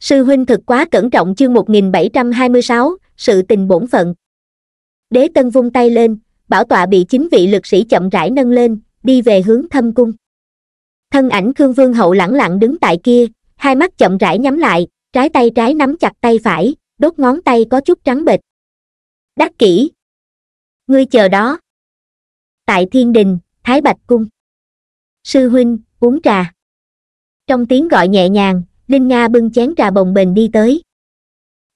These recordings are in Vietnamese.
Sư huynh thực quá cẩn trọng chương 1726, sự tình bổn phận. Đế tân vung tay lên, bảo tọa bị chính vị lực sĩ chậm rãi nâng lên, đi về hướng thâm cung. Thân ảnh Khương Vương Hậu lẳng lặng đứng tại kia, hai mắt chậm rãi nhắm lại, trái tay trái nắm chặt tay phải, đốt ngón tay có chút trắng bệch. Đắc kỹ. Ngươi chờ đó. Tại thiên đình, Thái Bạch Cung. Sư huynh, uống trà. Trong tiếng gọi nhẹ nhàng, linh nga bưng chén trà bồng bềnh đi tới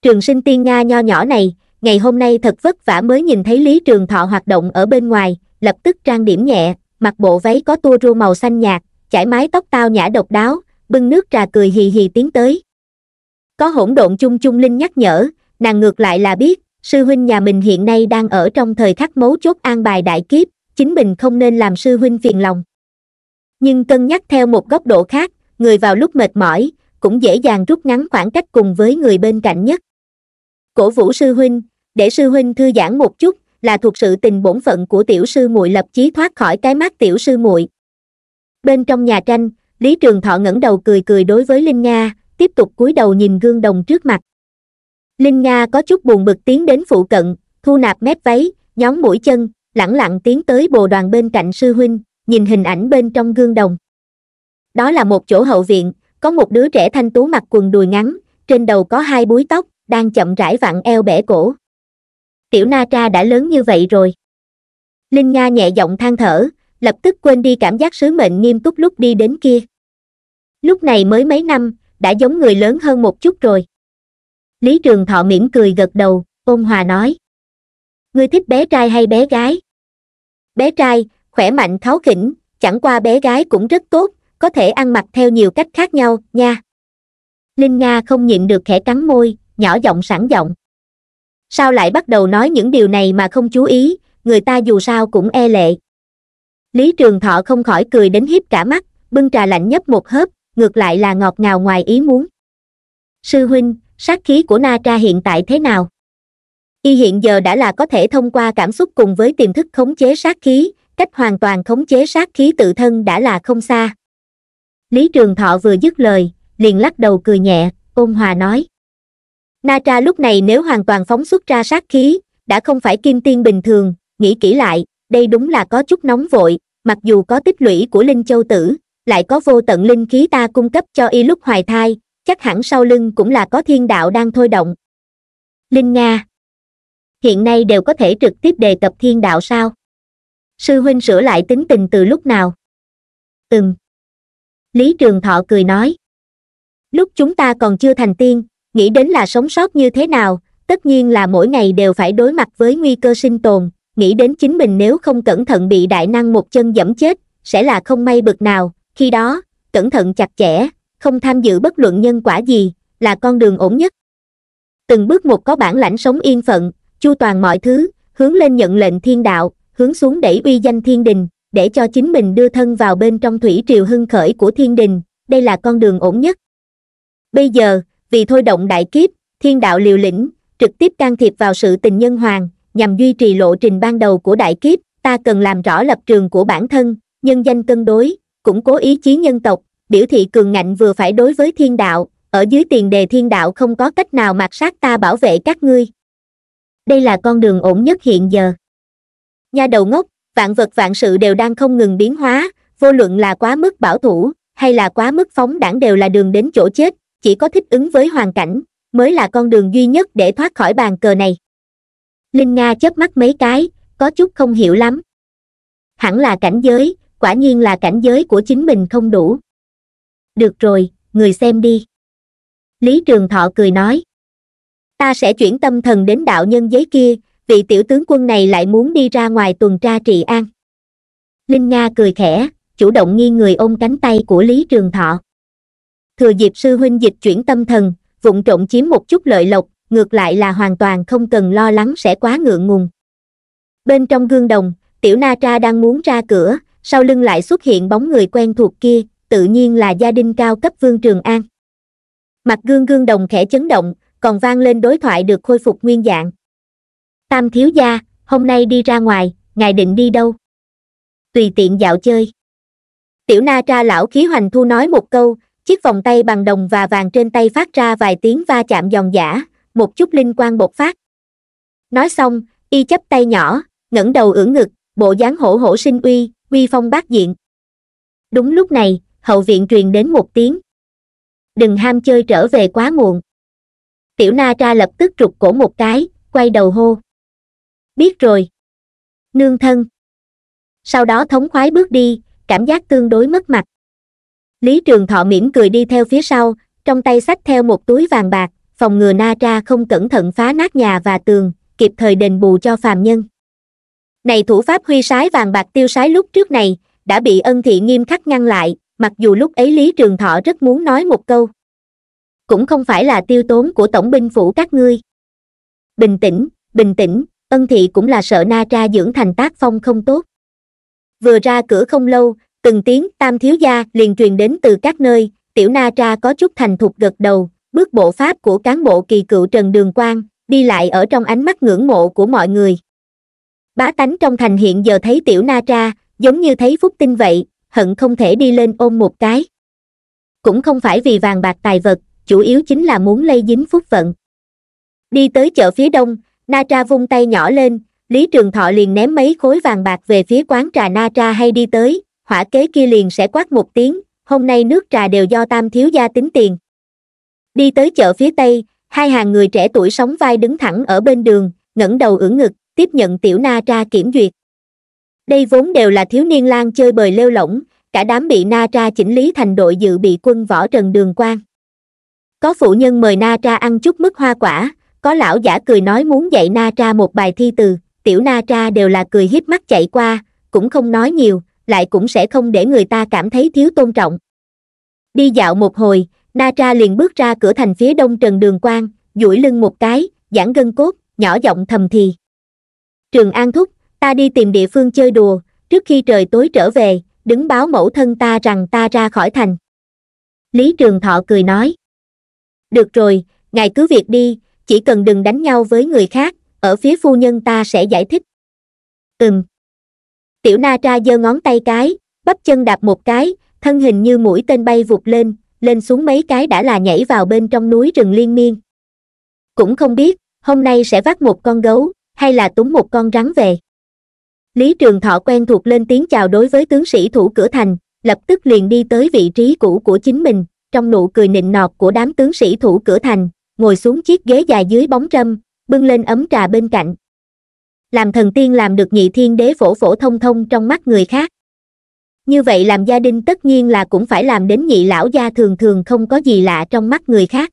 trường sinh tiên nga nho nhỏ này ngày hôm nay thật vất vả mới nhìn thấy lý trường thọ hoạt động ở bên ngoài lập tức trang điểm nhẹ mặc bộ váy có tua rua màu xanh nhạt chải mái tóc tao nhã độc đáo bưng nước trà cười hì hì tiến tới có hỗn độn chung chung linh nhắc nhở nàng ngược lại là biết sư huynh nhà mình hiện nay đang ở trong thời khắc mấu chốt an bài đại kiếp chính mình không nên làm sư huynh phiền lòng nhưng cân nhắc theo một góc độ khác người vào lúc mệt mỏi cũng dễ dàng rút ngắn khoảng cách cùng với người bên cạnh nhất. Cổ vũ sư huynh, để sư huynh thư giãn một chút, là thuộc sự tình bổn phận của tiểu sư muội lập chí thoát khỏi cái mắt tiểu sư muội. Bên trong nhà tranh, Lý Trường Thọ ngẩng đầu cười cười đối với Linh Nga, tiếp tục cúi đầu nhìn gương đồng trước mặt. Linh Nga có chút buồn bực tiến đến phụ cận, thu nạp mép váy, nhóm mũi chân, lẳng lặng tiến tới bồ đoàn bên cạnh sư huynh, nhìn hình ảnh bên trong gương đồng. Đó là một chỗ hậu viện, có một đứa trẻ thanh tú mặc quần đùi ngắn, trên đầu có hai búi tóc, đang chậm rãi vặn eo bẻ cổ. Tiểu Na Tra đã lớn như vậy rồi. Linh Nga nhẹ giọng than thở, lập tức quên đi cảm giác sứ mệnh nghiêm túc lúc đi đến kia. Lúc này mới mấy năm, đã giống người lớn hơn một chút rồi. Lý Trường Thọ mỉm cười gật đầu, ôn hòa nói. Ngươi thích bé trai hay bé gái? Bé trai, khỏe mạnh tháo khỉnh, chẳng qua bé gái cũng rất tốt, có thể ăn mặc theo nhiều cách khác nhau nha linh nga không nhịn được khẽ cắn môi nhỏ giọng sẵn giọng sao lại bắt đầu nói những điều này mà không chú ý người ta dù sao cũng e lệ lý trường thọ không khỏi cười đến hiếp cả mắt bưng trà lạnh nhấp một hớp ngược lại là ngọt ngào ngoài ý muốn sư huynh sát khí của na tra hiện tại thế nào y hiện giờ đã là có thể thông qua cảm xúc cùng với tiềm thức khống chế sát khí cách hoàn toàn khống chế sát khí tự thân đã là không xa Lý Trường Thọ vừa dứt lời, liền lắc đầu cười nhẹ, ôn hòa nói. Na Tra lúc này nếu hoàn toàn phóng xuất ra sát khí, đã không phải kim tiên bình thường, nghĩ kỹ lại, đây đúng là có chút nóng vội, mặc dù có tích lũy của Linh Châu Tử, lại có vô tận linh khí ta cung cấp cho y lúc hoài thai, chắc hẳn sau lưng cũng là có thiên đạo đang thôi động. Linh Nga Hiện nay đều có thể trực tiếp đề cập thiên đạo sao? Sư huynh sửa lại tính tình từ lúc nào? Ừm lý trường thọ cười nói lúc chúng ta còn chưa thành tiên nghĩ đến là sống sót như thế nào tất nhiên là mỗi ngày đều phải đối mặt với nguy cơ sinh tồn nghĩ đến chính mình nếu không cẩn thận bị đại năng một chân dẫm chết sẽ là không may bực nào khi đó cẩn thận chặt chẽ không tham dự bất luận nhân quả gì là con đường ổn nhất từng bước một có bản lãnh sống yên phận chu toàn mọi thứ hướng lên nhận lệnh thiên đạo hướng xuống đẩy uy danh thiên đình để cho chính mình đưa thân vào bên trong thủy triều hưng khởi của thiên đình đây là con đường ổn nhất bây giờ vì thôi động đại kiếp thiên đạo liều lĩnh trực tiếp can thiệp vào sự tình nhân hoàng nhằm duy trì lộ trình ban đầu của đại kiếp ta cần làm rõ lập trường của bản thân nhân danh cân đối củng cố ý chí nhân tộc biểu thị cường ngạnh vừa phải đối với thiên đạo ở dưới tiền đề thiên đạo không có cách nào mặc sát ta bảo vệ các ngươi đây là con đường ổn nhất hiện giờ nhà đầu ngốc vạn vật vạn sự đều đang không ngừng biến hóa vô luận là quá mức bảo thủ hay là quá mức phóng đảng đều là đường đến chỗ chết chỉ có thích ứng với hoàn cảnh mới là con đường duy nhất để thoát khỏi bàn cờ này linh nga chớp mắt mấy cái có chút không hiểu lắm hẳn là cảnh giới quả nhiên là cảnh giới của chính mình không đủ được rồi người xem đi lý trường thọ cười nói ta sẽ chuyển tâm thần đến đạo nhân giấy kia vị tiểu tướng quân này lại muốn đi ra ngoài tuần tra trị an linh nga cười khẽ chủ động nghiêng người ôm cánh tay của lý trường thọ thừa dịp sư huynh dịch chuyển tâm thần vụng trộn chiếm một chút lợi lộc ngược lại là hoàn toàn không cần lo lắng sẽ quá ngượng ngùng bên trong gương đồng tiểu na tra đang muốn ra cửa sau lưng lại xuất hiện bóng người quen thuộc kia tự nhiên là gia đình cao cấp vương trường an mặt gương gương đồng khẽ chấn động còn vang lên đối thoại được khôi phục nguyên dạng tam thiếu gia hôm nay đi ra ngoài ngài định đi đâu tùy tiện dạo chơi tiểu na tra lão khí hoành thu nói một câu chiếc vòng tay bằng đồng và vàng trên tay phát ra vài tiếng va chạm giòn giả, một chút linh quang bộc phát nói xong y chấp tay nhỏ ngẩng đầu ưỡn ngực bộ dáng hổ hổ sinh uy uy phong bát diện đúng lúc này hậu viện truyền đến một tiếng đừng ham chơi trở về quá muộn tiểu na tra lập tức trục cổ một cái quay đầu hô biết rồi. Nương thân. Sau đó thống khoái bước đi, cảm giác tương đối mất mặt. Lý Trường Thọ mỉm cười đi theo phía sau, trong tay xách theo một túi vàng bạc, phòng ngừa na tra không cẩn thận phá nát nhà và tường, kịp thời đền bù cho phàm nhân. Này thủ pháp huy sái vàng bạc tiêu sái lúc trước này, đã bị ân thị nghiêm khắc ngăn lại, mặc dù lúc ấy Lý Trường Thọ rất muốn nói một câu. Cũng không phải là tiêu tốn của tổng binh phủ các ngươi. Bình tĩnh, bình tĩnh, ân thị cũng là sợ na tra dưỡng thành tác phong không tốt vừa ra cửa không lâu từng tiếng tam thiếu gia liền truyền đến từ các nơi tiểu na tra có chút thành thục gật đầu bước bộ pháp của cán bộ kỳ cựu trần đường quang đi lại ở trong ánh mắt ngưỡng mộ của mọi người bá tánh trong thành hiện giờ thấy tiểu na tra giống như thấy phúc tinh vậy hận không thể đi lên ôm một cái cũng không phải vì vàng bạc tài vật chủ yếu chính là muốn lây dính phúc vận đi tới chợ phía đông Na Tra vung tay nhỏ lên, Lý Trường Thọ liền ném mấy khối vàng bạc về phía quán trà Na Tra hay đi tới, hỏa kế kia liền sẽ quát một tiếng, hôm nay nước trà đều do tam thiếu gia tính tiền. Đi tới chợ phía Tây, hai hàng người trẻ tuổi sóng vai đứng thẳng ở bên đường, ngẩng đầu ưỡn ngực, tiếp nhận tiểu Na Tra kiểm duyệt. Đây vốn đều là thiếu niên lang chơi bời lêu lỏng, cả đám bị Na Tra chỉnh lý thành đội dự bị quân võ trần đường quan. Có phụ nhân mời Na Tra ăn chút mức hoa quả, có lão giả cười nói muốn dạy na tra một bài thi từ tiểu na tra đều là cười hiếp mắt chạy qua cũng không nói nhiều lại cũng sẽ không để người ta cảm thấy thiếu tôn trọng đi dạo một hồi na tra liền bước ra cửa thành phía đông trần đường quang duỗi lưng một cái giãn gân cốt nhỏ giọng thầm thì trường an thúc ta đi tìm địa phương chơi đùa trước khi trời tối trở về đứng báo mẫu thân ta rằng ta ra khỏi thành lý trường thọ cười nói được rồi ngài cứ việc đi chỉ cần đừng đánh nhau với người khác ở phía phu nhân ta sẽ giải thích ừm tiểu na tra giơ ngón tay cái bắp chân đạp một cái thân hình như mũi tên bay vụt lên lên xuống mấy cái đã là nhảy vào bên trong núi rừng liên miên cũng không biết hôm nay sẽ vác một con gấu hay là túng một con rắn về lý trường thọ quen thuộc lên tiếng chào đối với tướng sĩ thủ cửa thành lập tức liền đi tới vị trí cũ của chính mình trong nụ cười nịnh nọt của đám tướng sĩ thủ cửa thành ngồi xuống chiếc ghế dài dưới bóng trâm, bưng lên ấm trà bên cạnh. Làm thần tiên làm được nhị thiên đế phổ phổ thông thông trong mắt người khác. Như vậy làm gia đình tất nhiên là cũng phải làm đến nhị lão gia thường thường không có gì lạ trong mắt người khác.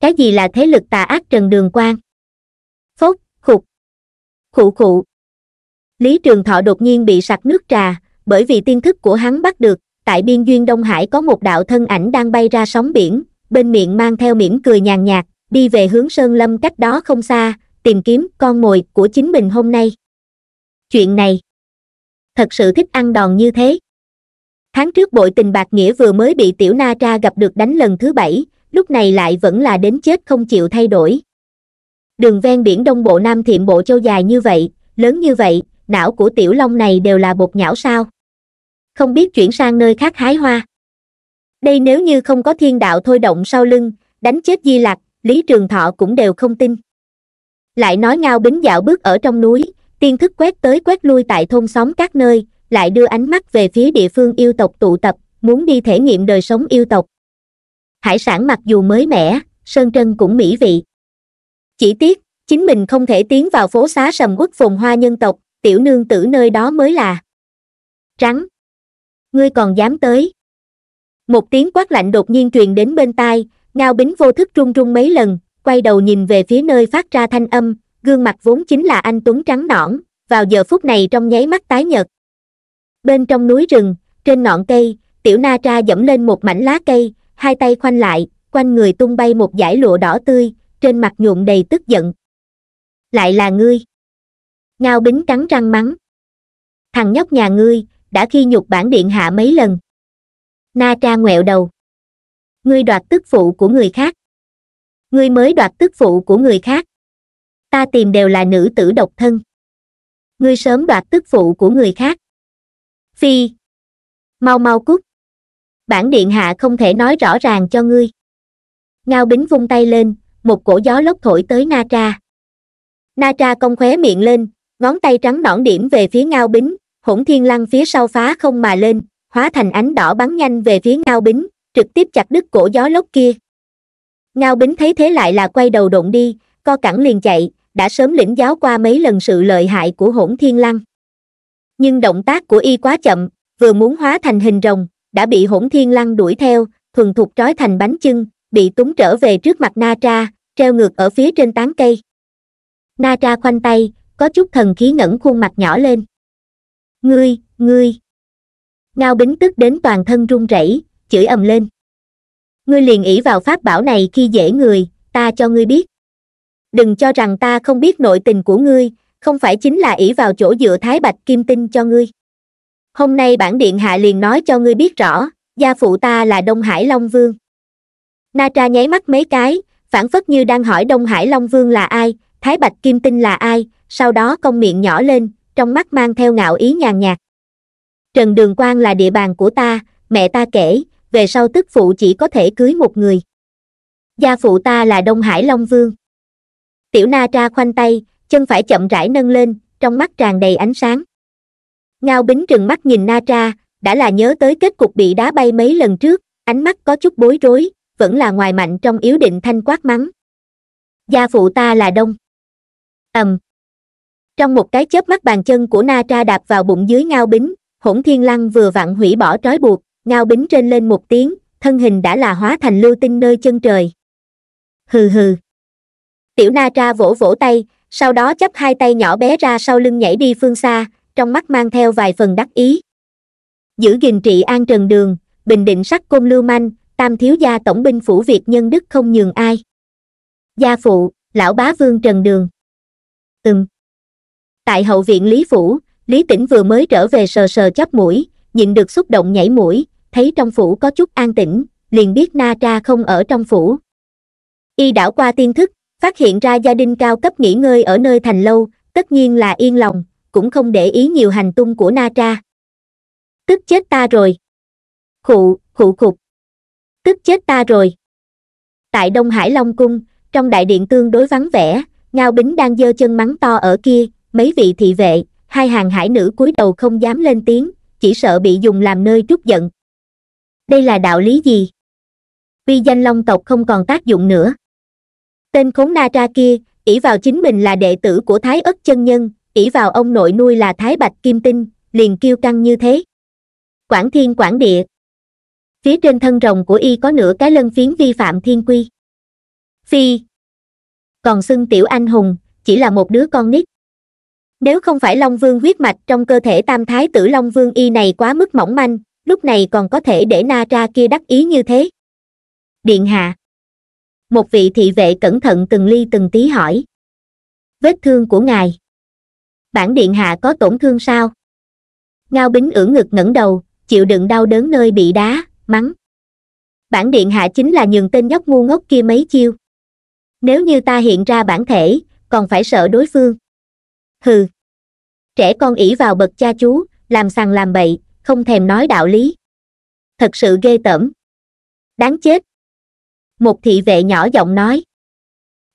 Cái gì là thế lực tà ác trần đường quan? Phốt, khục, khụ khụ. Lý Trường Thọ đột nhiên bị sặc nước trà, bởi vì tiên thức của hắn bắt được, tại biên duyên Đông Hải có một đạo thân ảnh đang bay ra sóng biển, bên miệng mang theo mỉm cười nhàn nhạt đi về hướng sơn lâm cách đó không xa tìm kiếm con mồi của chính mình hôm nay chuyện này thật sự thích ăn đòn như thế tháng trước bội tình bạc nghĩa vừa mới bị tiểu na tra gặp được đánh lần thứ bảy lúc này lại vẫn là đến chết không chịu thay đổi đường ven biển đông bộ nam Thiện bộ châu dài như vậy lớn như vậy não của tiểu long này đều là bột nhão sao không biết chuyển sang nơi khác hái hoa đây nếu như không có thiên đạo thôi động sau lưng, đánh chết Di lặc Lý Trường Thọ cũng đều không tin. Lại nói Ngao Bính dạo bước ở trong núi, tiên thức quét tới quét lui tại thôn xóm các nơi, lại đưa ánh mắt về phía địa phương yêu tộc tụ tập, muốn đi thể nghiệm đời sống yêu tộc. Hải sản mặc dù mới mẻ, sơn trân cũng mỹ vị. Chỉ tiếc, chính mình không thể tiến vào phố xá sầm quốc phồn hoa nhân tộc, tiểu nương tử nơi đó mới là. Trắng. Ngươi còn dám tới một tiếng quát lạnh đột nhiên truyền đến bên tai ngao bính vô thức run run mấy lần quay đầu nhìn về phía nơi phát ra thanh âm gương mặt vốn chính là anh tuấn trắng nõn vào giờ phút này trong nháy mắt tái nhợt bên trong núi rừng trên ngọn cây tiểu na tra dẫm lên một mảnh lá cây hai tay khoanh lại quanh người tung bay một dải lụa đỏ tươi trên mặt nhuộm đầy tức giận lại là ngươi ngao bính cắn răng mắng thằng nhóc nhà ngươi đã khi nhục bản điện hạ mấy lần na tra ngẹo đầu ngươi đoạt tức phụ của người khác ngươi mới đoạt tức phụ của người khác ta tìm đều là nữ tử độc thân ngươi sớm đoạt tức phụ của người khác phi mau mau cút bản điện hạ không thể nói rõ ràng cho ngươi ngao bính vung tay lên một cổ gió lốc thổi tới na tra na tra cong khóe miệng lên ngón tay trắng nõn điểm về phía ngao bính hỗn thiên lăng phía sau phá không mà lên hóa thành ánh đỏ bắn nhanh về phía ngao bính trực tiếp chặt đứt cổ gió lốc kia ngao bính thấy thế lại là quay đầu đụng đi co cẳng liền chạy đã sớm lĩnh giáo qua mấy lần sự lợi hại của hỗn thiên lăng nhưng động tác của y quá chậm vừa muốn hóa thành hình rồng đã bị hỗn thiên lăng đuổi theo thuần thục trói thành bánh chưng bị túng trở về trước mặt na tra treo ngược ở phía trên tán cây na tra khoanh tay có chút thần khí ngẩng khuôn mặt nhỏ lên ngươi ngươi ngao bính tức đến toàn thân run rẩy chửi ầm lên ngươi liền ỷ vào pháp bảo này khi dễ người ta cho ngươi biết đừng cho rằng ta không biết nội tình của ngươi không phải chính là ỷ vào chỗ dựa thái bạch kim tinh cho ngươi hôm nay bản điện hạ liền nói cho ngươi biết rõ gia phụ ta là đông hải long vương na tra nháy mắt mấy cái phản phất như đang hỏi đông hải long vương là ai thái bạch kim tinh là ai sau đó cong miệng nhỏ lên trong mắt mang theo ngạo ý nhàn nhạt Trần Đường Quang là địa bàn của ta, mẹ ta kể, về sau tức phụ chỉ có thể cưới một người. Gia phụ ta là Đông Hải Long Vương. Tiểu Na Tra khoanh tay, chân phải chậm rãi nâng lên, trong mắt tràn đầy ánh sáng. Ngao Bính trừng mắt nhìn Na Tra, đã là nhớ tới kết cục bị đá bay mấy lần trước, ánh mắt có chút bối rối, vẫn là ngoài mạnh trong yếu định thanh quát mắng. Gia phụ ta là Đông. Ầm. Trong một cái chớp mắt bàn chân của Na Tra đạp vào bụng dưới Ngao Bính, hỗn thiên lăng vừa vặn hủy bỏ trói buộc ngao bính trên lên một tiếng thân hình đã là hóa thành lưu tinh nơi chân trời hừ hừ tiểu na tra vỗ vỗ tay sau đó chấp hai tay nhỏ bé ra sau lưng nhảy đi phương xa trong mắt mang theo vài phần đắc ý giữ gìn trị an trần đường bình định sắc côn lưu manh tam thiếu gia tổng binh phủ việt nhân đức không nhường ai gia phụ lão bá vương trần đường ừm tại hậu viện lý phủ lý tĩnh vừa mới trở về sờ sờ chắp mũi nhìn được xúc động nhảy mũi thấy trong phủ có chút an tĩnh liền biết na tra không ở trong phủ y đảo qua tiên thức phát hiện ra gia đình cao cấp nghỉ ngơi ở nơi thành lâu tất nhiên là yên lòng cũng không để ý nhiều hành tung của na tra tức chết ta rồi khụ khụ khục tức chết ta rồi tại đông hải long cung trong đại điện tương đối vắng vẻ ngao bính đang dơ chân mắng to ở kia mấy vị thị vệ hai hàng hải nữ cúi đầu không dám lên tiếng chỉ sợ bị dùng làm nơi trút giận đây là đạo lý gì uy danh long tộc không còn tác dụng nữa tên khốn na tra kia ỷ vào chính mình là đệ tử của thái ất chân nhân ỷ vào ông nội nuôi là thái bạch kim tinh liền kêu căng như thế quản thiên quản địa phía trên thân rồng của y có nửa cái lân phiến vi phạm thiên quy phi còn xưng tiểu anh hùng chỉ là một đứa con nít nếu không phải long vương huyết mạch trong cơ thể tam thái tử long vương y này quá mức mỏng manh lúc này còn có thể để na ra kia đắc ý như thế điện hạ một vị thị vệ cẩn thận từng ly từng tí hỏi vết thương của ngài bản điện hạ có tổn thương sao ngao bính ưỡn ngực ngẩng đầu chịu đựng đau đớn nơi bị đá mắng bản điện hạ chính là nhường tên nhóc ngu ngốc kia mấy chiêu nếu như ta hiện ra bản thể còn phải sợ đối phương hừ trẻ con ỷ vào bậc cha chú làm sằng làm bậy không thèm nói đạo lý thật sự ghê tởm đáng chết một thị vệ nhỏ giọng nói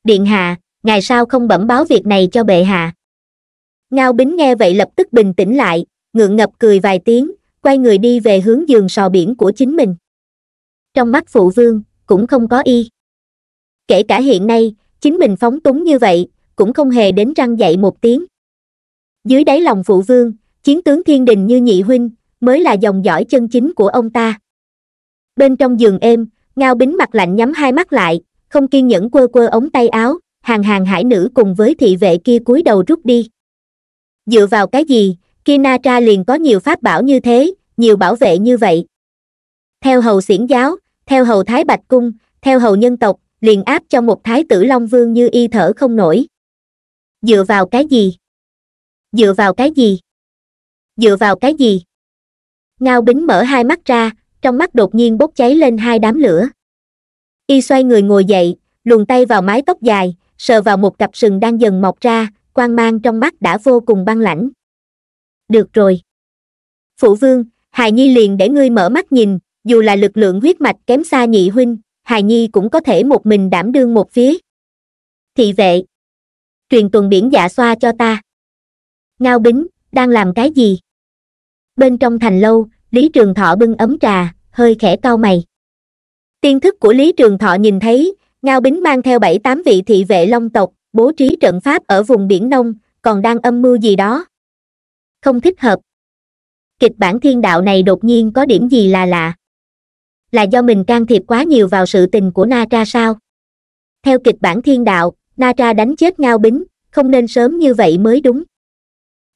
điện hạ ngài sao không bẩm báo việc này cho bệ hạ ngao bính nghe vậy lập tức bình tĩnh lại ngượng ngập cười vài tiếng quay người đi về hướng giường sò biển của chính mình trong mắt phụ vương cũng không có y kể cả hiện nay chính mình phóng túng như vậy cũng không hề đến răng dậy một tiếng dưới đáy lòng phụ vương chiến tướng thiên đình như nhị huynh mới là dòng dõi chân chính của ông ta bên trong giường êm ngao bính mặt lạnh nhắm hai mắt lại không kiên nhẫn quơ quơ ống tay áo hàng hàng hải nữ cùng với thị vệ kia cúi đầu rút đi dựa vào cái gì kinatra liền có nhiều pháp bảo như thế nhiều bảo vệ như vậy theo hầu xiển giáo theo hầu thái bạch cung theo hầu nhân tộc liền áp cho một thái tử long vương như y thở không nổi dựa vào cái gì dựa vào cái gì dựa vào cái gì ngao bính mở hai mắt ra trong mắt đột nhiên bốc cháy lên hai đám lửa y xoay người ngồi dậy luồn tay vào mái tóc dài sờ vào một cặp sừng đang dần mọc ra quan mang trong mắt đã vô cùng băng lãnh được rồi phụ vương hài nhi liền để ngươi mở mắt nhìn dù là lực lượng huyết mạch kém xa nhị huynh hài nhi cũng có thể một mình đảm đương một phía thị vệ truyền tuần biển dạ xoa cho ta ngao bính đang làm cái gì bên trong thành lâu lý trường thọ bưng ấm trà hơi khẽ cau mày tiên thức của lý trường thọ nhìn thấy ngao bính mang theo bảy tám vị thị vệ long tộc bố trí trận pháp ở vùng biển nông còn đang âm mưu gì đó không thích hợp kịch bản thiên đạo này đột nhiên có điểm gì là lạ là do mình can thiệp quá nhiều vào sự tình của na tra sao theo kịch bản thiên đạo na tra đánh chết ngao bính không nên sớm như vậy mới đúng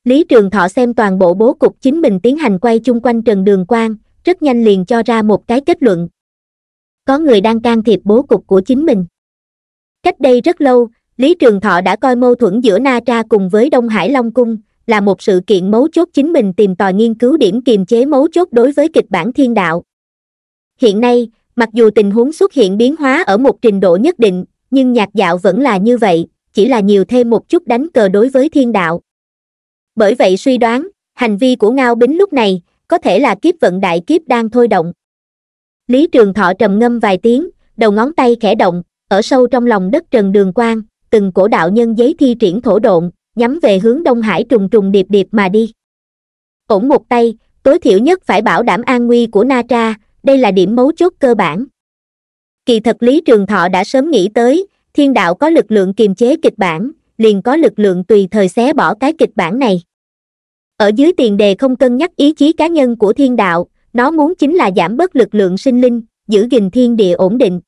Lý Trường Thọ xem toàn bộ bố cục chính mình tiến hành quay chung quanh Trần Đường Quang, rất nhanh liền cho ra một cái kết luận. Có người đang can thiệp bố cục của chính mình. Cách đây rất lâu, Lý Trường Thọ đã coi mâu thuẫn giữa Na Tra cùng với Đông Hải Long Cung là một sự kiện mấu chốt chính mình tìm tòi nghiên cứu điểm kiềm chế mấu chốt đối với kịch bản thiên đạo. Hiện nay, mặc dù tình huống xuất hiện biến hóa ở một trình độ nhất định, nhưng nhạc dạo vẫn là như vậy, chỉ là nhiều thêm một chút đánh cờ đối với thiên đạo. Bởi vậy suy đoán, hành vi của Ngao Bính lúc này, có thể là kiếp vận đại kiếp đang thôi động. Lý Trường Thọ trầm ngâm vài tiếng, đầu ngón tay khẽ động, ở sâu trong lòng đất trần đường quang, từng cổ đạo nhân giấy thi triển thổ độn, nhắm về hướng Đông Hải trùng trùng điệp điệp mà đi. Ổn một tay, tối thiểu nhất phải bảo đảm an nguy của Na Tra, đây là điểm mấu chốt cơ bản. Kỳ thật Lý Trường Thọ đã sớm nghĩ tới, thiên đạo có lực lượng kiềm chế kịch bản, liền có lực lượng tùy thời xé bỏ cái kịch bản này ở dưới tiền đề không cân nhắc ý chí cá nhân của thiên đạo nó muốn chính là giảm bớt lực lượng sinh linh giữ gìn thiên địa ổn định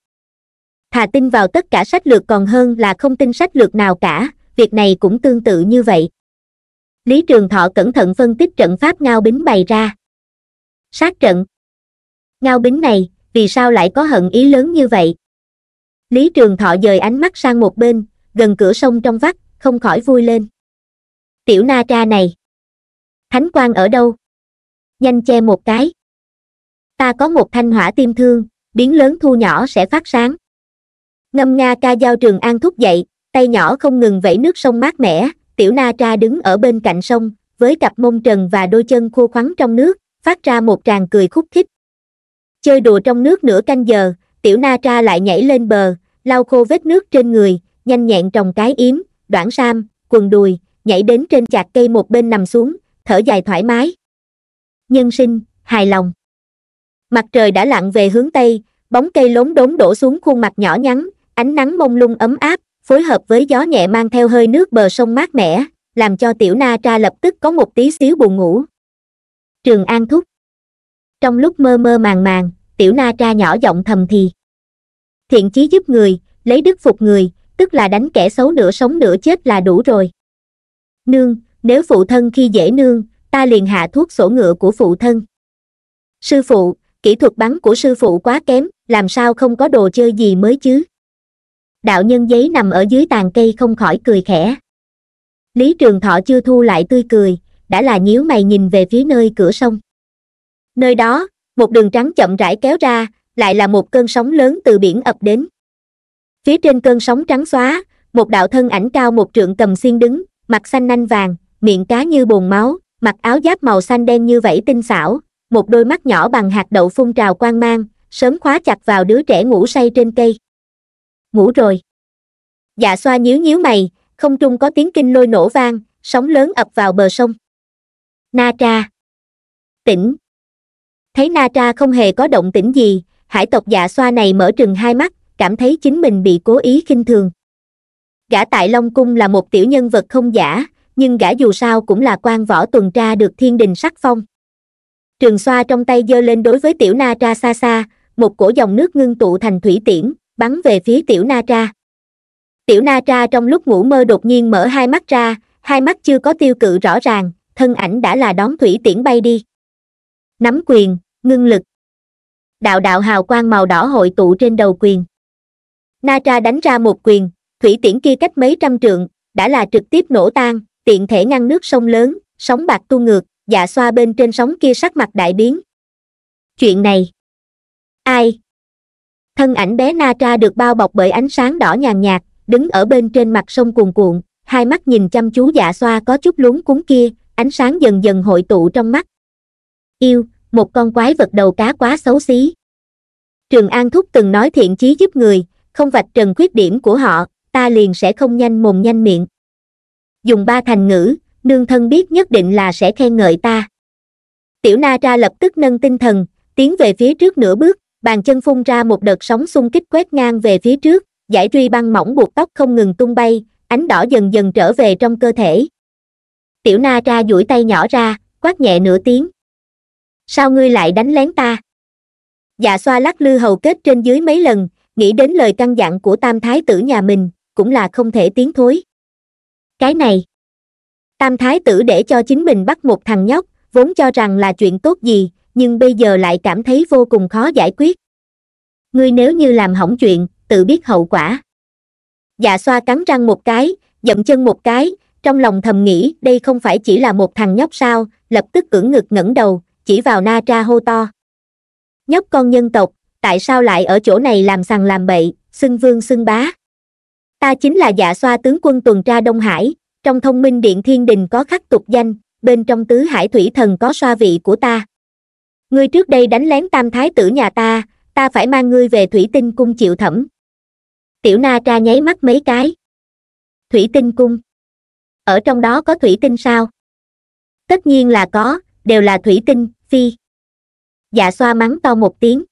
thà tin vào tất cả sách lược còn hơn là không tin sách lược nào cả việc này cũng tương tự như vậy lý trường thọ cẩn thận phân tích trận pháp ngao bính bày ra sát trận ngao bính này vì sao lại có hận ý lớn như vậy lý trường thọ dời ánh mắt sang một bên gần cửa sông trong vắt không khỏi vui lên tiểu na tra này thánh quan ở đâu nhanh che một cái ta có một thanh hỏa tiêm thương biến lớn thu nhỏ sẽ phát sáng ngâm nga ca giao trường an thúc dậy tay nhỏ không ngừng vẫy nước sông mát mẻ tiểu na tra đứng ở bên cạnh sông với cặp mông trần và đôi chân khô khoắn trong nước phát ra một tràng cười khúc khích chơi đùa trong nước nửa canh giờ tiểu na tra lại nhảy lên bờ lau khô vết nước trên người nhanh nhẹn trồng cái yếm, đoạn sam, quần đùi, nhảy đến trên chạc cây một bên nằm xuống, thở dài thoải mái. Nhân sinh, hài lòng. Mặt trời đã lặn về hướng Tây, bóng cây lốn đốn đổ xuống khuôn mặt nhỏ nhắn, ánh nắng mông lung ấm áp, phối hợp với gió nhẹ mang theo hơi nước bờ sông mát mẻ, làm cho tiểu na tra lập tức có một tí xíu buồn ngủ. Trường An Thúc Trong lúc mơ mơ màng màng, tiểu na tra nhỏ giọng thầm thì. Thiện chí giúp người, lấy đức phục người, tức là đánh kẻ xấu nửa sống nửa chết là đủ rồi nương nếu phụ thân khi dễ nương ta liền hạ thuốc sổ ngựa của phụ thân sư phụ kỹ thuật bắn của sư phụ quá kém làm sao không có đồ chơi gì mới chứ đạo nhân giấy nằm ở dưới tàn cây không khỏi cười khẽ lý trường thọ chưa thu lại tươi cười đã là nhíu mày nhìn về phía nơi cửa sông nơi đó một đường trắng chậm rãi kéo ra lại là một cơn sóng lớn từ biển ập đến Phía trên cơn sóng trắng xóa, một đạo thân ảnh cao một trượng cầm xiên đứng, mặt xanh nanh vàng, miệng cá như bồn máu, mặc áo giáp màu xanh đen như vảy tinh xảo, một đôi mắt nhỏ bằng hạt đậu phun trào quang mang, sớm khóa chặt vào đứa trẻ ngủ say trên cây. Ngủ rồi. Dạ xoa nhíu nhíu mày, không trung có tiếng kinh lôi nổ vang, sóng lớn ập vào bờ sông. Na tra. Tỉnh. Thấy Na tra không hề có động tĩnh gì, hải tộc dạ xoa này mở trừng hai mắt, cảm thấy chính mình bị cố ý khinh thường gã tại long cung là một tiểu nhân vật không giả nhưng gã dù sao cũng là quan võ tuần tra được thiên đình sắc phong trường xoa trong tay giơ lên đối với tiểu na tra xa xa một cổ dòng nước ngưng tụ thành thủy tiễn bắn về phía tiểu na tra tiểu na tra trong lúc ngủ mơ đột nhiên mở hai mắt ra hai mắt chưa có tiêu cự rõ ràng thân ảnh đã là đón thủy tiễn bay đi nắm quyền ngưng lực đạo đạo hào quang màu đỏ hội tụ trên đầu quyền na tra đánh ra một quyền thủy tiễn kia cách mấy trăm trượng đã là trực tiếp nổ tan tiện thể ngăn nước sông lớn sóng bạc tu ngược dạ xoa bên trên sóng kia sắc mặt đại biến chuyện này ai thân ảnh bé na tra được bao bọc bởi ánh sáng đỏ nhàn nhạt đứng ở bên trên mặt sông cuồn cuộn hai mắt nhìn chăm chú dạ xoa có chút luống cuống kia ánh sáng dần dần hội tụ trong mắt yêu một con quái vật đầu cá quá xấu xí trường an thúc từng nói thiện chí giúp người không vạch trần khuyết điểm của họ ta liền sẽ không nhanh mồm nhanh miệng dùng ba thành ngữ nương thân biết nhất định là sẽ khen ngợi ta tiểu na ra lập tức nâng tinh thần tiến về phía trước nửa bước bàn chân phun ra một đợt sóng xung kích quét ngang về phía trước giải truy băng mỏng buộc tóc không ngừng tung bay ánh đỏ dần dần trở về trong cơ thể tiểu na ra duỗi tay nhỏ ra quát nhẹ nửa tiếng sao ngươi lại đánh lén ta dạ xoa lắc lư hầu kết trên dưới mấy lần nghĩ đến lời căn dặn của tam thái tử nhà mình cũng là không thể tiến thối cái này tam thái tử để cho chính mình bắt một thằng nhóc vốn cho rằng là chuyện tốt gì nhưng bây giờ lại cảm thấy vô cùng khó giải quyết ngươi nếu như làm hỏng chuyện tự biết hậu quả dạ xoa cắn răng một cái dậm chân một cái trong lòng thầm nghĩ đây không phải chỉ là một thằng nhóc sao lập tức cưỡng ngực ngẩng đầu chỉ vào na tra hô to nhóc con nhân tộc tại sao lại ở chỗ này làm sằng làm bậy xưng vương xưng bá ta chính là dạ xoa tướng quân tuần tra đông hải trong thông minh điện thiên đình có khắc tục danh bên trong tứ hải thủy thần có xoa vị của ta ngươi trước đây đánh lén tam thái tử nhà ta ta phải mang ngươi về thủy tinh cung chịu thẩm tiểu na tra nháy mắt mấy cái thủy tinh cung ở trong đó có thủy tinh sao tất nhiên là có đều là thủy tinh phi dạ xoa mắng to một tiếng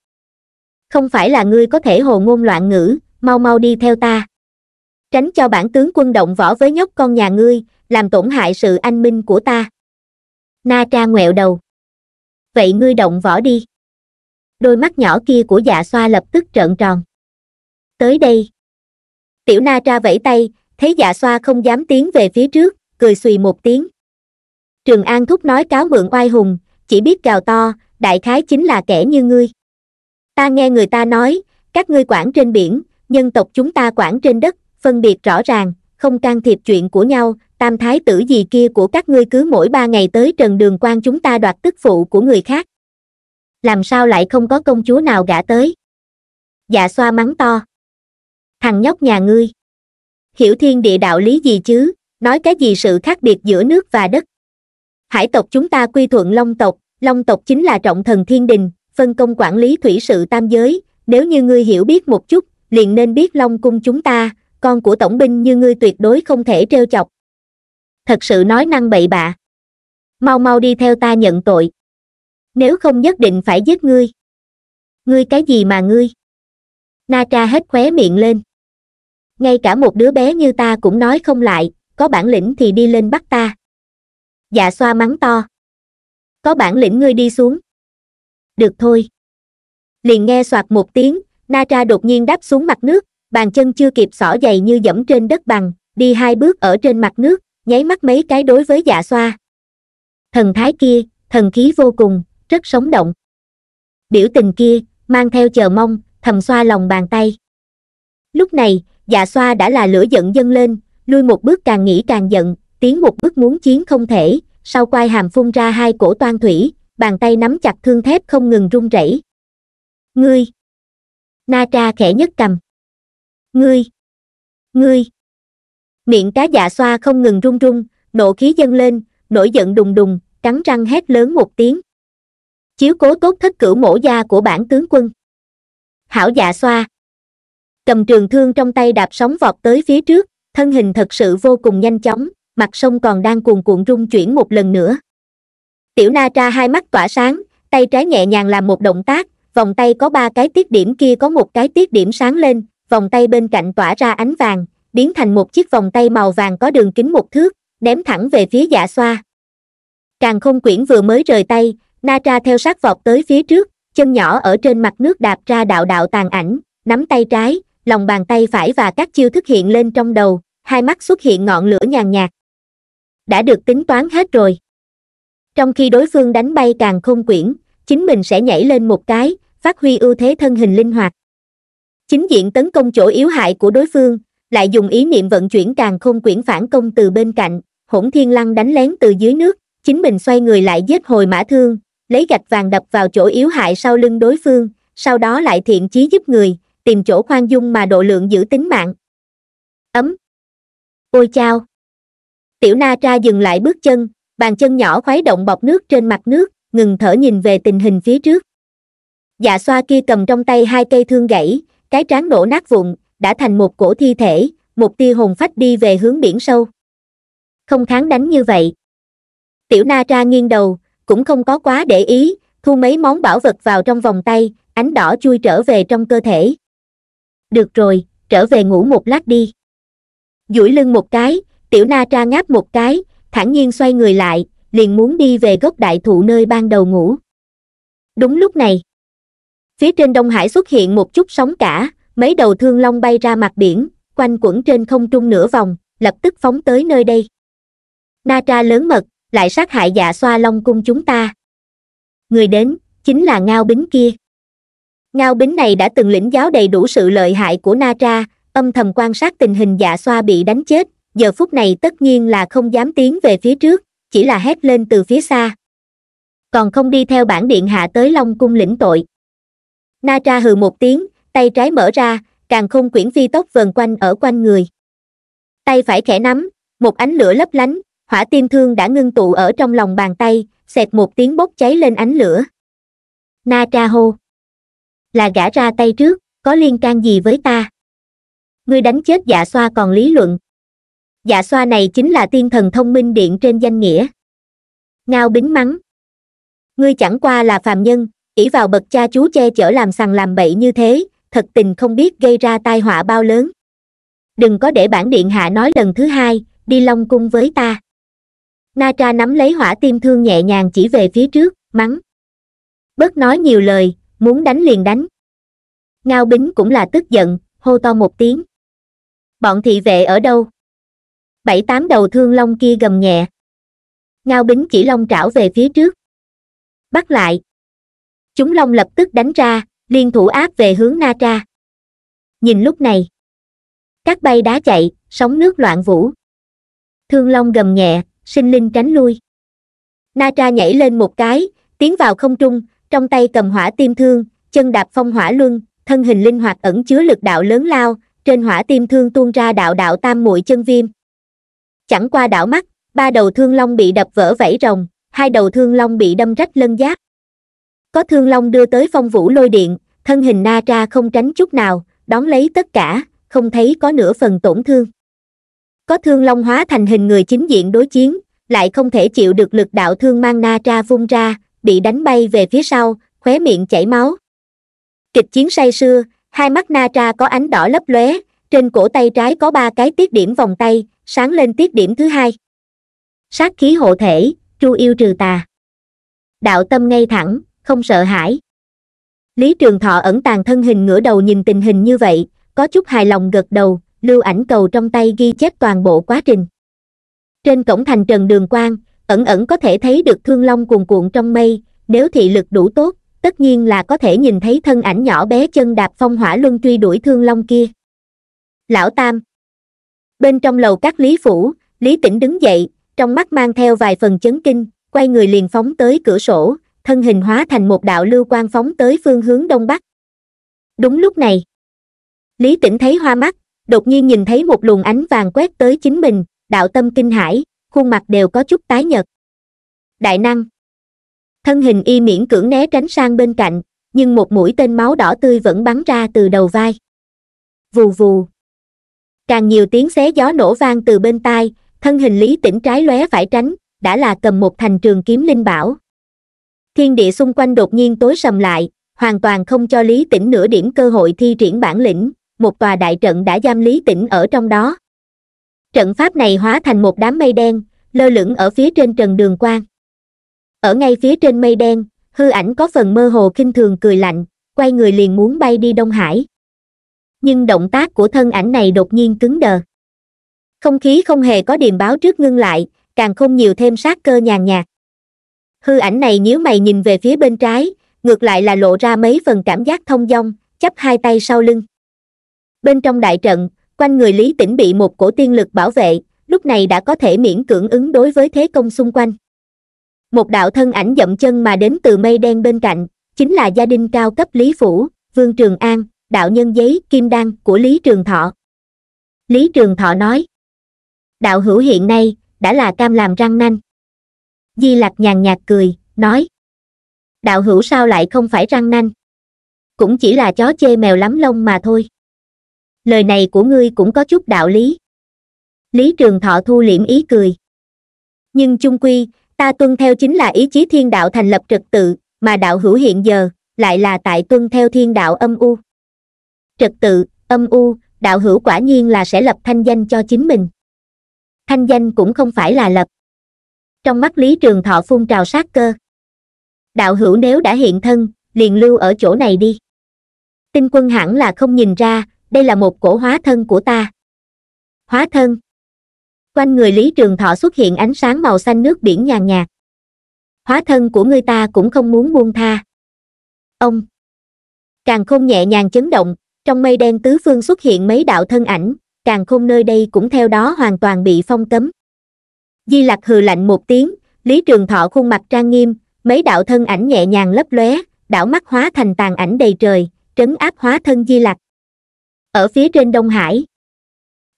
không phải là ngươi có thể hồ ngôn loạn ngữ mau mau đi theo ta tránh cho bản tướng quân động võ với nhóc con nhà ngươi làm tổn hại sự anh minh của ta na tra ngoẹo đầu vậy ngươi động võ đi đôi mắt nhỏ kia của dạ xoa lập tức trợn tròn tới đây tiểu na tra vẫy tay thấy dạ xoa không dám tiến về phía trước cười xùy một tiếng trường an thúc nói cáo mượn oai hùng chỉ biết gào to đại khái chính là kẻ như ngươi ta nghe người ta nói các ngươi quản trên biển nhân tộc chúng ta quản trên đất phân biệt rõ ràng không can thiệp chuyện của nhau tam thái tử gì kia của các ngươi cứ mỗi ba ngày tới trần đường quan chúng ta đoạt tức phụ của người khác làm sao lại không có công chúa nào gả tới dạ xoa mắng to thằng nhóc nhà ngươi hiểu thiên địa đạo lý gì chứ nói cái gì sự khác biệt giữa nước và đất hải tộc chúng ta quy thuận long tộc long tộc chính là trọng thần thiên đình phân công quản lý thủy sự tam giới, nếu như ngươi hiểu biết một chút, liền nên biết Long Cung chúng ta, con của tổng binh như ngươi tuyệt đối không thể trêu chọc. Thật sự nói năng bậy bạ. Mau mau đi theo ta nhận tội. Nếu không nhất định phải giết ngươi. Ngươi cái gì mà ngươi? Na tra hết khóe miệng lên. Ngay cả một đứa bé như ta cũng nói không lại, có bản lĩnh thì đi lên bắt ta. Dạ xoa mắng to. Có bản lĩnh ngươi đi xuống được thôi. Liền nghe soạt một tiếng, Nara đột nhiên đáp xuống mặt nước, bàn chân chưa kịp xỏ giày như dẫm trên đất bằng, đi hai bước ở trên mặt nước, nháy mắt mấy cái đối với dạ xoa. Thần thái kia, thần khí vô cùng, rất sống động. Biểu tình kia, mang theo chờ mong, thầm xoa lòng bàn tay. Lúc này, dạ xoa đã là lửa giận dâng lên, lui một bước càng nghĩ càng giận, tiến một bước muốn chiến không thể, sau quai hàm phun ra hai cổ toan thủy, bàn tay nắm chặt thương thép không ngừng run rẩy ngươi na tra khẽ nhất cầm ngươi ngươi miệng cá dạ xoa không ngừng run run nộ khí dâng lên nổi giận đùng đùng cắn răng hét lớn một tiếng chiếu cố tốt thất cửu mổ da của bản tướng quân hảo dạ xoa cầm trường thương trong tay đạp sóng vọt tới phía trước thân hình thật sự vô cùng nhanh chóng mặt sông còn đang cuồn cuộn rung chuyển một lần nữa tiểu na tra hai mắt tỏa sáng tay trái nhẹ nhàng làm một động tác vòng tay có ba cái tiết điểm kia có một cái tiết điểm sáng lên vòng tay bên cạnh tỏa ra ánh vàng biến thành một chiếc vòng tay màu vàng có đường kính một thước ném thẳng về phía dạ xoa càng không quyển vừa mới rời tay na tra theo sát vọt tới phía trước chân nhỏ ở trên mặt nước đạp ra đạo đạo tàn ảnh nắm tay trái lòng bàn tay phải và các chiêu thức hiện lên trong đầu hai mắt xuất hiện ngọn lửa nhàn nhạt đã được tính toán hết rồi trong khi đối phương đánh bay càng khôn quyển chính mình sẽ nhảy lên một cái phát huy ưu thế thân hình linh hoạt chính diện tấn công chỗ yếu hại của đối phương lại dùng ý niệm vận chuyển càng khôn quyển phản công từ bên cạnh hỗn thiên lăng đánh lén từ dưới nước chính mình xoay người lại giết hồi mã thương lấy gạch vàng đập vào chỗ yếu hại sau lưng đối phương sau đó lại thiện chí giúp người tìm chỗ khoan dung mà độ lượng giữ tính mạng ấm ôi chao tiểu na tra dừng lại bước chân bàn chân nhỏ khoái động bọc nước trên mặt nước ngừng thở nhìn về tình hình phía trước dạ xoa kia cầm trong tay hai cây thương gãy cái trán đổ nát vụn đã thành một cổ thi thể một tia hồn phách đi về hướng biển sâu không kháng đánh như vậy tiểu na tra nghiêng đầu cũng không có quá để ý thu mấy món bảo vật vào trong vòng tay ánh đỏ chui trở về trong cơ thể được rồi trở về ngủ một lát đi duỗi lưng một cái tiểu na tra ngáp một cái thản nhiên xoay người lại liền muốn đi về gốc đại thụ nơi ban đầu ngủ đúng lúc này phía trên đông hải xuất hiện một chút sóng cả mấy đầu thương long bay ra mặt biển quanh quẩn trên không trung nửa vòng lập tức phóng tới nơi đây na tra lớn mật lại sát hại dạ xoa long cung chúng ta người đến chính là ngao bính kia ngao bính này đã từng lĩnh giáo đầy đủ sự lợi hại của na tra âm thầm quan sát tình hình dạ xoa bị đánh chết giờ phút này tất nhiên là không dám tiến về phía trước chỉ là hét lên từ phía xa còn không đi theo bản điện hạ tới long cung lĩnh tội na tra hừ một tiếng tay trái mở ra càng không quyển phi tốc vần quanh ở quanh người tay phải khẽ nắm một ánh lửa lấp lánh hỏa tim thương đã ngưng tụ ở trong lòng bàn tay xẹt một tiếng bốc cháy lên ánh lửa na tra hô là gã ra tay trước có liên can gì với ta ngươi đánh chết dạ xoa còn lý luận dạ xoa này chính là tiên thần thông minh điện trên danh nghĩa ngao bính mắng ngươi chẳng qua là phàm nhân ỷ vào bậc cha chú che chở làm sằng làm bậy như thế thật tình không biết gây ra tai họa bao lớn đừng có để bản điện hạ nói lần thứ hai đi long cung với ta na tra nắm lấy hỏa tim thương nhẹ nhàng chỉ về phía trước mắng bớt nói nhiều lời muốn đánh liền đánh ngao bính cũng là tức giận hô to một tiếng bọn thị vệ ở đâu bảy tám đầu thương long kia gầm nhẹ ngao bính chỉ long trảo về phía trước bắt lại chúng long lập tức đánh ra liên thủ áp về hướng na tra nhìn lúc này các bay đá chạy sóng nước loạn vũ thương long gầm nhẹ sinh linh tránh lui na tra nhảy lên một cái tiến vào không trung trong tay cầm hỏa tiêm thương chân đạp phong hỏa luân thân hình linh hoạt ẩn chứa lực đạo lớn lao trên hỏa tiêm thương tuôn ra đạo đạo tam muội chân viêm chẳng qua đảo mắt ba đầu thương long bị đập vỡ vảy rồng hai đầu thương long bị đâm rách lân giáp có thương long đưa tới phong vũ lôi điện thân hình na tra không tránh chút nào đón lấy tất cả không thấy có nửa phần tổn thương có thương long hóa thành hình người chính diện đối chiến lại không thể chịu được lực đạo thương mang na tra vung ra bị đánh bay về phía sau khóe miệng chảy máu kịch chiến say sưa hai mắt na tra có ánh đỏ lấp lóe trên cổ tay trái có ba cái tiết điểm vòng tay sáng lên tiết điểm thứ hai sát khí hộ thể chu yêu trừ tà đạo tâm ngay thẳng không sợ hãi lý trường thọ ẩn tàng thân hình ngửa đầu nhìn tình hình như vậy có chút hài lòng gật đầu lưu ảnh cầu trong tay ghi chép toàn bộ quá trình trên cổng thành trần đường quang ẩn ẩn có thể thấy được thương long cuồn cuộn trong mây nếu thị lực đủ tốt tất nhiên là có thể nhìn thấy thân ảnh nhỏ bé chân đạp phong hỏa luân truy đuổi thương long kia lão tam bên trong lầu các lý phủ lý tĩnh đứng dậy trong mắt mang theo vài phần chấn kinh quay người liền phóng tới cửa sổ thân hình hóa thành một đạo lưu quang phóng tới phương hướng đông bắc đúng lúc này lý tĩnh thấy hoa mắt đột nhiên nhìn thấy một luồng ánh vàng quét tới chính mình đạo tâm kinh hải khuôn mặt đều có chút tái nhật đại năng thân hình y miễn cưỡng né tránh sang bên cạnh nhưng một mũi tên máu đỏ tươi vẫn bắn ra từ đầu vai vù vù càng nhiều tiếng xé gió nổ vang từ bên tai thân hình lý tỉnh trái lóe phải tránh đã là cầm một thành trường kiếm linh bảo thiên địa xung quanh đột nhiên tối sầm lại hoàn toàn không cho lý tỉnh nửa điểm cơ hội thi triển bản lĩnh một tòa đại trận đã giam lý tỉnh ở trong đó trận pháp này hóa thành một đám mây đen lơ lửng ở phía trên trần đường quang ở ngay phía trên mây đen hư ảnh có phần mơ hồ kinh thường cười lạnh quay người liền muốn bay đi đông hải nhưng động tác của thân ảnh này đột nhiên cứng đờ không khí không hề có điềm báo trước ngưng lại càng không nhiều thêm sát cơ nhàn nhạt hư ảnh này nếu mày nhìn về phía bên trái ngược lại là lộ ra mấy phần cảm giác thông dong chắp hai tay sau lưng bên trong đại trận quanh người lý tĩnh bị một cổ tiên lực bảo vệ lúc này đã có thể miễn cưỡng ứng đối với thế công xung quanh một đạo thân ảnh dậm chân mà đến từ mây đen bên cạnh chính là gia đình cao cấp lý phủ vương trường an đạo nhân giấy kim đan của lý trường thọ lý trường thọ nói đạo hữu hiện nay đã là cam làm răng nanh di lạc nhàn nhạt cười nói đạo hữu sao lại không phải răng nanh cũng chỉ là chó chê mèo lắm lông mà thôi lời này của ngươi cũng có chút đạo lý lý trường thọ thu liễm ý cười nhưng chung quy ta tuân theo chính là ý chí thiên đạo thành lập trật tự mà đạo hữu hiện giờ lại là tại tuân theo thiên đạo âm u trật tự âm u đạo hữu quả nhiên là sẽ lập thanh danh cho chính mình thanh danh cũng không phải là lập trong mắt lý trường thọ phun trào sát cơ đạo hữu nếu đã hiện thân liền lưu ở chỗ này đi tinh quân hẳn là không nhìn ra đây là một cổ hóa thân của ta hóa thân quanh người lý trường thọ xuất hiện ánh sáng màu xanh nước biển nhàn nhạt hóa thân của người ta cũng không muốn buông tha ông càng không nhẹ nhàng chấn động trong mây đen tứ phương xuất hiện mấy đạo thân ảnh càng không nơi đây cũng theo đó hoàn toàn bị phong cấm di lặc hừ lạnh một tiếng lý trường thọ khuôn mặt trang nghiêm mấy đạo thân ảnh nhẹ nhàng lấp lóe đảo mắt hóa thành tàn ảnh đầy trời trấn áp hóa thân di lặc ở phía trên đông hải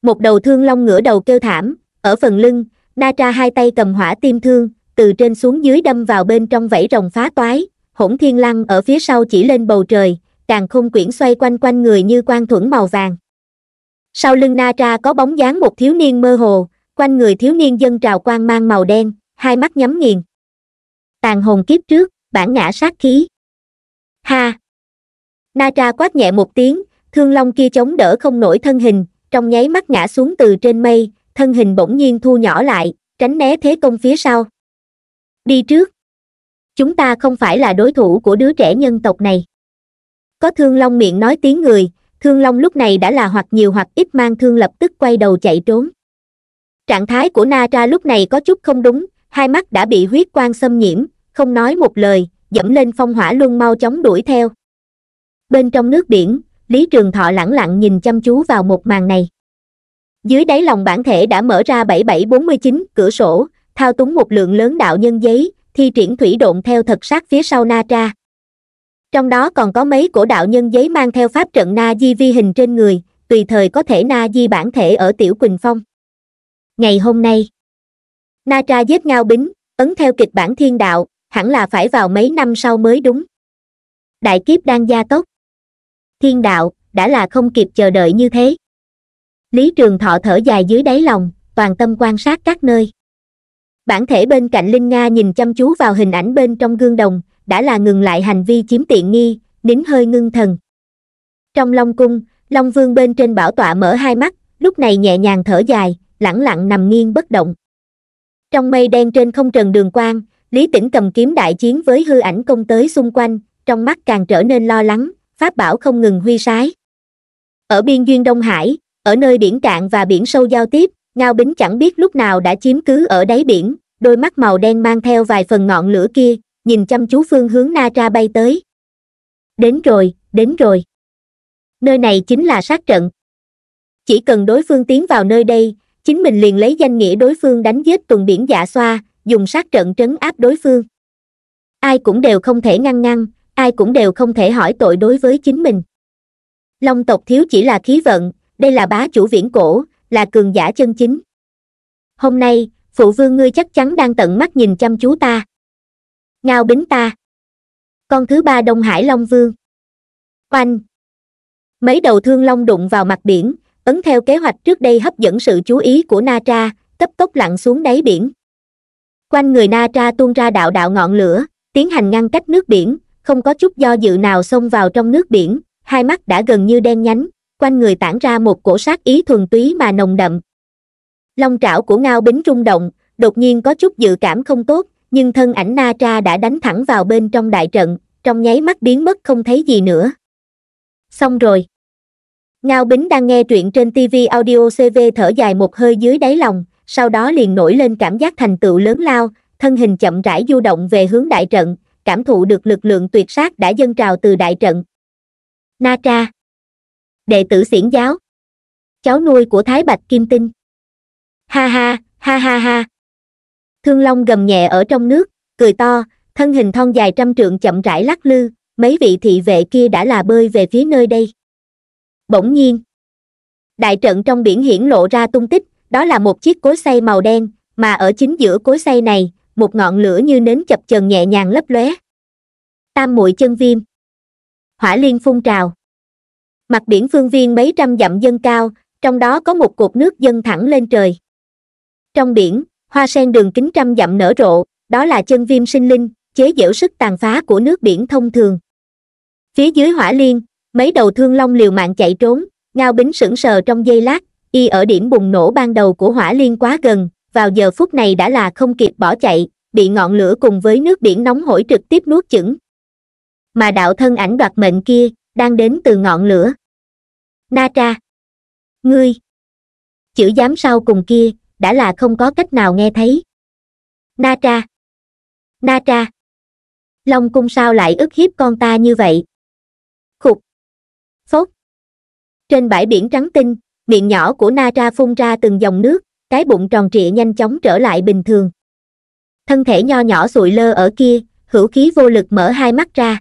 một đầu thương long ngửa đầu kêu thảm ở phần lưng na tra hai tay cầm hỏa tim thương từ trên xuống dưới đâm vào bên trong vảy rồng phá toái hỗn thiên lăng ở phía sau chỉ lên bầu trời càng không quyển xoay quanh quanh người như quang thuẫn màu vàng sau lưng na tra có bóng dáng một thiếu niên mơ hồ quanh người thiếu niên dân trào quang mang màu đen hai mắt nhắm nghiền tàn hồn kiếp trước bản ngã sát khí ha na tra quát nhẹ một tiếng thương long kia chống đỡ không nổi thân hình trong nháy mắt ngã xuống từ trên mây thân hình bỗng nhiên thu nhỏ lại tránh né thế công phía sau đi trước chúng ta không phải là đối thủ của đứa trẻ nhân tộc này có thương long miệng nói tiếng người thương long lúc này đã là hoặc nhiều hoặc ít mang thương lập tức quay đầu chạy trốn trạng thái của na tra lúc này có chút không đúng hai mắt đã bị huyết quang xâm nhiễm không nói một lời dẫm lên phong hỏa luân mau chóng đuổi theo bên trong nước biển lý trường thọ lẳng lặng nhìn chăm chú vào một màn này dưới đáy lòng bản thể đã mở ra 7749 cửa sổ thao túng một lượng lớn đạo nhân giấy thi triển thủy độn theo thật sát phía sau na tra trong đó còn có mấy cổ đạo nhân giấy mang theo pháp trận na di vi hình trên người tùy thời có thể na di bản thể ở tiểu quỳnh phong ngày hôm nay na tra giết ngao bính ấn theo kịch bản thiên đạo hẳn là phải vào mấy năm sau mới đúng đại kiếp đang gia tốc thiên đạo đã là không kịp chờ đợi như thế lý trường thọ thở dài dưới đáy lòng toàn tâm quan sát các nơi bản thể bên cạnh linh nga nhìn chăm chú vào hình ảnh bên trong gương đồng đã là ngừng lại hành vi chiếm tiện nghi, nín hơi ngưng thần. Trong Long Cung, Long Vương bên trên bảo tọa mở hai mắt, lúc này nhẹ nhàng thở dài, lẳng lặng nằm nghiêng bất động. Trong mây đen trên không trần đường quang, Lý Tĩnh cầm kiếm đại chiến với hư ảnh công tới xung quanh, trong mắt càng trở nên lo lắng, pháp bảo không ngừng huy sái. Ở biên duyên Đông Hải, ở nơi biển cạn và biển sâu giao tiếp, Ngao Bính chẳng biết lúc nào đã chiếm cứ ở đáy biển, đôi mắt màu đen mang theo vài phần ngọn lửa kia, nhìn chăm chú phương hướng na tra bay tới đến rồi đến rồi nơi này chính là sát trận chỉ cần đối phương tiến vào nơi đây chính mình liền lấy danh nghĩa đối phương đánh giết tuần biển dạ xoa dùng sát trận trấn áp đối phương ai cũng đều không thể ngăn ngăn ai cũng đều không thể hỏi tội đối với chính mình long tộc thiếu chỉ là khí vận đây là bá chủ viễn cổ là cường giả chân chính hôm nay phụ vương ngươi chắc chắn đang tận mắt nhìn chăm chú ta ngao bính ta con thứ ba đông hải long vương oanh mấy đầu thương long đụng vào mặt biển ấn theo kế hoạch trước đây hấp dẫn sự chú ý của na tra cấp tốc lặn xuống đáy biển quanh người na tra tuôn ra đạo đạo ngọn lửa tiến hành ngăn cách nước biển không có chút do dự nào xông vào trong nước biển hai mắt đã gần như đen nhánh quanh người tản ra một cổ sát ý thuần túy mà nồng đậm long trảo của ngao bính rung động đột nhiên có chút dự cảm không tốt nhưng thân ảnh na tra đã đánh thẳng vào bên trong đại trận trong nháy mắt biến mất không thấy gì nữa xong rồi ngao bính đang nghe truyện trên tv audio cv thở dài một hơi dưới đáy lòng sau đó liền nổi lên cảm giác thành tựu lớn lao thân hình chậm rãi du động về hướng đại trận cảm thụ được lực lượng tuyệt sát đã dâng trào từ đại trận na tra đệ tử xiển giáo cháu nuôi của thái bạch kim tinh ha ha ha ha ha thương long gầm nhẹ ở trong nước cười to thân hình thon dài trăm trượng chậm rãi lắc lư mấy vị thị vệ kia đã là bơi về phía nơi đây bỗng nhiên đại trận trong biển hiển lộ ra tung tích đó là một chiếc cối xay màu đen mà ở chính giữa cối xay này một ngọn lửa như nến chập chờn nhẹ nhàng lấp lóe tam muội chân viêm hỏa liên phun trào mặt biển phương viên mấy trăm dặm dâng cao trong đó có một cột nước dâng thẳng lên trời trong biển hoa sen đường kính trăm dặm nở rộ đó là chân viêm sinh linh chế giễu sức tàn phá của nước biển thông thường phía dưới hỏa liên mấy đầu thương long liều mạng chạy trốn ngao bính sững sờ trong giây lát y ở điểm bùng nổ ban đầu của hỏa liên quá gần vào giờ phút này đã là không kịp bỏ chạy bị ngọn lửa cùng với nước biển nóng hổi trực tiếp nuốt chửng mà đạo thân ảnh đoạt mệnh kia đang đến từ ngọn lửa na tra ngươi chữ giám sau cùng kia đã là không có cách nào nghe thấy na tra na tra long cung sao lại ức hiếp con ta như vậy khục phốt trên bãi biển trắng tinh miệng nhỏ của na tra phun ra từng dòng nước cái bụng tròn trịa nhanh chóng trở lại bình thường thân thể nho nhỏ sụi lơ ở kia hữu khí vô lực mở hai mắt ra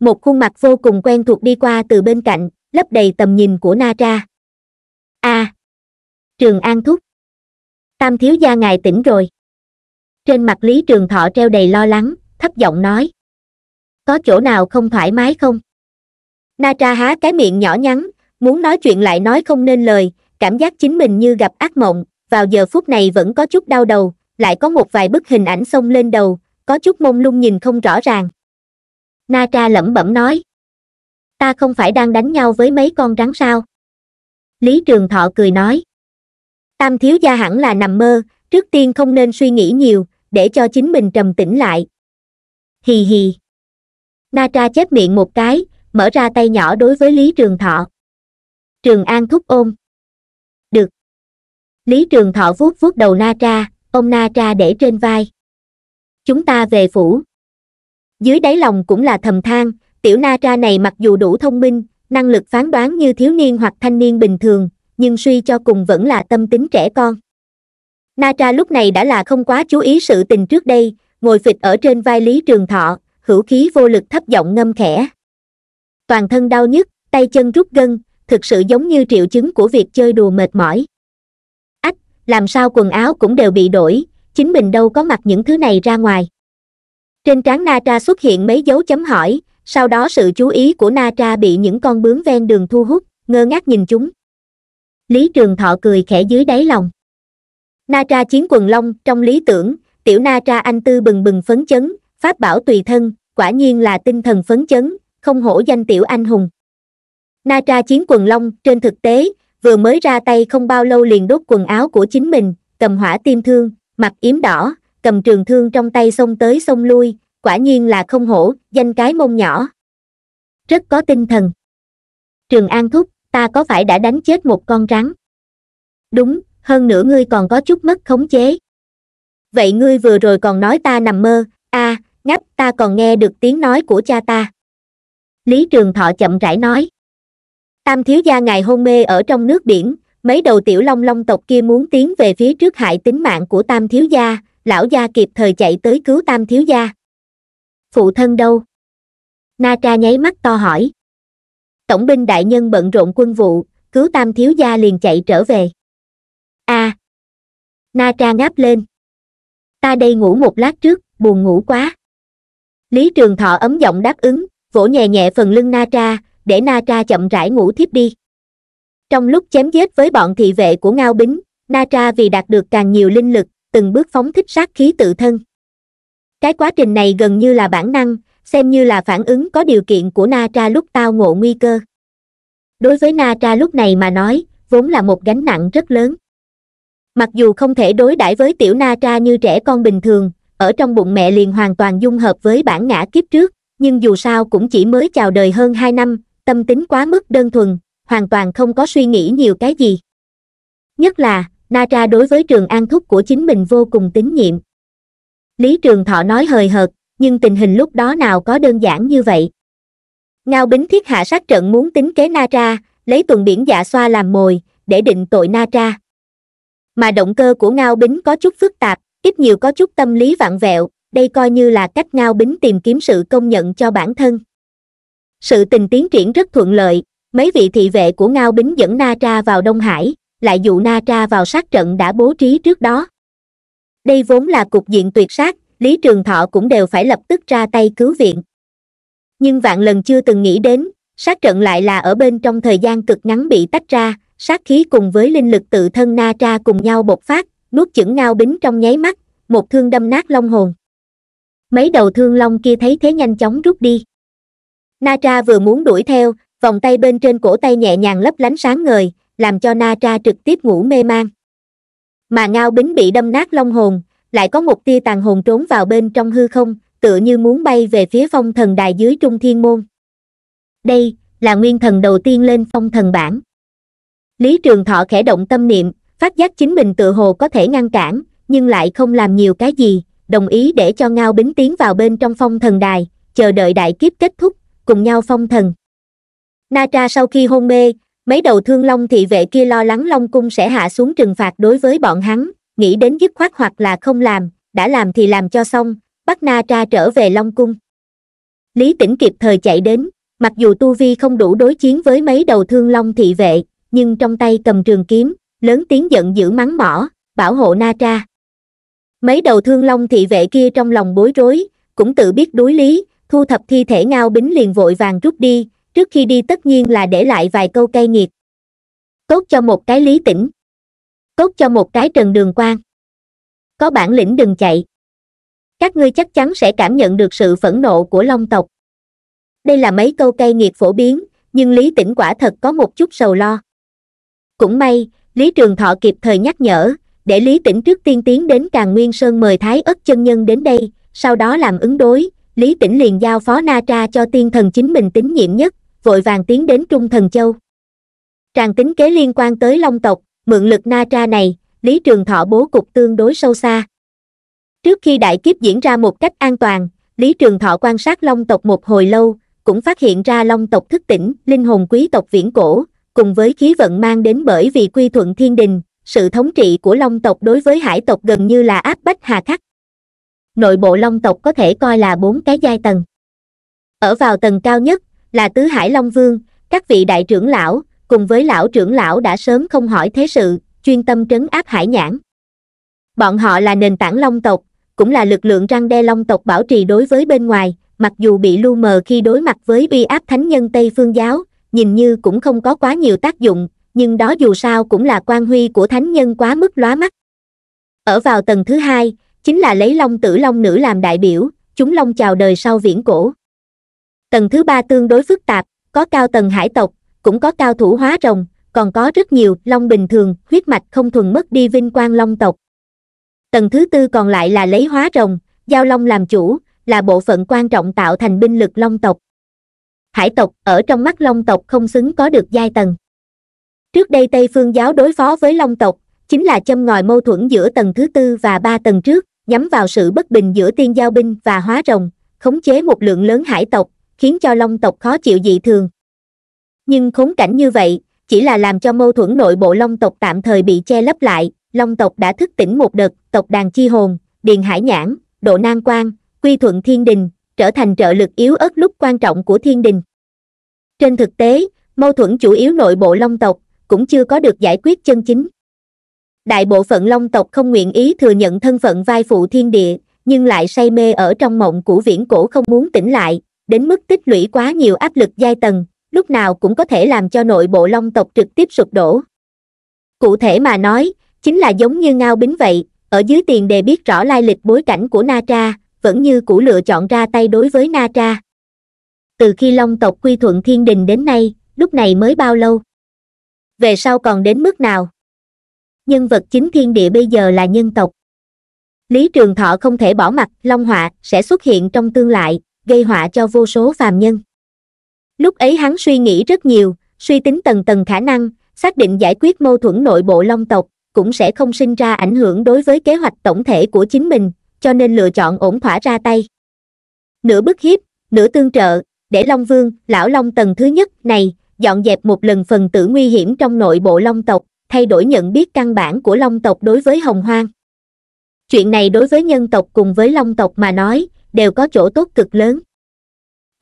một khuôn mặt vô cùng quen thuộc đi qua từ bên cạnh lấp đầy tầm nhìn của na tra a à, trường an thúc tam thiếu gia ngài tỉnh rồi trên mặt lý trường thọ treo đầy lo lắng thấp giọng nói có chỗ nào không thoải mái không na tra há cái miệng nhỏ nhắn muốn nói chuyện lại nói không nên lời cảm giác chính mình như gặp ác mộng vào giờ phút này vẫn có chút đau đầu lại có một vài bức hình ảnh xông lên đầu có chút mông lung nhìn không rõ ràng na tra lẩm bẩm nói ta không phải đang đánh nhau với mấy con rắn sao lý trường thọ cười nói tam thiếu gia hẳn là nằm mơ, trước tiên không nên suy nghĩ nhiều, để cho chính mình trầm tĩnh lại. Hì hì. Na tra chép miệng một cái, mở ra tay nhỏ đối với Lý Trường Thọ. Trường An thúc ôm. Được. Lý Trường Thọ vuốt vuốt đầu Na tra, ông Na tra để trên vai. Chúng ta về phủ. Dưới đáy lòng cũng là thầm than, tiểu Na tra này mặc dù đủ thông minh, năng lực phán đoán như thiếu niên hoặc thanh niên bình thường, nhưng suy cho cùng vẫn là tâm tính trẻ con na tra lúc này đã là không quá chú ý sự tình trước đây ngồi phịch ở trên vai lý trường thọ hữu khí vô lực thấp giọng ngâm khẽ toàn thân đau nhức tay chân rút gân thực sự giống như triệu chứng của việc chơi đùa mệt mỏi ách làm sao quần áo cũng đều bị đổi chính mình đâu có mặc những thứ này ra ngoài trên trán na tra xuất hiện mấy dấu chấm hỏi sau đó sự chú ý của na tra bị những con bướm ven đường thu hút ngơ ngác nhìn chúng lý trường thọ cười khẽ dưới đáy lòng na tra chiến quần long trong lý tưởng tiểu na tra anh tư bừng bừng phấn chấn pháp bảo tùy thân quả nhiên là tinh thần phấn chấn không hổ danh tiểu anh hùng na tra chiến quần long trên thực tế vừa mới ra tay không bao lâu liền đốt quần áo của chính mình cầm hỏa tiêm thương mặt yếm đỏ cầm trường thương trong tay xông tới xông lui quả nhiên là không hổ danh cái mông nhỏ rất có tinh thần trường an thúc ta có phải đã đánh chết một con rắn đúng hơn nữa ngươi còn có chút mất khống chế vậy ngươi vừa rồi còn nói ta nằm mơ a à, ngắp ta còn nghe được tiếng nói của cha ta lý trường thọ chậm rãi nói tam thiếu gia ngài hôn mê ở trong nước biển mấy đầu tiểu long long tộc kia muốn tiến về phía trước hại tính mạng của tam thiếu gia lão gia kịp thời chạy tới cứu tam thiếu gia phụ thân đâu na tra nháy mắt to hỏi tổng binh đại nhân bận rộn quân vụ cứu tam thiếu gia liền chạy trở về a à. na tra ngáp lên ta đây ngủ một lát trước buồn ngủ quá lý trường thọ ấm giọng đáp ứng vỗ nhẹ nhẹ phần lưng na tra để na tra chậm rãi ngủ thiếp đi trong lúc chém giết với bọn thị vệ của ngao bính na tra vì đạt được càng nhiều linh lực từng bước phóng thích sát khí tự thân cái quá trình này gần như là bản năng xem như là phản ứng có điều kiện của na tra lúc tao ngộ nguy cơ đối với na tra lúc này mà nói vốn là một gánh nặng rất lớn mặc dù không thể đối đãi với tiểu na tra như trẻ con bình thường ở trong bụng mẹ liền hoàn toàn dung hợp với bản ngã kiếp trước nhưng dù sao cũng chỉ mới chào đời hơn hai năm tâm tính quá mức đơn thuần hoàn toàn không có suy nghĩ nhiều cái gì nhất là na tra đối với trường an thúc của chính mình vô cùng tín nhiệm lý trường thọ nói hời hợt nhưng tình hình lúc đó nào có đơn giản như vậy ngao bính thiết hạ sát trận muốn tính kế na tra lấy tuần biển dạ xoa làm mồi để định tội na tra mà động cơ của ngao bính có chút phức tạp ít nhiều có chút tâm lý vặn vẹo đây coi như là cách ngao bính tìm kiếm sự công nhận cho bản thân sự tình tiến triển rất thuận lợi mấy vị thị vệ của ngao bính dẫn na tra vào đông hải lại dụ na tra vào sát trận đã bố trí trước đó đây vốn là cục diện tuyệt sát lý trường thọ cũng đều phải lập tức ra tay cứu viện nhưng vạn lần chưa từng nghĩ đến sát trận lại là ở bên trong thời gian cực ngắn bị tách ra sát khí cùng với linh lực tự thân na tra cùng nhau bộc phát nuốt chửng ngao bính trong nháy mắt một thương đâm nát long hồn mấy đầu thương long kia thấy thế nhanh chóng rút đi na tra vừa muốn đuổi theo vòng tay bên trên cổ tay nhẹ nhàng lấp lánh sáng ngời làm cho na tra trực tiếp ngủ mê man mà ngao bính bị đâm nát long hồn lại có một tia tàn hồn trốn vào bên trong hư không, tựa như muốn bay về phía phong thần đài dưới trung thiên môn. Đây, là nguyên thần đầu tiên lên phong thần bản. Lý Trường Thọ khẽ động tâm niệm, phát giác chính mình tự hồ có thể ngăn cản, nhưng lại không làm nhiều cái gì, đồng ý để cho Ngao Bính tiến vào bên trong phong thần đài, chờ đợi đại kiếp kết thúc, cùng nhau phong thần. Na Tra sau khi hôn mê, mấy đầu thương long thị vệ kia lo lắng Long Cung sẽ hạ xuống trừng phạt đối với bọn hắn, nghĩ đến dứt khoát hoặc là không làm đã làm thì làm cho xong bắt na tra trở về long cung lý tĩnh kịp thời chạy đến mặc dù tu vi không đủ đối chiến với mấy đầu thương long thị vệ nhưng trong tay cầm trường kiếm lớn tiếng giận dữ mắng mỏ bảo hộ na tra mấy đầu thương long thị vệ kia trong lòng bối rối cũng tự biết đối lý thu thập thi thể ngao bính liền vội vàng rút đi trước khi đi tất nhiên là để lại vài câu cay nghiệt tốt cho một cái lý tĩnh tốt cho một cái trần đường quan có bản lĩnh đừng chạy các ngươi chắc chắn sẽ cảm nhận được sự phẫn nộ của long tộc đây là mấy câu cay nghiệt phổ biến nhưng lý tĩnh quả thật có một chút sầu lo cũng may lý trường thọ kịp thời nhắc nhở để lý tĩnh trước tiên tiến đến càng nguyên sơn mời thái ất chân nhân đến đây sau đó làm ứng đối lý tĩnh liền giao phó na tra cho tiên thần chính mình tín nhiệm nhất vội vàng tiến đến trung thần châu tràng tính kế liên quan tới long tộc mượn lực na tra này lý trường thọ bố cục tương đối sâu xa trước khi đại kiếp diễn ra một cách an toàn lý trường thọ quan sát long tộc một hồi lâu cũng phát hiện ra long tộc thức tỉnh linh hồn quý tộc viễn cổ cùng với khí vận mang đến bởi vì quy thuận thiên đình sự thống trị của long tộc đối với hải tộc gần như là áp bách hà khắc nội bộ long tộc có thể coi là bốn cái giai tầng ở vào tầng cao nhất là tứ hải long vương các vị đại trưởng lão cùng với lão trưởng lão đã sớm không hỏi thế sự, chuyên tâm trấn áp hải nhãn. Bọn họ là nền tảng long tộc, cũng là lực lượng răng đe long tộc bảo trì đối với bên ngoài, mặc dù bị lu mờ khi đối mặt với uy áp thánh nhân Tây Phương Giáo, nhìn như cũng không có quá nhiều tác dụng, nhưng đó dù sao cũng là quan huy của thánh nhân quá mức lóa mắt. Ở vào tầng thứ hai, chính là lấy long tử long nữ làm đại biểu, chúng long chào đời sau viễn cổ. Tầng thứ ba tương đối phức tạp, có cao tầng hải tộc, cũng có cao thủ hóa rồng, còn có rất nhiều long bình thường, huyết mạch không thuần mất đi vinh quang long tộc. Tầng thứ tư còn lại là lấy hóa rồng, giao long làm chủ, là bộ phận quan trọng tạo thành binh lực long tộc. Hải tộc ở trong mắt long tộc không xứng có được giai tầng. Trước đây Tây Phương giáo đối phó với long tộc, chính là châm ngòi mâu thuẫn giữa tầng thứ tư và ba tầng trước, nhắm vào sự bất bình giữa tiên giao binh và hóa rồng, khống chế một lượng lớn hải tộc, khiến cho long tộc khó chịu dị thường, nhưng khốn cảnh như vậy chỉ là làm cho mâu thuẫn nội bộ long tộc tạm thời bị che lấp lại long tộc đã thức tỉnh một đợt tộc đàn chi hồn điền hải nhãn độ nan quan quy thuận thiên đình trở thành trợ lực yếu ớt lúc quan trọng của thiên đình trên thực tế mâu thuẫn chủ yếu nội bộ long tộc cũng chưa có được giải quyết chân chính đại bộ phận long tộc không nguyện ý thừa nhận thân phận vai phụ thiên địa nhưng lại say mê ở trong mộng của viễn cổ không muốn tỉnh lại đến mức tích lũy quá nhiều áp lực giai tầng lúc nào cũng có thể làm cho nội bộ long tộc trực tiếp sụp đổ cụ thể mà nói chính là giống như ngao bính vậy ở dưới tiền đề biết rõ lai lịch bối cảnh của na tra vẫn như cũ lựa chọn ra tay đối với na tra từ khi long tộc quy thuận thiên đình đến nay lúc này mới bao lâu về sau còn đến mức nào nhân vật chính thiên địa bây giờ là nhân tộc lý trường thọ không thể bỏ mặt long họa sẽ xuất hiện trong tương lai gây họa cho vô số phàm nhân Lúc ấy hắn suy nghĩ rất nhiều, suy tính tầng tầng khả năng, xác định giải quyết mâu thuẫn nội bộ long tộc, cũng sẽ không sinh ra ảnh hưởng đối với kế hoạch tổng thể của chính mình, cho nên lựa chọn ổn thỏa ra tay. Nửa bức hiếp, nửa tương trợ, để Long Vương, Lão Long tầng thứ nhất này, dọn dẹp một lần phần tử nguy hiểm trong nội bộ Long tộc, thay đổi nhận biết căn bản của Long tộc đối với Hồng Hoang. Chuyện này đối với nhân tộc cùng với Long tộc mà nói, đều có chỗ tốt cực lớn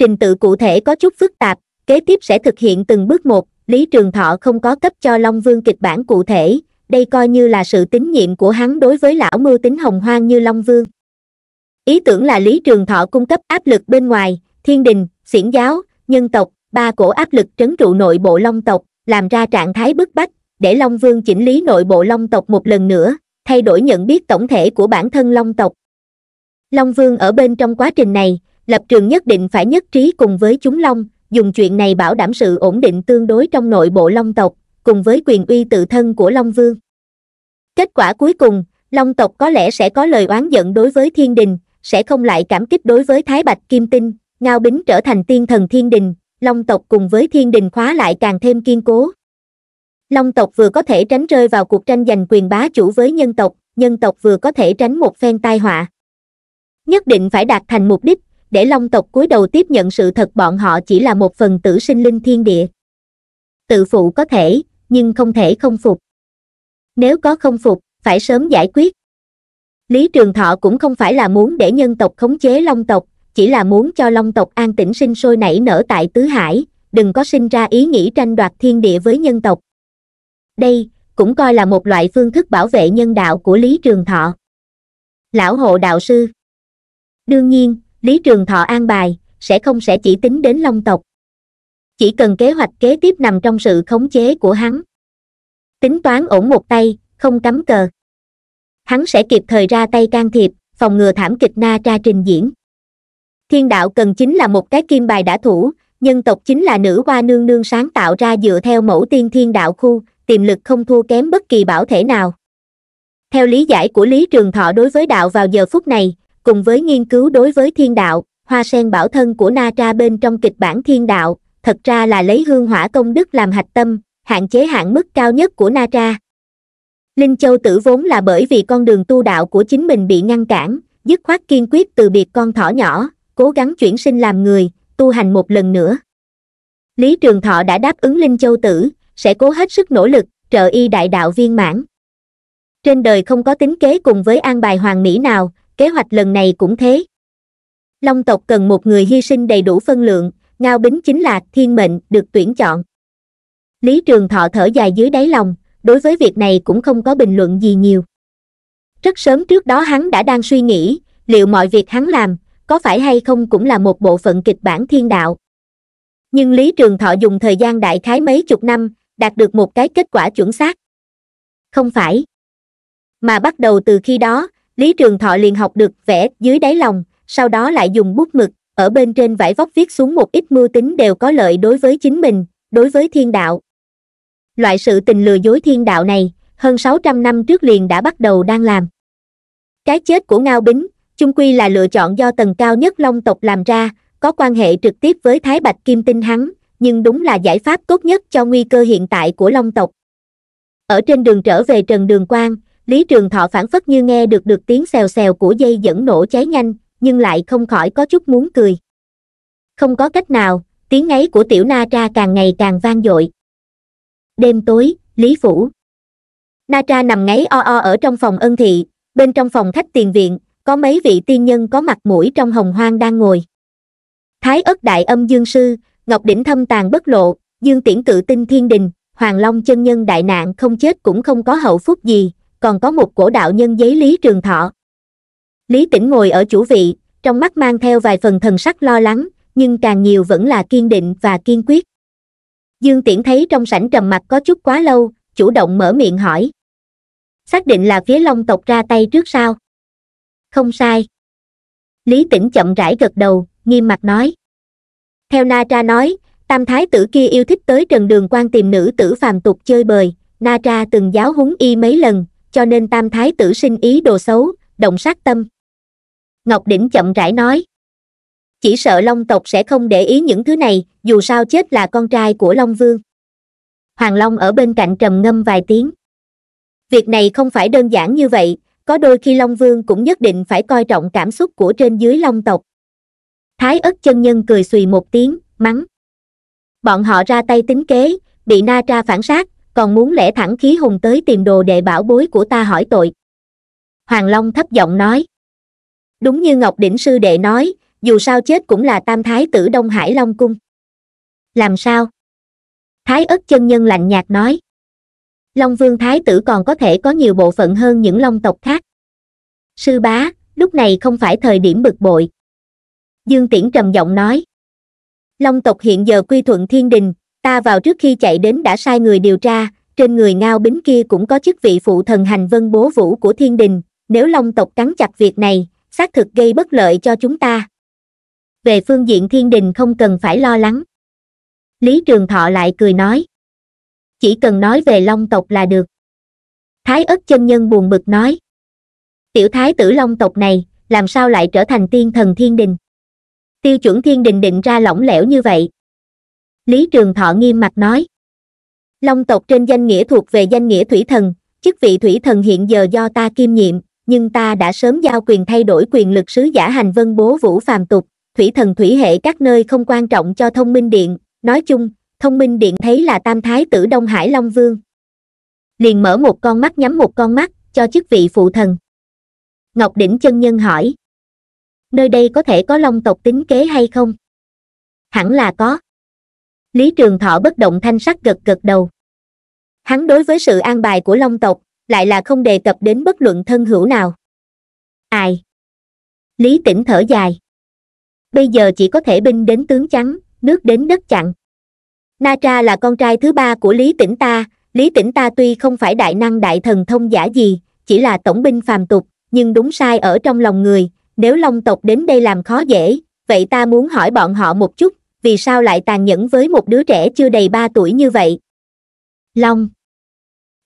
trình tự cụ thể có chút phức tạp kế tiếp sẽ thực hiện từng bước một lý trường thọ không có cấp cho long vương kịch bản cụ thể đây coi như là sự tín nhiệm của hắn đối với lão mưu tính hồng hoang như long vương ý tưởng là lý trường thọ cung cấp áp lực bên ngoài thiên đình xiển giáo nhân tộc ba cổ áp lực trấn trụ nội bộ long tộc làm ra trạng thái bức bách để long vương chỉnh lý nội bộ long tộc một lần nữa thay đổi nhận biết tổng thể của bản thân long tộc long vương ở bên trong quá trình này lập trường nhất định phải nhất trí cùng với chúng long dùng chuyện này bảo đảm sự ổn định tương đối trong nội bộ long tộc cùng với quyền uy tự thân của long vương kết quả cuối cùng long tộc có lẽ sẽ có lời oán giận đối với thiên đình sẽ không lại cảm kích đối với thái bạch kim tinh ngao bính trở thành tiên thần thiên đình long tộc cùng với thiên đình khóa lại càng thêm kiên cố long tộc vừa có thể tránh rơi vào cuộc tranh giành quyền bá chủ với nhân tộc nhân tộc vừa có thể tránh một phen tai họa nhất định phải đạt thành mục đích để long tộc cúi đầu tiếp nhận sự thật bọn họ chỉ là một phần tử sinh linh thiên địa. Tự phụ có thể, nhưng không thể không phục. Nếu có không phục, phải sớm giải quyết. Lý Trường Thọ cũng không phải là muốn để nhân tộc khống chế long tộc, chỉ là muốn cho long tộc an tĩnh sinh sôi nảy nở tại Tứ Hải, đừng có sinh ra ý nghĩ tranh đoạt thiên địa với nhân tộc. Đây, cũng coi là một loại phương thức bảo vệ nhân đạo của Lý Trường Thọ. Lão hộ đạo sư Đương nhiên, Lý Trường Thọ an bài, sẽ không sẽ chỉ tính đến Long tộc. Chỉ cần kế hoạch kế tiếp nằm trong sự khống chế của hắn. Tính toán ổn một tay, không cắm cờ. Hắn sẽ kịp thời ra tay can thiệp, phòng ngừa thảm kịch na tra trình diễn. Thiên đạo cần chính là một cái kim bài đã thủ, nhân tộc chính là nữ hoa nương nương sáng tạo ra dựa theo mẫu tiên thiên đạo khu, tiềm lực không thua kém bất kỳ bảo thể nào. Theo lý giải của Lý Trường Thọ đối với đạo vào giờ phút này, cùng với nghiên cứu đối với thiên đạo, hoa sen bảo thân của Na Tra bên trong kịch bản thiên đạo, thật ra là lấy hương hỏa công đức làm hạch tâm, hạn chế hạn mức cao nhất của Na Tra. Linh Châu Tử vốn là bởi vì con đường tu đạo của chính mình bị ngăn cản, dứt khoát kiên quyết từ biệt con thỏ nhỏ, cố gắng chuyển sinh làm người, tu hành một lần nữa. Lý Trường Thọ đã đáp ứng Linh Châu Tử, sẽ cố hết sức nỗ lực, trợ y đại đạo viên mãn. Trên đời không có tính kế cùng với an bài hoàng mỹ nào, kế hoạch lần này cũng thế long tộc cần một người hy sinh đầy đủ phân lượng ngao bính chính là thiên mệnh được tuyển chọn lý trường thọ thở dài dưới đáy lòng đối với việc này cũng không có bình luận gì nhiều rất sớm trước đó hắn đã đang suy nghĩ liệu mọi việc hắn làm có phải hay không cũng là một bộ phận kịch bản thiên đạo nhưng lý trường thọ dùng thời gian đại khái mấy chục năm đạt được một cái kết quả chuẩn xác không phải mà bắt đầu từ khi đó lý trường thọ liền học được vẽ dưới đáy lòng sau đó lại dùng bút mực ở bên trên vải vóc viết xuống một ít mưu tính đều có lợi đối với chính mình đối với thiên đạo loại sự tình lừa dối thiên đạo này hơn sáu trăm năm trước liền đã bắt đầu đang làm cái chết của ngao bính chung quy là lựa chọn do tầng cao nhất long tộc làm ra có quan hệ trực tiếp với thái bạch kim tinh hắn nhưng đúng là giải pháp tốt nhất cho nguy cơ hiện tại của long tộc ở trên đường trở về trần đường quang Lý Trường Thọ phản phất như nghe được được tiếng xèo xèo của dây dẫn nổ cháy nhanh, nhưng lại không khỏi có chút muốn cười. Không có cách nào, tiếng ấy của tiểu na tra càng ngày càng vang dội. Đêm tối, Lý Phủ. Na tra nằm ngáy o o ở trong phòng ân thị, bên trong phòng khách tiền viện, có mấy vị tiên nhân có mặt mũi trong hồng hoang đang ngồi. Thái ất đại âm dương sư, Ngọc Đỉnh thâm tàn bất lộ, Dương Tiễn tự tinh thiên đình, Hoàng Long chân nhân đại nạn không chết cũng không có hậu phúc gì, còn có một cổ đạo nhân giấy Lý Trường Thọ. Lý Tĩnh ngồi ở chủ vị, trong mắt mang theo vài phần thần sắc lo lắng, nhưng càng nhiều vẫn là kiên định và kiên quyết. Dương Tiễn thấy trong sảnh trầm mặt có chút quá lâu, chủ động mở miệng hỏi. Xác định là phía Long tộc ra tay trước sao? Không sai. Lý Tĩnh chậm rãi gật đầu, nghiêm mặt nói. Theo Na Tra nói, tam thái tử kia yêu thích tới trần đường quan tìm nữ tử phàm tục chơi bời, Na Tra từng giáo húng y mấy lần, cho nên tam thái tử sinh ý đồ xấu động sát tâm ngọc đỉnh chậm rãi nói chỉ sợ long tộc sẽ không để ý những thứ này dù sao chết là con trai của long vương hoàng long ở bên cạnh trầm ngâm vài tiếng việc này không phải đơn giản như vậy có đôi khi long vương cũng nhất định phải coi trọng cảm xúc của trên dưới long tộc thái ất chân nhân cười xùy một tiếng mắng bọn họ ra tay tính kế bị na tra phản sát còn muốn lẽ thẳng khí hùng tới tìm đồ đệ bảo bối của ta hỏi tội hoàng long thấp giọng nói đúng như ngọc đỉnh sư đệ nói dù sao chết cũng là tam thái tử đông hải long cung làm sao thái ất chân nhân lạnh nhạt nói long vương thái tử còn có thể có nhiều bộ phận hơn những long tộc khác sư bá lúc này không phải thời điểm bực bội dương tiễn trầm giọng nói long tộc hiện giờ quy thuận thiên đình ta vào trước khi chạy đến đã sai người điều tra trên người ngao bính kia cũng có chức vị phụ thần hành vân bố vũ của thiên đình nếu long tộc cắn chặt việc này xác thực gây bất lợi cho chúng ta về phương diện thiên đình không cần phải lo lắng lý trường thọ lại cười nói chỉ cần nói về long tộc là được thái ất chân nhân buồn bực nói tiểu thái tử long tộc này làm sao lại trở thành tiên thần thiên đình tiêu chuẩn thiên đình định ra lỏng lẻo như vậy lý trường thọ nghiêm mặt nói long tộc trên danh nghĩa thuộc về danh nghĩa thủy thần chức vị thủy thần hiện giờ do ta kiêm nhiệm nhưng ta đã sớm giao quyền thay đổi quyền lực sứ giả hành vân bố vũ phàm tục thủy thần thủy hệ các nơi không quan trọng cho thông minh điện nói chung thông minh điện thấy là tam thái tử đông hải long vương liền mở một con mắt nhắm một con mắt cho chức vị phụ thần ngọc đỉnh chân nhân hỏi nơi đây có thể có long tộc tính kế hay không hẳn là có lý trường thọ bất động thanh sắc gật gật đầu hắn đối với sự an bài của long tộc lại là không đề cập đến bất luận thân hữu nào ai lý tỉnh thở dài bây giờ chỉ có thể binh đến tướng chắn nước đến đất chặn na tra là con trai thứ ba của lý tỉnh ta lý tỉnh ta tuy không phải đại năng đại thần thông giả gì chỉ là tổng binh phàm tục nhưng đúng sai ở trong lòng người nếu long tộc đến đây làm khó dễ vậy ta muốn hỏi bọn họ một chút vì sao lại tàn nhẫn với một đứa trẻ chưa đầy ba tuổi như vậy long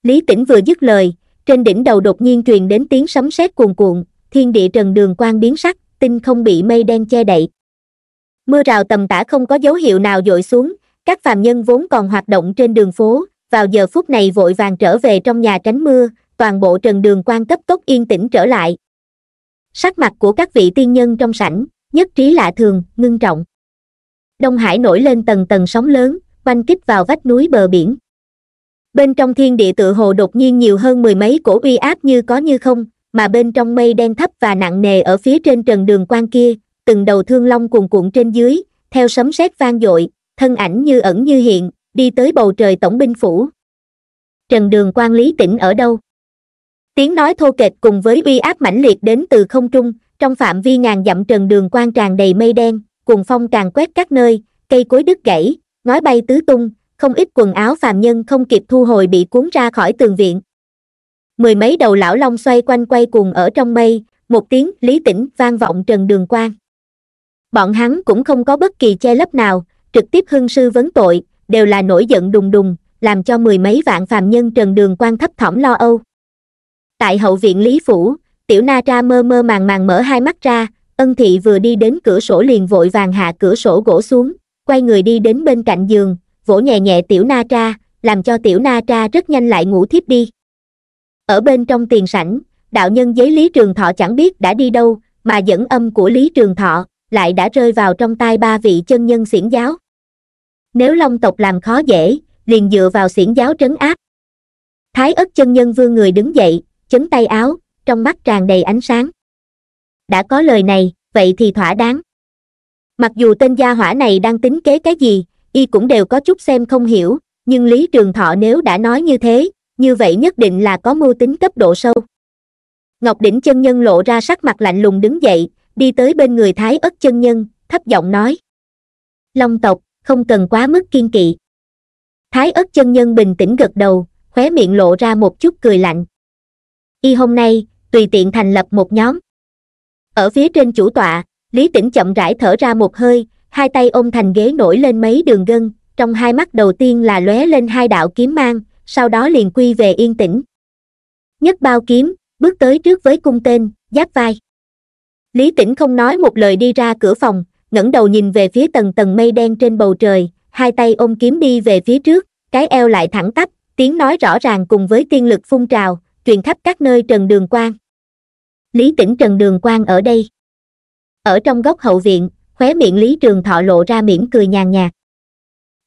lý tĩnh vừa dứt lời trên đỉnh đầu đột nhiên truyền đến tiếng sấm sét cuồn cuộn thiên địa trần đường quang biến sắc tinh không bị mây đen che đậy mưa rào tầm tã không có dấu hiệu nào dội xuống các phàm nhân vốn còn hoạt động trên đường phố vào giờ phút này vội vàng trở về trong nhà tránh mưa toàn bộ trần đường quan cấp tốc yên tĩnh trở lại sắc mặt của các vị tiên nhân trong sảnh nhất trí lạ thường ngưng trọng đông hải nổi lên tầng tầng sóng lớn oanh kích vào vách núi bờ biển bên trong thiên địa tự hồ đột nhiên nhiều hơn mười mấy cổ uy áp như có như không mà bên trong mây đen thấp và nặng nề ở phía trên trần đường quan kia từng đầu thương long cuồn cuộn trên dưới theo sấm sét vang dội thân ảnh như ẩn như hiện đi tới bầu trời tổng binh phủ trần đường quan lý tỉnh ở đâu tiếng nói thô kệch cùng với uy áp mãnh liệt đến từ không trung trong phạm vi ngàn dặm trần đường quan tràn đầy mây đen cuồng phong càng quét các nơi, cây cối đứt gãy, ngói bay tứ tung, không ít quần áo phàm nhân không kịp thu hồi bị cuốn ra khỏi tường viện. Mười mấy đầu lão long xoay quanh quay cuồng ở trong mây, một tiếng lý tĩnh vang vọng trần đường quan. Bọn hắn cũng không có bất kỳ che lấp nào, trực tiếp hưng sư vấn tội, đều là nổi giận đùng đùng, làm cho mười mấy vạn phàm nhân trần đường quan thấp thỏm lo âu. Tại hậu viện Lý Phủ, tiểu na tra mơ mơ màng màng mở hai mắt ra, Ân thị vừa đi đến cửa sổ liền vội vàng hạ cửa sổ gỗ xuống, quay người đi đến bên cạnh giường, vỗ nhẹ nhẹ tiểu na tra, làm cho tiểu na tra rất nhanh lại ngủ thiếp đi. Ở bên trong tiền sảnh, đạo nhân giấy Lý Trường Thọ chẳng biết đã đi đâu, mà dẫn âm của Lý Trường Thọ lại đã rơi vào trong tai ba vị chân nhân xiển giáo. Nếu Long tộc làm khó dễ, liền dựa vào xiển giáo trấn áp. Thái ất chân nhân vương người đứng dậy, chấn tay áo, trong mắt tràn đầy ánh sáng đã có lời này vậy thì thỏa đáng mặc dù tên gia hỏa này đang tính kế cái gì y cũng đều có chút xem không hiểu nhưng lý trường thọ nếu đã nói như thế như vậy nhất định là có mưu tính cấp độ sâu ngọc đỉnh chân nhân lộ ra sắc mặt lạnh lùng đứng dậy đi tới bên người thái ất chân nhân thấp giọng nói long tộc không cần quá mức kiên kỵ thái ất chân nhân bình tĩnh gật đầu khóe miệng lộ ra một chút cười lạnh y hôm nay tùy tiện thành lập một nhóm ở phía trên chủ tọa, Lý Tĩnh chậm rãi thở ra một hơi, hai tay ôm thành ghế nổi lên mấy đường gân, trong hai mắt đầu tiên là lóe lên hai đạo kiếm mang, sau đó liền quy về yên tĩnh. Nhất bao kiếm, bước tới trước với cung tên, giáp vai. Lý Tĩnh không nói một lời đi ra cửa phòng, ngẩng đầu nhìn về phía tầng tầng mây đen trên bầu trời, hai tay ôm kiếm đi về phía trước, cái eo lại thẳng tắp, tiếng nói rõ ràng cùng với tiên lực phun trào, truyền khắp các nơi trần đường quang lý tĩnh trần đường quan ở đây ở trong góc hậu viện khóe miệng lý trường thọ lộ ra mỉm cười nhàn nhạt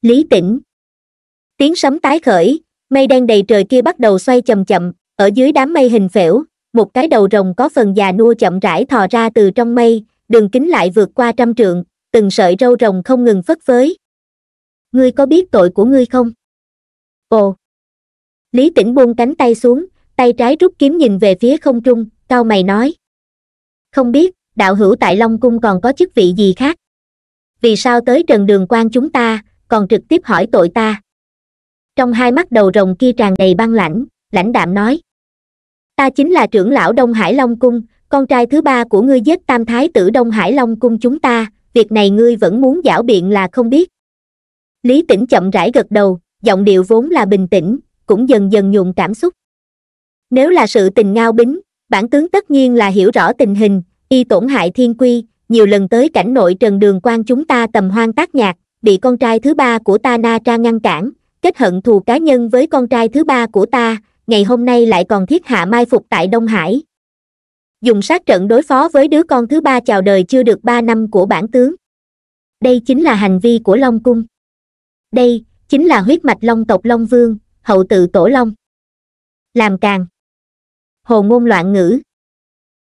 lý tĩnh tiếng sấm tái khởi mây đen đầy trời kia bắt đầu xoay chậm chậm ở dưới đám mây hình phễu một cái đầu rồng có phần già nua chậm rãi thò ra từ trong mây đường kính lại vượt qua trăm trượng từng sợi râu rồng không ngừng phất phới ngươi có biết tội của ngươi không ồ lý tĩnh buông cánh tay xuống tay trái rút kiếm nhìn về phía không trung cau mày nói không biết đạo hữu tại long cung còn có chức vị gì khác vì sao tới trần đường quan chúng ta còn trực tiếp hỏi tội ta trong hai mắt đầu rồng kia tràn đầy băng lãnh lãnh đạm nói ta chính là trưởng lão đông hải long cung con trai thứ ba của ngươi giết tam thái tử đông hải long cung chúng ta việc này ngươi vẫn muốn giảo biện là không biết lý tĩnh chậm rãi gật đầu giọng điệu vốn là bình tĩnh cũng dần dần nhuộm cảm xúc nếu là sự tình ngao bính bản tướng tất nhiên là hiểu rõ tình hình y tổn hại thiên quy nhiều lần tới cảnh nội trần đường quan chúng ta tầm hoang tác nhạc bị con trai thứ ba của ta na tra ngăn cản kết hận thù cá nhân với con trai thứ ba của ta ngày hôm nay lại còn thiết hạ mai phục tại đông hải dùng sát trận đối phó với đứa con thứ ba chào đời chưa được ba năm của bản tướng đây chính là hành vi của long cung đây chính là huyết mạch long tộc long vương hậu tự tổ long làm càng hồ ngôn loạn ngữ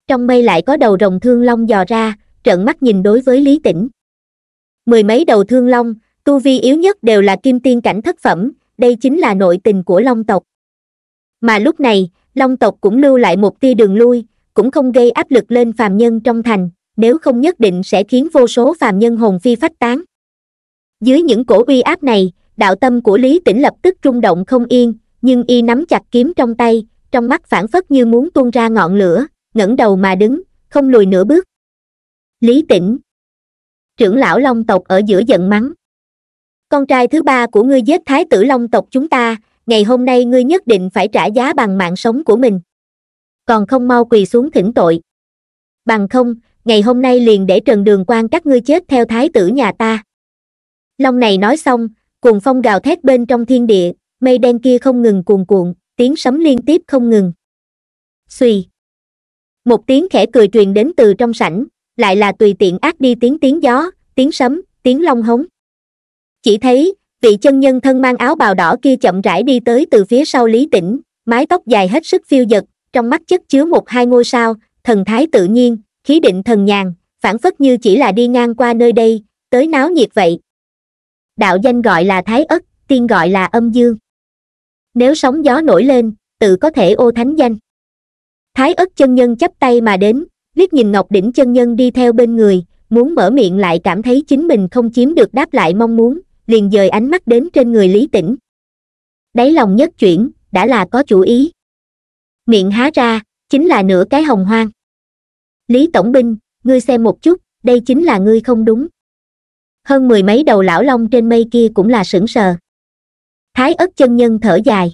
trong mây lại có đầu rồng thương long dò ra trợn mắt nhìn đối với lý tĩnh mười mấy đầu thương long tu vi yếu nhất đều là kim tiên cảnh thất phẩm đây chính là nội tình của long tộc mà lúc này long tộc cũng lưu lại một tia đường lui cũng không gây áp lực lên phàm nhân trong thành nếu không nhất định sẽ khiến vô số phàm nhân hồn phi phách tán dưới những cổ uy áp này đạo tâm của lý tĩnh lập tức rung động không yên nhưng y nắm chặt kiếm trong tay trong mắt phản phất như muốn tuôn ra ngọn lửa ngẩng đầu mà đứng không lùi nửa bước lý tĩnh trưởng lão long tộc ở giữa giận mắng con trai thứ ba của ngươi giết thái tử long tộc chúng ta ngày hôm nay ngươi nhất định phải trả giá bằng mạng sống của mình còn không mau quỳ xuống thỉnh tội bằng không ngày hôm nay liền để trần đường quan các ngươi chết theo thái tử nhà ta long này nói xong cuồng phong gào thét bên trong thiên địa mây đen kia không ngừng cuồn cuộn tiếng sấm liên tiếp không ngừng suy một tiếng khẽ cười truyền đến từ trong sảnh lại là tùy tiện ác đi tiếng tiếng gió tiếng sấm tiếng long hống chỉ thấy vị chân nhân thân mang áo bào đỏ kia chậm rãi đi tới từ phía sau lý tĩnh mái tóc dài hết sức phiêu dật trong mắt chất chứa một hai ngôi sao thần thái tự nhiên khí định thần nhàn phản phất như chỉ là đi ngang qua nơi đây tới náo nhiệt vậy đạo danh gọi là thái ất tiên gọi là âm dương nếu sóng gió nổi lên tự có thể ô thánh danh thái ất chân nhân chắp tay mà đến liếc nhìn ngọc đỉnh chân nhân đi theo bên người muốn mở miệng lại cảm thấy chính mình không chiếm được đáp lại mong muốn liền dời ánh mắt đến trên người lý tĩnh đáy lòng nhất chuyển đã là có chủ ý miệng há ra chính là nửa cái hồng hoang lý tổng binh ngươi xem một chút đây chính là ngươi không đúng hơn mười mấy đầu lão long trên mây kia cũng là sững sờ thái ất chân nhân thở dài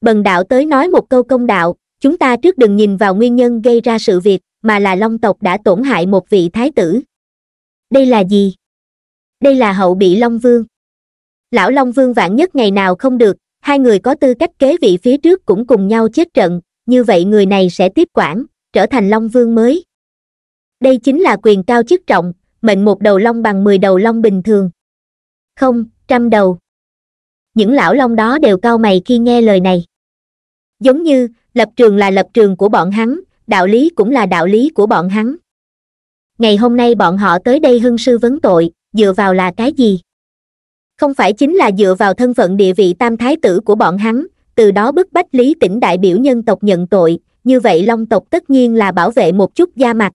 bần đạo tới nói một câu công đạo chúng ta trước đừng nhìn vào nguyên nhân gây ra sự việc mà là long tộc đã tổn hại một vị thái tử đây là gì đây là hậu bị long vương lão long vương vạn nhất ngày nào không được hai người có tư cách kế vị phía trước cũng cùng nhau chết trận như vậy người này sẽ tiếp quản trở thành long vương mới đây chính là quyền cao chức trọng mệnh một đầu long bằng mười đầu long bình thường không trăm đầu những lão long đó đều cau mày khi nghe lời này giống như lập trường là lập trường của bọn hắn đạo lý cũng là đạo lý của bọn hắn ngày hôm nay bọn họ tới đây hưng sư vấn tội dựa vào là cái gì không phải chính là dựa vào thân phận địa vị tam thái tử của bọn hắn từ đó bức bách lý tỉnh đại biểu nhân tộc nhận tội như vậy long tộc tất nhiên là bảo vệ một chút da mặt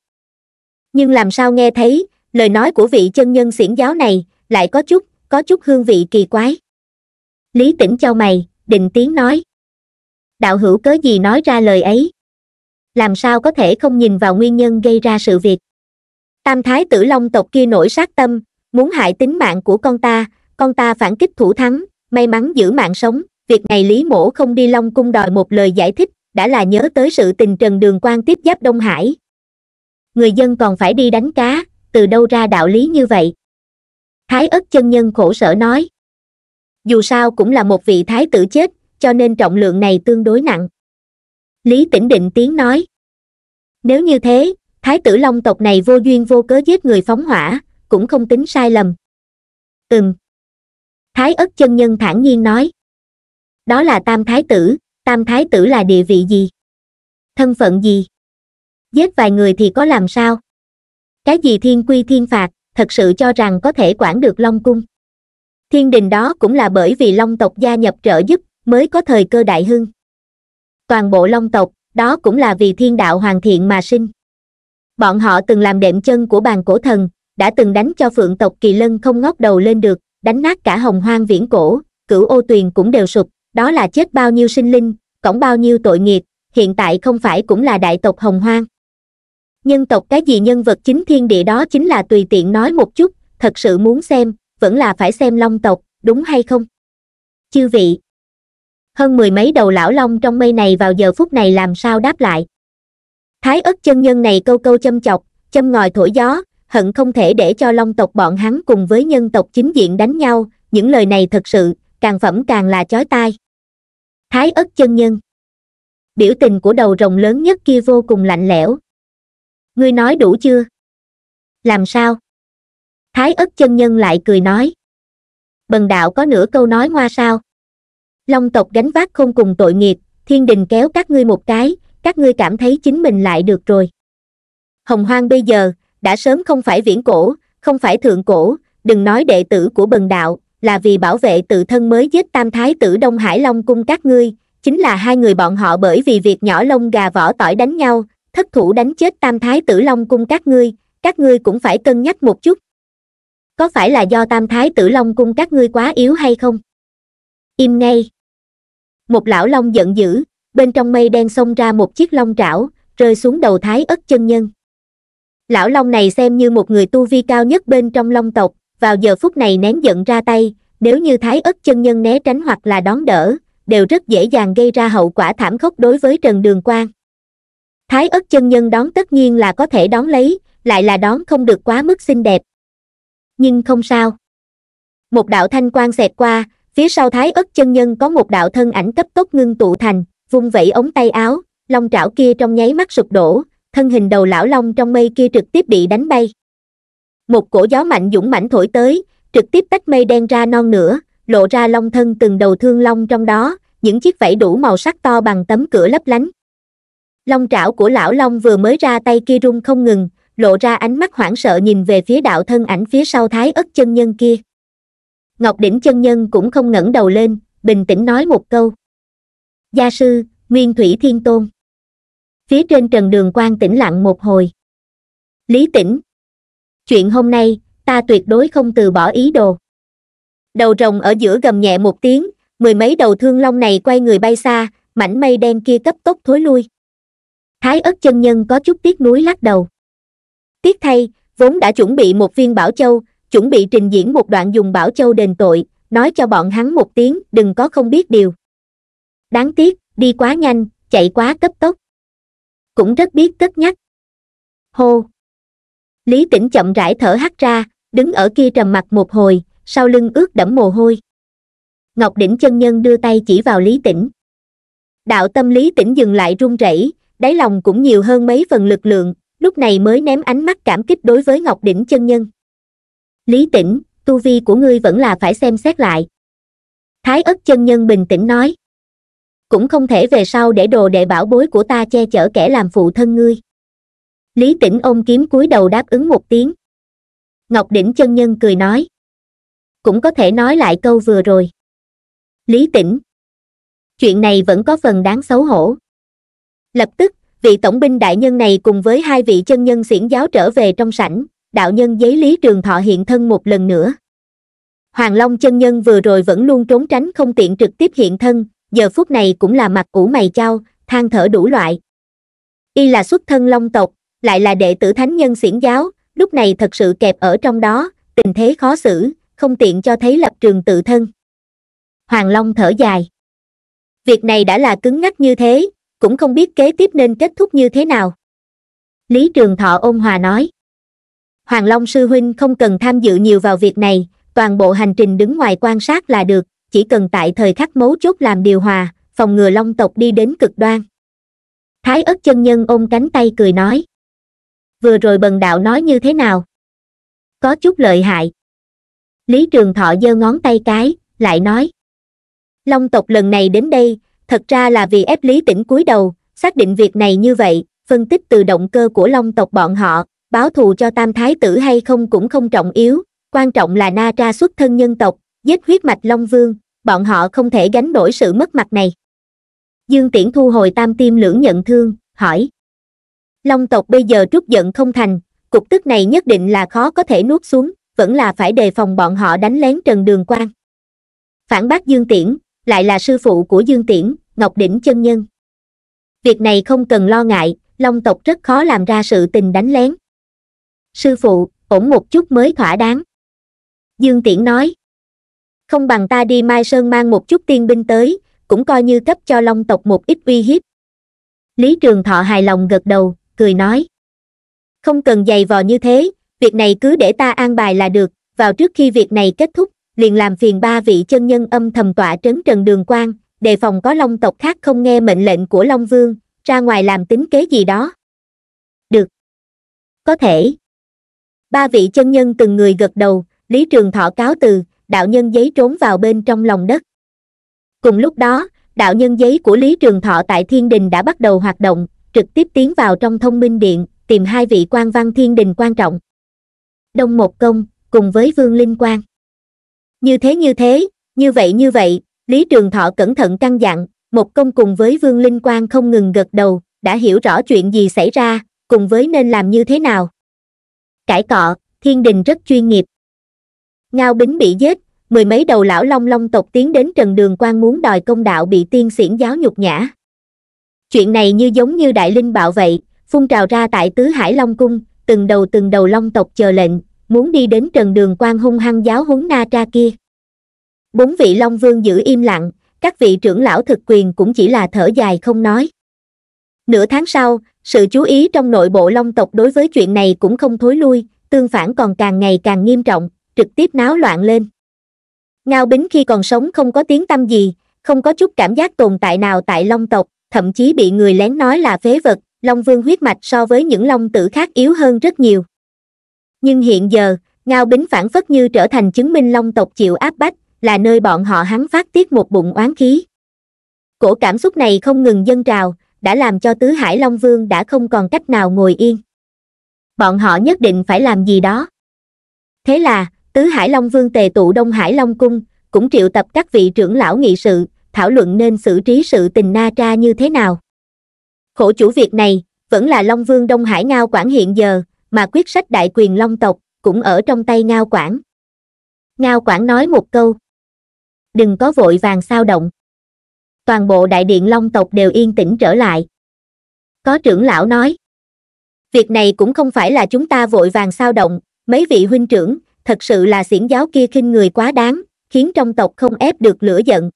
nhưng làm sao nghe thấy lời nói của vị chân nhân xiển giáo này lại có chút có chút hương vị kỳ quái lý tĩnh châu mày định tiếng nói đạo hữu cớ gì nói ra lời ấy làm sao có thể không nhìn vào nguyên nhân gây ra sự việc tam thái tử long tộc kia nổi sát tâm muốn hại tính mạng của con ta con ta phản kích thủ thắng may mắn giữ mạng sống việc này lý mổ không đi long cung đòi một lời giải thích đã là nhớ tới sự tình trần đường quan tiếp giáp đông hải người dân còn phải đi đánh cá từ đâu ra đạo lý như vậy thái ất chân nhân khổ sở nói dù sao cũng là một vị thái tử chết cho nên trọng lượng này tương đối nặng lý tĩnh định tiếng nói nếu như thế thái tử long tộc này vô duyên vô cớ giết người phóng hỏa cũng không tính sai lầm ừm thái ất chân nhân thản nhiên nói đó là tam thái tử tam thái tử là địa vị gì thân phận gì giết vài người thì có làm sao cái gì thiên quy thiên phạt thật sự cho rằng có thể quản được long cung thiên đình đó cũng là bởi vì long tộc gia nhập trợ giúp mới có thời cơ đại hưng toàn bộ long tộc đó cũng là vì thiên đạo hoàn thiện mà sinh bọn họ từng làm đệm chân của bàn cổ thần đã từng đánh cho phượng tộc kỳ lân không ngóc đầu lên được đánh nát cả hồng hoang viễn cổ cửu ô tuyền cũng đều sụp đó là chết bao nhiêu sinh linh cõng bao nhiêu tội nghiệp hiện tại không phải cũng là đại tộc hồng hoang nhân tộc cái gì nhân vật chính thiên địa đó chính là tùy tiện nói một chút thật sự muốn xem vẫn là phải xem long tộc đúng hay không chư vị hơn mười mấy đầu lão long trong mây này vào giờ phút này làm sao đáp lại thái ất chân nhân này câu câu châm chọc châm ngòi thổi gió hận không thể để cho long tộc bọn hắn cùng với nhân tộc chính diện đánh nhau những lời này thật sự càng phẩm càng là chói tai thái ất chân nhân biểu tình của đầu rồng lớn nhất kia vô cùng lạnh lẽo ngươi nói đủ chưa làm sao thái ất chân nhân lại cười nói bần đạo có nửa câu nói hoa sao long tộc gánh vác không cùng tội nghiệp thiên đình kéo các ngươi một cái các ngươi cảm thấy chính mình lại được rồi hồng hoang bây giờ đã sớm không phải viễn cổ không phải thượng cổ đừng nói đệ tử của bần đạo là vì bảo vệ tự thân mới giết tam thái tử đông hải long cung các ngươi chính là hai người bọn họ bởi vì việc nhỏ lông gà vỏ tỏi đánh nhau thất thủ đánh chết tam thái tử long cung các ngươi các ngươi cũng phải cân nhắc một chút có phải là do tam thái tử long cung các ngươi quá yếu hay không im ngay một lão long giận dữ bên trong mây đen xông ra một chiếc long trảo rơi xuống đầu thái ất chân nhân lão long này xem như một người tu vi cao nhất bên trong long tộc vào giờ phút này nén giận ra tay nếu như thái ất chân nhân né tránh hoặc là đón đỡ đều rất dễ dàng gây ra hậu quả thảm khốc đối với trần đường quang thái ất chân nhân đón tất nhiên là có thể đón lấy lại là đón không được quá mức xinh đẹp nhưng không sao một đạo thanh quang xẹt qua phía sau thái ất chân nhân có một đạo thân ảnh cấp tốc ngưng tụ thành vung vẩy ống tay áo long trảo kia trong nháy mắt sụp đổ thân hình đầu lão long trong mây kia trực tiếp bị đánh bay một cổ gió mạnh dũng mãnh thổi tới trực tiếp tách mây đen ra non nữa lộ ra long thân từng đầu thương long trong đó những chiếc vảy đủ màu sắc to bằng tấm cửa lấp lánh long trảo của lão long vừa mới ra tay kia rung không ngừng lộ ra ánh mắt hoảng sợ nhìn về phía đạo thân ảnh phía sau thái ất chân nhân kia ngọc đỉnh chân nhân cũng không ngẩng đầu lên bình tĩnh nói một câu gia sư nguyên thủy thiên tôn phía trên trần đường quan tĩnh lặng một hồi lý tĩnh chuyện hôm nay ta tuyệt đối không từ bỏ ý đồ đầu rồng ở giữa gầm nhẹ một tiếng mười mấy đầu thương long này quay người bay xa mảnh mây đen kia cấp tốc thối lui thái ất chân nhân có chút tiếc nuối lắc đầu tiếc thay vốn đã chuẩn bị một viên bảo châu chuẩn bị trình diễn một đoạn dùng bảo châu đền tội nói cho bọn hắn một tiếng đừng có không biết điều đáng tiếc đi quá nhanh chạy quá cấp tốc cũng rất biết cất nhắc hô lý tĩnh chậm rãi thở hắt ra đứng ở kia trầm mặt một hồi sau lưng ướt đẫm mồ hôi ngọc đỉnh chân nhân đưa tay chỉ vào lý tĩnh đạo tâm lý tĩnh dừng lại run rẩy đáy lòng cũng nhiều hơn mấy phần lực lượng lúc này mới ném ánh mắt cảm kích đối với ngọc đỉnh chân nhân lý tĩnh tu vi của ngươi vẫn là phải xem xét lại thái ất chân nhân bình tĩnh nói cũng không thể về sau để đồ đệ bảo bối của ta che chở kẻ làm phụ thân ngươi lý tĩnh ôm kiếm cúi đầu đáp ứng một tiếng ngọc đỉnh chân nhân cười nói cũng có thể nói lại câu vừa rồi lý tĩnh chuyện này vẫn có phần đáng xấu hổ lập tức vị tổng binh đại nhân này cùng với hai vị chân nhân xiển giáo trở về trong sảnh đạo nhân giấy lý trường thọ hiện thân một lần nữa hoàng long chân nhân vừa rồi vẫn luôn trốn tránh không tiện trực tiếp hiện thân giờ phút này cũng là mặt ủ mày trao than thở đủ loại y là xuất thân long tộc lại là đệ tử thánh nhân xiển giáo lúc này thật sự kẹp ở trong đó tình thế khó xử không tiện cho thấy lập trường tự thân hoàng long thở dài việc này đã là cứng ngắc như thế cũng không biết kế tiếp nên kết thúc như thế nào lý trường thọ ôn hòa nói hoàng long sư huynh không cần tham dự nhiều vào việc này toàn bộ hành trình đứng ngoài quan sát là được chỉ cần tại thời khắc mấu chốt làm điều hòa phòng ngừa long tộc đi đến cực đoan thái ất chân nhân ôm cánh tay cười nói vừa rồi bần đạo nói như thế nào có chút lợi hại lý trường thọ giơ ngón tay cái lại nói long tộc lần này đến đây thật ra là vì ép lý tỉnh cúi đầu xác định việc này như vậy phân tích từ động cơ của long tộc bọn họ báo thù cho tam thái tử hay không cũng không trọng yếu quan trọng là na tra xuất thân nhân tộc giết huyết mạch long vương bọn họ không thể gánh nổi sự mất mặt này dương tiễn thu hồi tam tim lưỡng nhận thương hỏi long tộc bây giờ trút giận không thành cục tức này nhất định là khó có thể nuốt xuống vẫn là phải đề phòng bọn họ đánh lén trần đường quan phản bác dương tiễn lại là sư phụ của Dương Tiễn, Ngọc Đỉnh Chân Nhân. Việc này không cần lo ngại, Long tộc rất khó làm ra sự tình đánh lén. Sư phụ, ổn một chút mới thỏa đáng. Dương Tiễn nói, không bằng ta đi Mai Sơn mang một chút tiên binh tới, cũng coi như cấp cho Long tộc một ít uy hiếp. Lý Trường Thọ hài lòng gật đầu, cười nói, không cần dày vò như thế, việc này cứ để ta an bài là được, vào trước khi việc này kết thúc, liền làm phiền ba vị chân nhân âm thầm tọa trấn trần đường quan đề phòng có long tộc khác không nghe mệnh lệnh của long vương ra ngoài làm tính kế gì đó được có thể ba vị chân nhân từng người gật đầu lý trường thọ cáo từ đạo nhân giấy trốn vào bên trong lòng đất cùng lúc đó đạo nhân giấy của lý trường thọ tại thiên đình đã bắt đầu hoạt động trực tiếp tiến vào trong thông minh điện tìm hai vị quan văn thiên đình quan trọng đông một công cùng với vương linh quang như thế như thế như vậy như vậy lý trường thọ cẩn thận căng dặn một công cùng với vương linh quang không ngừng gật đầu đã hiểu rõ chuyện gì xảy ra cùng với nên làm như thế nào cải cọ thiên đình rất chuyên nghiệp ngao bính bị giết mười mấy đầu lão long long tộc tiến đến trần đường quan muốn đòi công đạo bị tiên xiển giáo nhục nhã chuyện này như giống như đại linh bạo vậy phun trào ra tại tứ hải long cung từng đầu từng đầu long tộc chờ lệnh muốn đi đến trần đường quan hung hăng giáo huấn na tra kia bốn vị long vương giữ im lặng các vị trưởng lão thực quyền cũng chỉ là thở dài không nói nửa tháng sau sự chú ý trong nội bộ long tộc đối với chuyện này cũng không thối lui tương phản còn càng ngày càng nghiêm trọng trực tiếp náo loạn lên ngao bính khi còn sống không có tiếng tâm gì không có chút cảm giác tồn tại nào tại long tộc thậm chí bị người lén nói là phế vật long vương huyết mạch so với những long tử khác yếu hơn rất nhiều nhưng hiện giờ ngao bính phản phất như trở thành chứng minh long tộc chịu áp bách là nơi bọn họ hắn phát tiết một bụng oán khí cổ cảm xúc này không ngừng dâng trào đã làm cho tứ hải long vương đã không còn cách nào ngồi yên bọn họ nhất định phải làm gì đó thế là tứ hải long vương tề tụ đông hải long cung cũng triệu tập các vị trưởng lão nghị sự thảo luận nên xử trí sự tình na tra như thế nào khổ chủ việc này vẫn là long vương đông hải ngao quản hiện giờ mà quyết sách đại quyền long tộc cũng ở trong tay ngao quản ngao quản nói một câu đừng có vội vàng sao động toàn bộ đại điện long tộc đều yên tĩnh trở lại có trưởng lão nói việc này cũng không phải là chúng ta vội vàng sao động mấy vị huynh trưởng thật sự là xiển giáo kia khinh người quá đáng khiến trong tộc không ép được lửa giận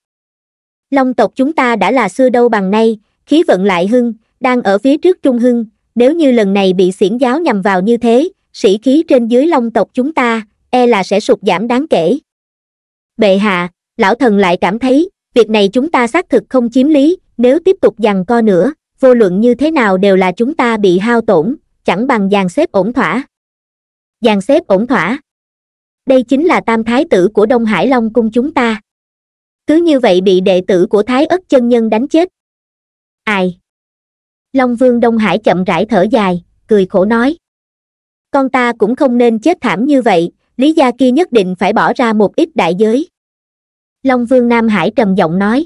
long tộc chúng ta đã là xưa đâu bằng nay khí vận lại hưng đang ở phía trước trung hưng nếu như lần này bị xiển giáo nhằm vào như thế sĩ khí trên dưới long tộc chúng ta e là sẽ sụt giảm đáng kể bệ hạ lão thần lại cảm thấy việc này chúng ta xác thực không chiếm lý nếu tiếp tục giằng co nữa vô luận như thế nào đều là chúng ta bị hao tổn chẳng bằng dàn xếp ổn thỏa dàn xếp ổn thỏa đây chính là tam thái tử của đông hải long cung chúng ta cứ như vậy bị đệ tử của thái ất chân nhân đánh chết ai long vương đông hải chậm rãi thở dài cười khổ nói con ta cũng không nên chết thảm như vậy lý gia kia nhất định phải bỏ ra một ít đại giới long vương nam hải trầm giọng nói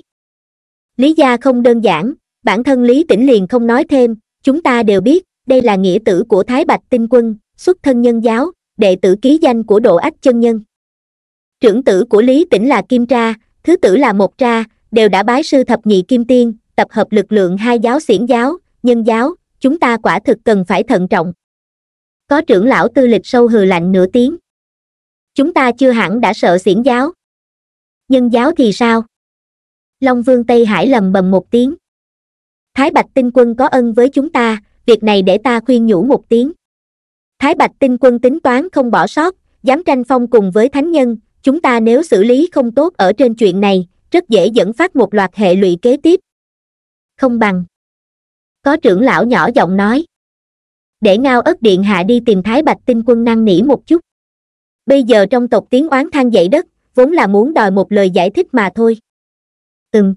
lý gia không đơn giản bản thân lý tĩnh liền không nói thêm chúng ta đều biết đây là nghĩa tử của thái bạch tinh quân xuất thân nhân giáo đệ tử ký danh của độ ách chân nhân trưởng tử của lý tĩnh là kim tra thứ tử là Mộc tra đều đã bái sư thập nhị kim tiên tập hợp lực lượng hai giáo xiển giáo nhân giáo chúng ta quả thực cần phải thận trọng có trưởng lão tư lịch sâu hừ lạnh nửa tiếng chúng ta chưa hẳn đã sợ xiển giáo nhân giáo thì sao long vương tây hải lầm bầm một tiếng thái bạch tinh quân có ân với chúng ta việc này để ta khuyên nhủ một tiếng thái bạch tinh quân tính toán không bỏ sót dám tranh phong cùng với thánh nhân chúng ta nếu xử lý không tốt ở trên chuyện này rất dễ dẫn phát một loạt hệ lụy kế tiếp không bằng có trưởng lão nhỏ giọng nói để ngao ất điện hạ đi tìm thái bạch tinh quân năng nỉ một chút bây giờ trong tộc tiếng oán than dậy đất vốn là muốn đòi một lời giải thích mà thôi ừm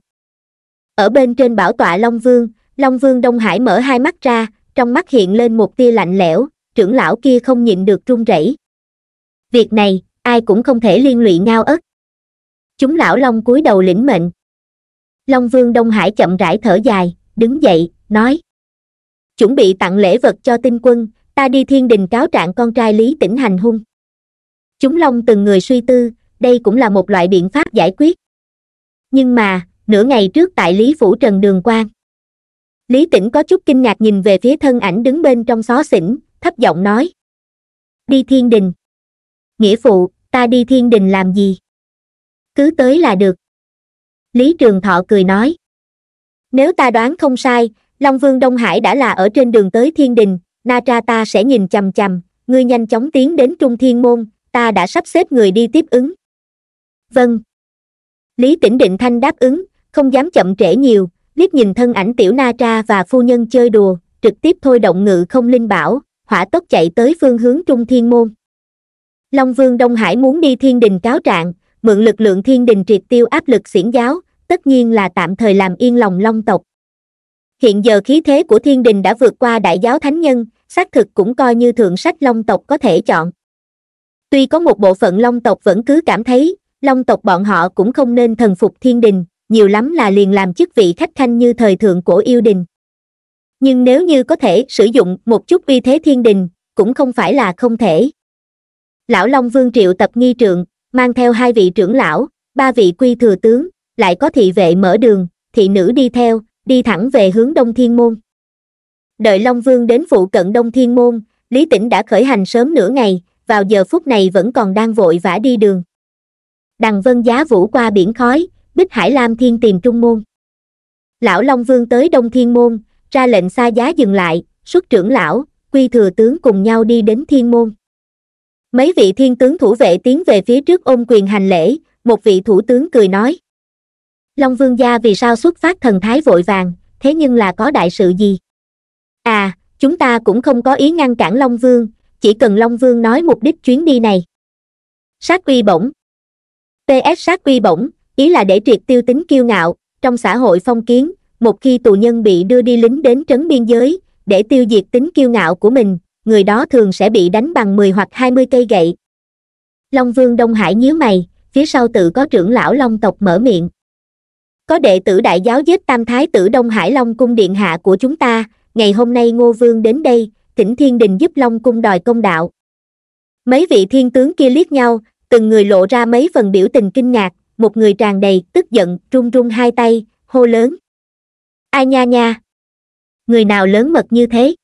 ở bên trên bảo tọa long vương long vương đông hải mở hai mắt ra trong mắt hiện lên một tia lạnh lẽo trưởng lão kia không nhịn được run rẩy việc này ai cũng không thể liên lụy ngao ất chúng lão long cúi đầu lĩnh mệnh long vương đông hải chậm rãi thở dài đứng dậy nói chuẩn bị tặng lễ vật cho tinh quân ta đi thiên đình cáo trạng con trai lý tĩnh hành hung chúng long từng người suy tư đây cũng là một loại biện pháp giải quyết nhưng mà nửa ngày trước tại lý phủ trần đường quang lý tĩnh có chút kinh ngạc nhìn về phía thân ảnh đứng bên trong xó xỉnh thấp giọng nói đi thiên đình nghĩa phụ ta đi thiên đình làm gì cứ tới là được lý trường thọ cười nói nếu ta đoán không sai Long Vương Đông Hải đã là ở trên đường tới thiên đình, Na Tra ta sẽ nhìn chằm chằm. ngươi nhanh chóng tiến đến Trung Thiên Môn, ta đã sắp xếp người đi tiếp ứng. Vâng. Lý Tĩnh Định Thanh đáp ứng, không dám chậm trễ nhiều, liếc nhìn thân ảnh tiểu Na Tra và phu nhân chơi đùa, trực tiếp thôi động ngự không linh bảo, hỏa tốc chạy tới phương hướng Trung Thiên Môn. Long Vương Đông Hải muốn đi thiên đình cáo trạng, mượn lực lượng thiên đình triệt tiêu áp lực xiển giáo, tất nhiên là tạm thời làm yên lòng long tộc, hiện giờ khí thế của thiên đình đã vượt qua đại giáo thánh nhân xác thực cũng coi như thượng sách long tộc có thể chọn tuy có một bộ phận long tộc vẫn cứ cảm thấy long tộc bọn họ cũng không nên thần phục thiên đình nhiều lắm là liền làm chức vị khách khanh như thời thượng cổ yêu đình nhưng nếu như có thể sử dụng một chút uy thế thiên đình cũng không phải là không thể lão long vương triệu tập nghi trượng mang theo hai vị trưởng lão ba vị quy thừa tướng lại có thị vệ mở đường thị nữ đi theo đi thẳng về hướng Đông Thiên Môn. Đợi Long Vương đến phụ cận Đông Thiên Môn, Lý Tĩnh đã khởi hành sớm nửa ngày, vào giờ phút này vẫn còn đang vội vã đi đường. Đằng Vân Giá Vũ qua biển khói, Bích Hải Lam Thiên tìm Trung Môn. Lão Long Vương tới Đông Thiên Môn, ra lệnh xa giá dừng lại, xuất trưởng lão, quy thừa tướng cùng nhau đi đến Thiên Môn. Mấy vị thiên tướng thủ vệ tiến về phía trước ôm quyền hành lễ, một vị thủ tướng cười nói long vương gia vì sao xuất phát thần thái vội vàng thế nhưng là có đại sự gì à chúng ta cũng không có ý ngăn cản long vương chỉ cần long vương nói mục đích chuyến đi này sát quy bổng ps sát quy bổng ý là để triệt tiêu tính kiêu ngạo trong xã hội phong kiến một khi tù nhân bị đưa đi lính đến trấn biên giới để tiêu diệt tính kiêu ngạo của mình người đó thường sẽ bị đánh bằng mười hoặc hai mươi cây gậy long vương đông hải nhíu mày phía sau tự có trưởng lão long tộc mở miệng có đệ tử đại giáo giết tam thái tử đông hải long cung điện hạ của chúng ta ngày hôm nay ngô vương đến đây thỉnh thiên đình giúp long cung đòi công đạo mấy vị thiên tướng kia liếc nhau từng người lộ ra mấy phần biểu tình kinh ngạc một người tràn đầy tức giận run run hai tay hô lớn ai nha nha người nào lớn mật như thế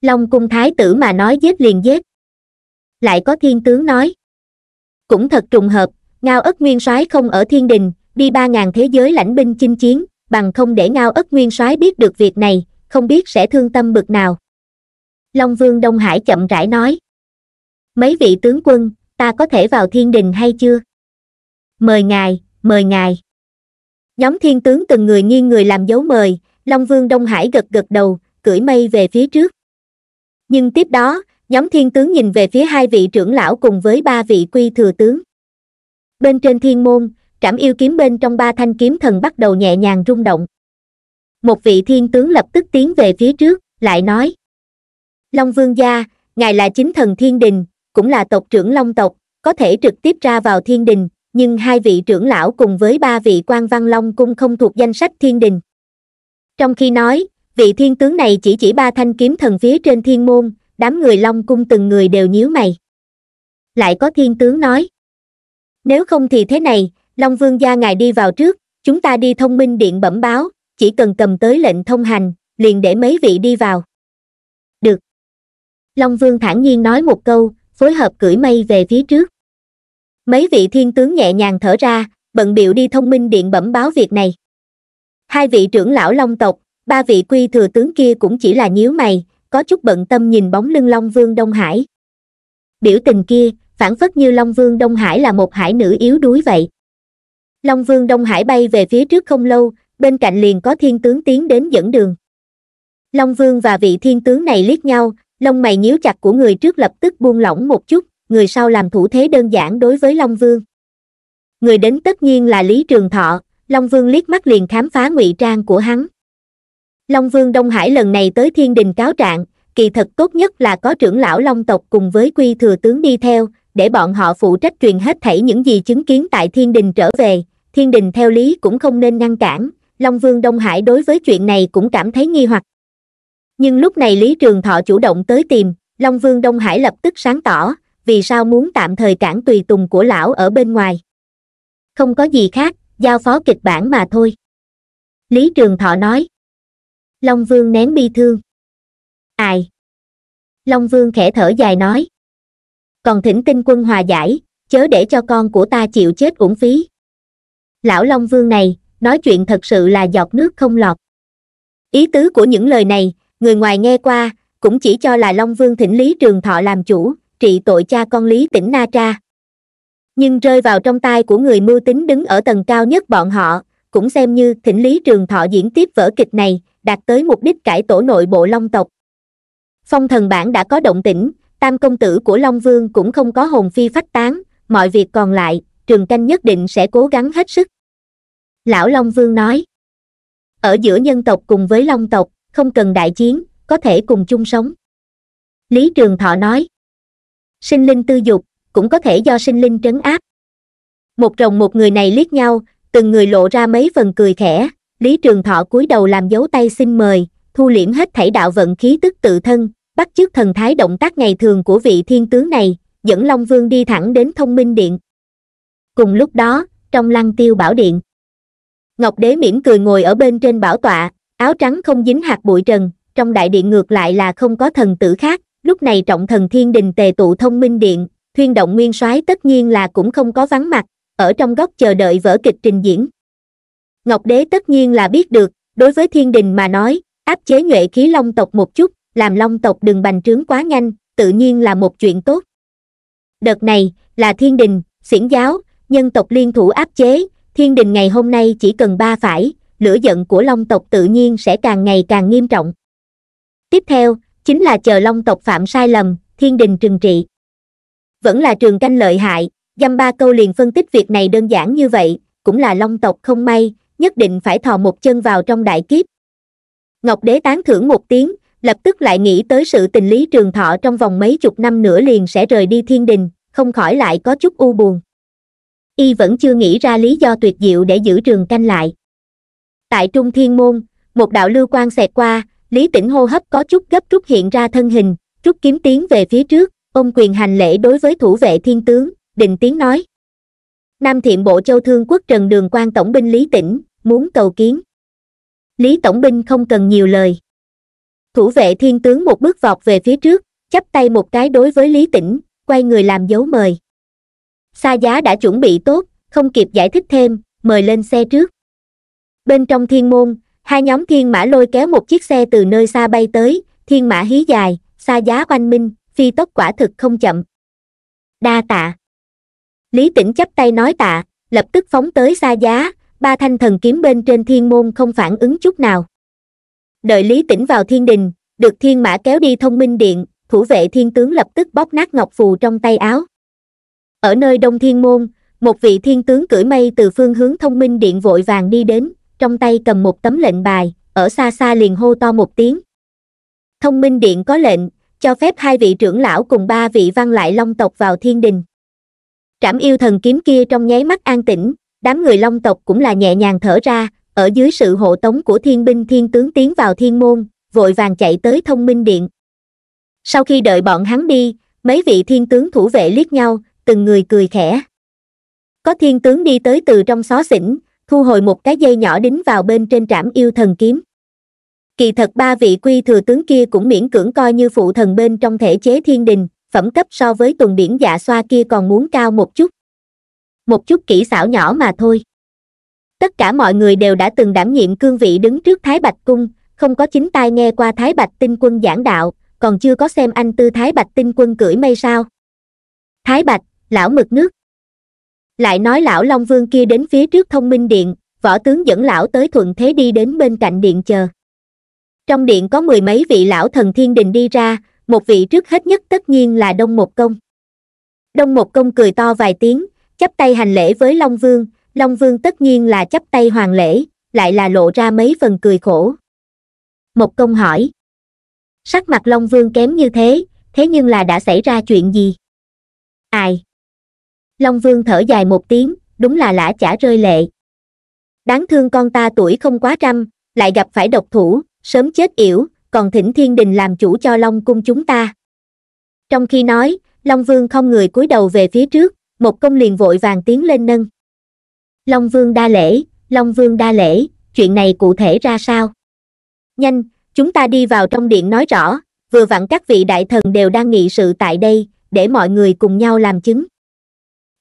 long cung thái tử mà nói giết liền giết lại có thiên tướng nói cũng thật trùng hợp ngao ất nguyên soái không ở thiên đình đi ba ngàn thế giới lãnh binh chinh chiến bằng không để ngao ất nguyên soái biết được việc này không biết sẽ thương tâm bực nào long vương đông hải chậm rãi nói mấy vị tướng quân ta có thể vào thiên đình hay chưa mời ngài mời ngài nhóm thiên tướng từng người nghiêng người làm dấu mời long vương đông hải gật gật đầu cưỡi mây về phía trước nhưng tiếp đó nhóm thiên tướng nhìn về phía hai vị trưởng lão cùng với ba vị quy thừa tướng bên trên thiên môn trảm yêu kiếm bên trong ba thanh kiếm thần bắt đầu nhẹ nhàng rung động một vị thiên tướng lập tức tiến về phía trước lại nói long vương gia ngài là chính thần thiên đình cũng là tộc trưởng long tộc có thể trực tiếp ra vào thiên đình nhưng hai vị trưởng lão cùng với ba vị quan văn long cung không thuộc danh sách thiên đình trong khi nói vị thiên tướng này chỉ chỉ ba thanh kiếm thần phía trên thiên môn đám người long cung từng người đều nhíu mày lại có thiên tướng nói nếu không thì thế này long vương gia ngài đi vào trước chúng ta đi thông minh điện bẩm báo chỉ cần cầm tới lệnh thông hành liền để mấy vị đi vào được long vương thản nhiên nói một câu phối hợp cưỡi mây về phía trước mấy vị thiên tướng nhẹ nhàng thở ra bận biểu đi thông minh điện bẩm báo việc này hai vị trưởng lão long tộc ba vị quy thừa tướng kia cũng chỉ là nhíu mày có chút bận tâm nhìn bóng lưng long vương đông hải biểu tình kia phản phất như long vương đông hải là một hải nữ yếu đuối vậy long vương đông hải bay về phía trước không lâu bên cạnh liền có thiên tướng tiến đến dẫn đường long vương và vị thiên tướng này liếc nhau lông mày nhíu chặt của người trước lập tức buông lỏng một chút người sau làm thủ thế đơn giản đối với long vương người đến tất nhiên là lý trường thọ long vương liếc mắt liền khám phá ngụy trang của hắn long vương đông hải lần này tới thiên đình cáo trạng kỳ thật tốt nhất là có trưởng lão long tộc cùng với quy thừa tướng đi theo để bọn họ phụ trách truyền hết thảy những gì chứng kiến tại thiên đình trở về thiên đình theo lý cũng không nên ngăn cản long vương đông hải đối với chuyện này cũng cảm thấy nghi hoặc nhưng lúc này lý trường thọ chủ động tới tìm long vương đông hải lập tức sáng tỏ vì sao muốn tạm thời cản tùy tùng của lão ở bên ngoài không có gì khác giao phó kịch bản mà thôi lý trường thọ nói long vương nén bi thương ai long vương khẽ thở dài nói còn thỉnh tinh quân hòa giải chớ để cho con của ta chịu chết uổng phí lão Long Vương này, nói chuyện thật sự là giọt nước không lọt. Ý tứ của những lời này, người ngoài nghe qua, cũng chỉ cho là Long Vương thỉnh Lý Trường Thọ làm chủ, trị tội cha con Lý Tỉnh Na Tra. Nhưng rơi vào trong tay của người mưu tính đứng ở tầng cao nhất bọn họ, cũng xem như thỉnh Lý Trường Thọ diễn tiếp vở kịch này, đạt tới mục đích cải tổ nội bộ Long tộc. Phong thần bản đã có động tĩnh, tam công tử của Long Vương cũng không có hồn phi phách tán, mọi việc còn lại, Trường Canh nhất định sẽ cố gắng hết sức. Lão Long Vương nói. Ở giữa nhân tộc cùng với Long tộc, không cần đại chiến, có thể cùng chung sống. Lý Trường Thọ nói. Sinh linh tư dục, cũng có thể do sinh linh trấn áp. Một rồng một người này liếc nhau, từng người lộ ra mấy phần cười khẽ, Lý Trường Thọ cúi đầu làm dấu tay xin mời, thu liễm hết thảy đạo vận khí tức tự thân, bắt chước thần thái động tác ngày thường của vị thiên tướng này, dẫn Long Vương đi thẳng đến thông minh điện. Cùng lúc đó, trong lăng tiêu bảo điện, ngọc đế mỉm cười ngồi ở bên trên bảo tọa áo trắng không dính hạt bụi trần trong đại điện ngược lại là không có thần tử khác lúc này trọng thần thiên đình tề tụ thông minh điện thuyên động nguyên soái tất nhiên là cũng không có vắng mặt ở trong góc chờ đợi vở kịch trình diễn ngọc đế tất nhiên là biết được đối với thiên đình mà nói áp chế nhuệ khí long tộc một chút làm long tộc đừng bành trướng quá nhanh tự nhiên là một chuyện tốt đợt này là thiên đình xiển giáo nhân tộc liên thủ áp chế thiên đình ngày hôm nay chỉ cần ba phải lửa giận của long tộc tự nhiên sẽ càng ngày càng nghiêm trọng tiếp theo chính là chờ long tộc phạm sai lầm thiên đình trừng trị vẫn là trường canh lợi hại dăm ba câu liền phân tích việc này đơn giản như vậy cũng là long tộc không may nhất định phải thò một chân vào trong đại kiếp ngọc đế tán thưởng một tiếng lập tức lại nghĩ tới sự tình lý trường thọ trong vòng mấy chục năm nữa liền sẽ rời đi thiên đình không khỏi lại có chút u buồn y vẫn chưa nghĩ ra lý do tuyệt diệu để giữ trường canh lại tại trung thiên môn một đạo lưu quan xẹt qua lý tĩnh hô hấp có chút gấp rút hiện ra thân hình rút kiếm tiến về phía trước ông quyền hành lễ đối với thủ vệ thiên tướng định tiến nói nam thiện bộ châu thương quốc trần đường quan tổng binh lý tĩnh muốn cầu kiến lý tổng binh không cần nhiều lời thủ vệ thiên tướng một bước vọt về phía trước chắp tay một cái đối với lý tĩnh quay người làm dấu mời Sa giá đã chuẩn bị tốt không kịp giải thích thêm mời lên xe trước bên trong thiên môn hai nhóm thiên mã lôi kéo một chiếc xe từ nơi xa bay tới thiên mã hí dài Sa giá oanh minh phi tốc quả thực không chậm đa tạ lý tĩnh chắp tay nói tạ lập tức phóng tới Sa giá ba thanh thần kiếm bên trên thiên môn không phản ứng chút nào đợi lý tĩnh vào thiên đình được thiên mã kéo đi thông minh điện thủ vệ thiên tướng lập tức bóp nát ngọc phù trong tay áo ở nơi Đông Thiên Môn, một vị thiên tướng cưỡi mây từ phương hướng thông minh điện vội vàng đi đến, trong tay cầm một tấm lệnh bài, ở xa xa liền hô to một tiếng. Thông minh điện có lệnh, cho phép hai vị trưởng lão cùng ba vị văn lại long tộc vào thiên đình. Trảm yêu thần kiếm kia trong nháy mắt an tĩnh, đám người long tộc cũng là nhẹ nhàng thở ra, ở dưới sự hộ tống của thiên binh thiên tướng tiến vào thiên môn, vội vàng chạy tới thông minh điện. Sau khi đợi bọn hắn đi, mấy vị thiên tướng thủ vệ liếc nhau, từng người cười khẽ có thiên tướng đi tới từ trong xó xỉnh thu hồi một cái dây nhỏ đính vào bên trên trảm yêu thần kiếm kỳ thật ba vị quy thừa tướng kia cũng miễn cưỡng coi như phụ thần bên trong thể chế thiên đình phẩm cấp so với tuần biển dạ xoa kia còn muốn cao một chút một chút kỹ xảo nhỏ mà thôi tất cả mọi người đều đã từng đảm nhiệm cương vị đứng trước thái bạch cung không có chính tai nghe qua thái bạch tinh quân giảng đạo còn chưa có xem anh tư thái bạch tinh quân cưỡi mây sao thái bạch lão mực nước lại nói lão long vương kia đến phía trước thông minh điện võ tướng dẫn lão tới thuận thế đi đến bên cạnh điện chờ trong điện có mười mấy vị lão thần thiên đình đi ra một vị trước hết nhất tất nhiên là đông một công đông một công cười to vài tiếng chắp tay hành lễ với long vương long vương tất nhiên là chắp tay hoàng lễ lại là lộ ra mấy phần cười khổ một công hỏi sắc mặt long vương kém như thế thế nhưng là đã xảy ra chuyện gì ai long vương thở dài một tiếng đúng là lã chả rơi lệ đáng thương con ta tuổi không quá trăm lại gặp phải độc thủ sớm chết yểu còn thỉnh thiên đình làm chủ cho long cung chúng ta trong khi nói long vương không người cúi đầu về phía trước một công liền vội vàng tiến lên nâng long vương đa lễ long vương đa lễ chuyện này cụ thể ra sao nhanh chúng ta đi vào trong điện nói rõ vừa vặn các vị đại thần đều đang nghị sự tại đây để mọi người cùng nhau làm chứng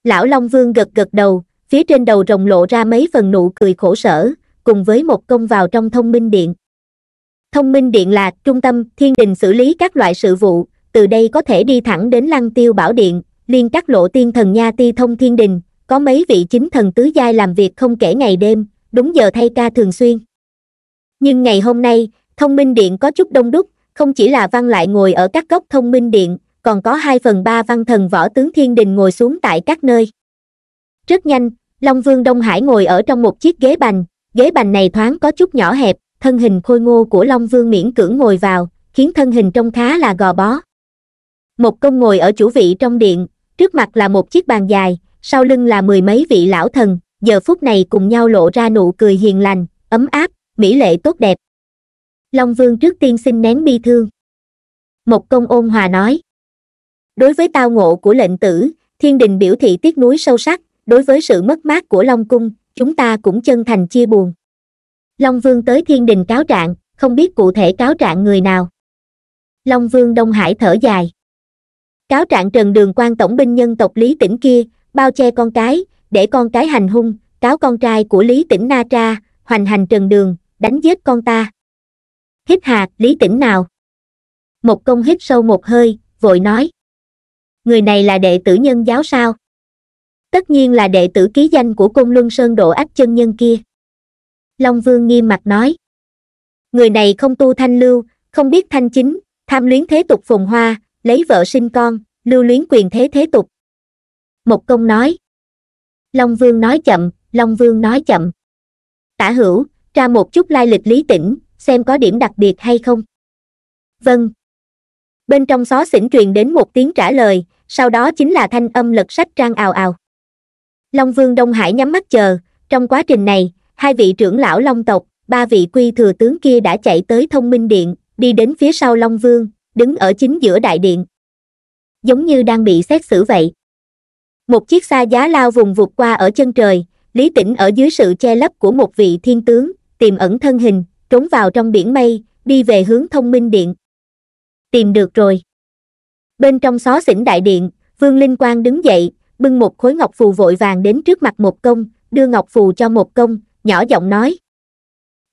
lão long vương gật gật đầu phía trên đầu rồng lộ ra mấy phần nụ cười khổ sở cùng với một công vào trong thông minh điện thông minh điện là trung tâm thiên đình xử lý các loại sự vụ từ đây có thể đi thẳng đến lăng tiêu bảo điện liên các lộ tiên thần nha ti thông thiên đình có mấy vị chính thần tứ giai làm việc không kể ngày đêm đúng giờ thay ca thường xuyên nhưng ngày hôm nay thông minh điện có chút đông đúc không chỉ là văn lại ngồi ở các góc thông minh điện còn có hai phần ba văn thần võ tướng thiên đình ngồi xuống tại các nơi rất nhanh long vương đông hải ngồi ở trong một chiếc ghế bành ghế bành này thoáng có chút nhỏ hẹp thân hình khôi ngô của long vương miễn cưỡng ngồi vào khiến thân hình trông khá là gò bó một công ngồi ở chủ vị trong điện trước mặt là một chiếc bàn dài sau lưng là mười mấy vị lão thần giờ phút này cùng nhau lộ ra nụ cười hiền lành ấm áp mỹ lệ tốt đẹp long vương trước tiên xin nén bi thương một công ôn hòa nói Đối với tao ngộ của lệnh tử, thiên đình biểu thị tiếc nuối sâu sắc, đối với sự mất mát của Long Cung, chúng ta cũng chân thành chia buồn. Long Vương tới thiên đình cáo trạng, không biết cụ thể cáo trạng người nào. Long Vương Đông Hải thở dài. Cáo trạng trần đường quan tổng binh nhân tộc Lý Tĩnh kia, bao che con cái, để con cái hành hung, cáo con trai của Lý Tĩnh Na Tra, hoành hành trần đường, đánh giết con ta. Hít hạt, Lý Tĩnh nào? Một công hít sâu một hơi, vội nói người này là đệ tử nhân giáo sao tất nhiên là đệ tử ký danh của cung luân sơn độ ách chân nhân kia long vương nghiêm mặt nói người này không tu thanh lưu không biết thanh chính tham luyến thế tục phồn hoa lấy vợ sinh con lưu luyến quyền thế thế tục một công nói long vương nói chậm long vương nói chậm tả hữu tra một chút lai lịch lý tĩnh xem có điểm đặc biệt hay không vâng bên trong xó xỉnh truyền đến một tiếng trả lời sau đó chính là thanh âm lật sách trang ào ào long vương đông hải nhắm mắt chờ trong quá trình này hai vị trưởng lão long tộc ba vị quy thừa tướng kia đã chạy tới thông minh điện đi đến phía sau long vương đứng ở chính giữa đại điện giống như đang bị xét xử vậy một chiếc xa giá lao vùng vụt qua ở chân trời lý tĩnh ở dưới sự che lấp của một vị thiên tướng tìm ẩn thân hình trốn vào trong biển mây đi về hướng thông minh điện tìm được rồi Bên trong xó xỉnh đại điện, Vương Linh Quang đứng dậy, bưng một khối ngọc phù vội vàng đến trước mặt một công, đưa ngọc phù cho một công, nhỏ giọng nói.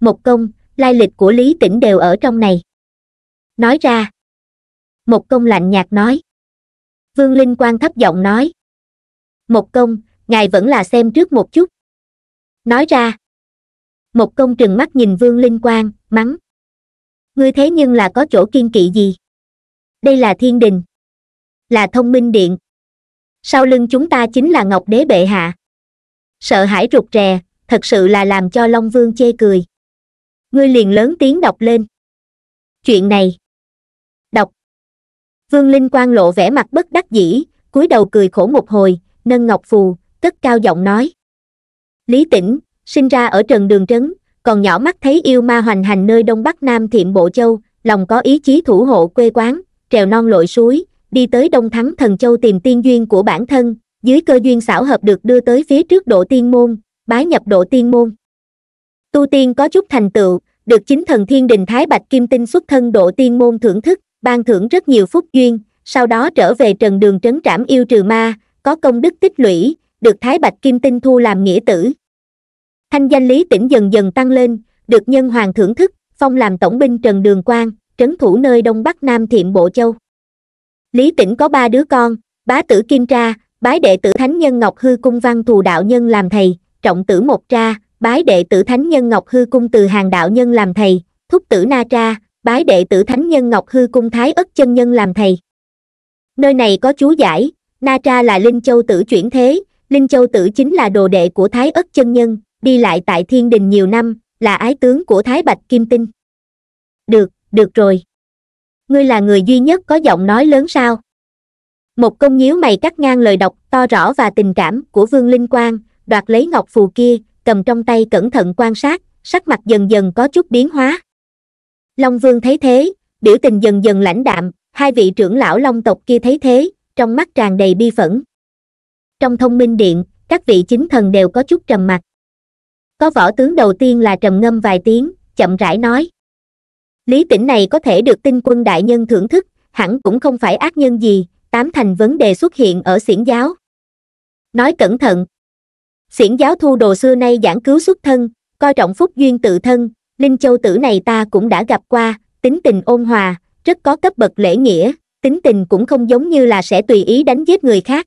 Một công, lai lịch của Lý Tĩnh đều ở trong này. Nói ra. Một công lạnh nhạt nói. Vương Linh Quang thấp giọng nói. Một công, ngài vẫn là xem trước một chút. Nói ra. Một công trừng mắt nhìn Vương Linh Quang, mắng. Ngươi thế nhưng là có chỗ kiên kỵ gì? Đây là thiên đình là thông minh điện sau lưng chúng ta chính là ngọc đế bệ hạ sợ hãi rụt rè thật sự là làm cho long vương chê cười ngươi liền lớn tiếng đọc lên chuyện này đọc vương linh quan lộ vẻ mặt bất đắc dĩ cúi đầu cười khổ một hồi nâng ngọc phù cất cao giọng nói lý tĩnh sinh ra ở trần đường trấn còn nhỏ mắt thấy yêu ma hoành hành nơi đông bắc nam thiệm bộ châu lòng có ý chí thủ hộ quê quán trèo non lội suối đi tới đông thắng thần châu tìm tiên duyên của bản thân dưới cơ duyên xảo hợp được đưa tới phía trước độ tiên môn bái nhập độ tiên môn tu tiên có chút thành tựu được chính thần thiên đình thái bạch kim tinh xuất thân độ tiên môn thưởng thức ban thưởng rất nhiều phúc duyên sau đó trở về trần đường trấn trảm yêu trừ ma có công đức tích lũy được thái bạch kim tinh thu làm nghĩa tử thanh danh lý tỉnh dần dần tăng lên được nhân hoàng thưởng thức phong làm tổng binh trần đường quang trấn thủ nơi đông bắc nam thiệm bộ châu lý tĩnh có ba đứa con bá tử kim tra bái đệ tử thánh nhân ngọc hư cung văn thù đạo nhân làm thầy trọng tử một tra bái đệ tử thánh nhân ngọc hư cung từ hàng đạo nhân làm thầy thúc tử na tra bái đệ tử thánh nhân ngọc hư cung thái ất chân nhân làm thầy nơi này có chú giải na tra là linh châu tử chuyển thế linh châu tử chính là đồ đệ của thái ất chân nhân đi lại tại thiên đình nhiều năm là ái tướng của thái bạch kim tinh được được rồi ngươi là người duy nhất có giọng nói lớn sao một công nhíu mày cắt ngang lời đọc to rõ và tình cảm của vương linh quang đoạt lấy ngọc phù kia cầm trong tay cẩn thận quan sát sắc mặt dần dần có chút biến hóa long vương thấy thế biểu tình dần dần lãnh đạm hai vị trưởng lão long tộc kia thấy thế trong mắt tràn đầy bi phẫn trong thông minh điện các vị chính thần đều có chút trầm mặt có võ tướng đầu tiên là trầm ngâm vài tiếng chậm rãi nói lý tỉnh này có thể được tinh quân đại nhân thưởng thức hẳn cũng không phải ác nhân gì tám thành vấn đề xuất hiện ở xiển giáo nói cẩn thận xiển giáo thu đồ xưa nay giảng cứu xuất thân coi trọng phúc duyên tự thân linh châu tử này ta cũng đã gặp qua tính tình ôn hòa rất có cấp bậc lễ nghĩa tính tình cũng không giống như là sẽ tùy ý đánh giết người khác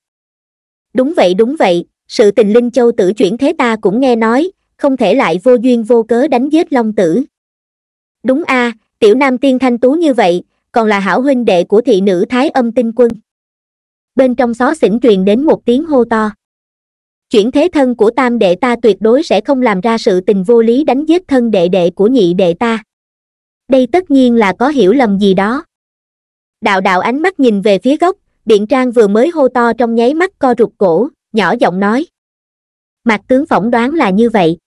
đúng vậy đúng vậy sự tình linh châu tử chuyển thế ta cũng nghe nói không thể lại vô duyên vô cớ đánh giết long tử đúng a à, tiểu nam tiên thanh tú như vậy còn là hảo huynh đệ của thị nữ thái âm tinh quân bên trong xó xỉnh truyền đến một tiếng hô to chuyển thế thân của tam đệ ta tuyệt đối sẽ không làm ra sự tình vô lý đánh giết thân đệ đệ của nhị đệ ta đây tất nhiên là có hiểu lầm gì đó đạo đạo ánh mắt nhìn về phía góc biện trang vừa mới hô to trong nháy mắt co rụt cổ nhỏ giọng nói mặt tướng phỏng đoán là như vậy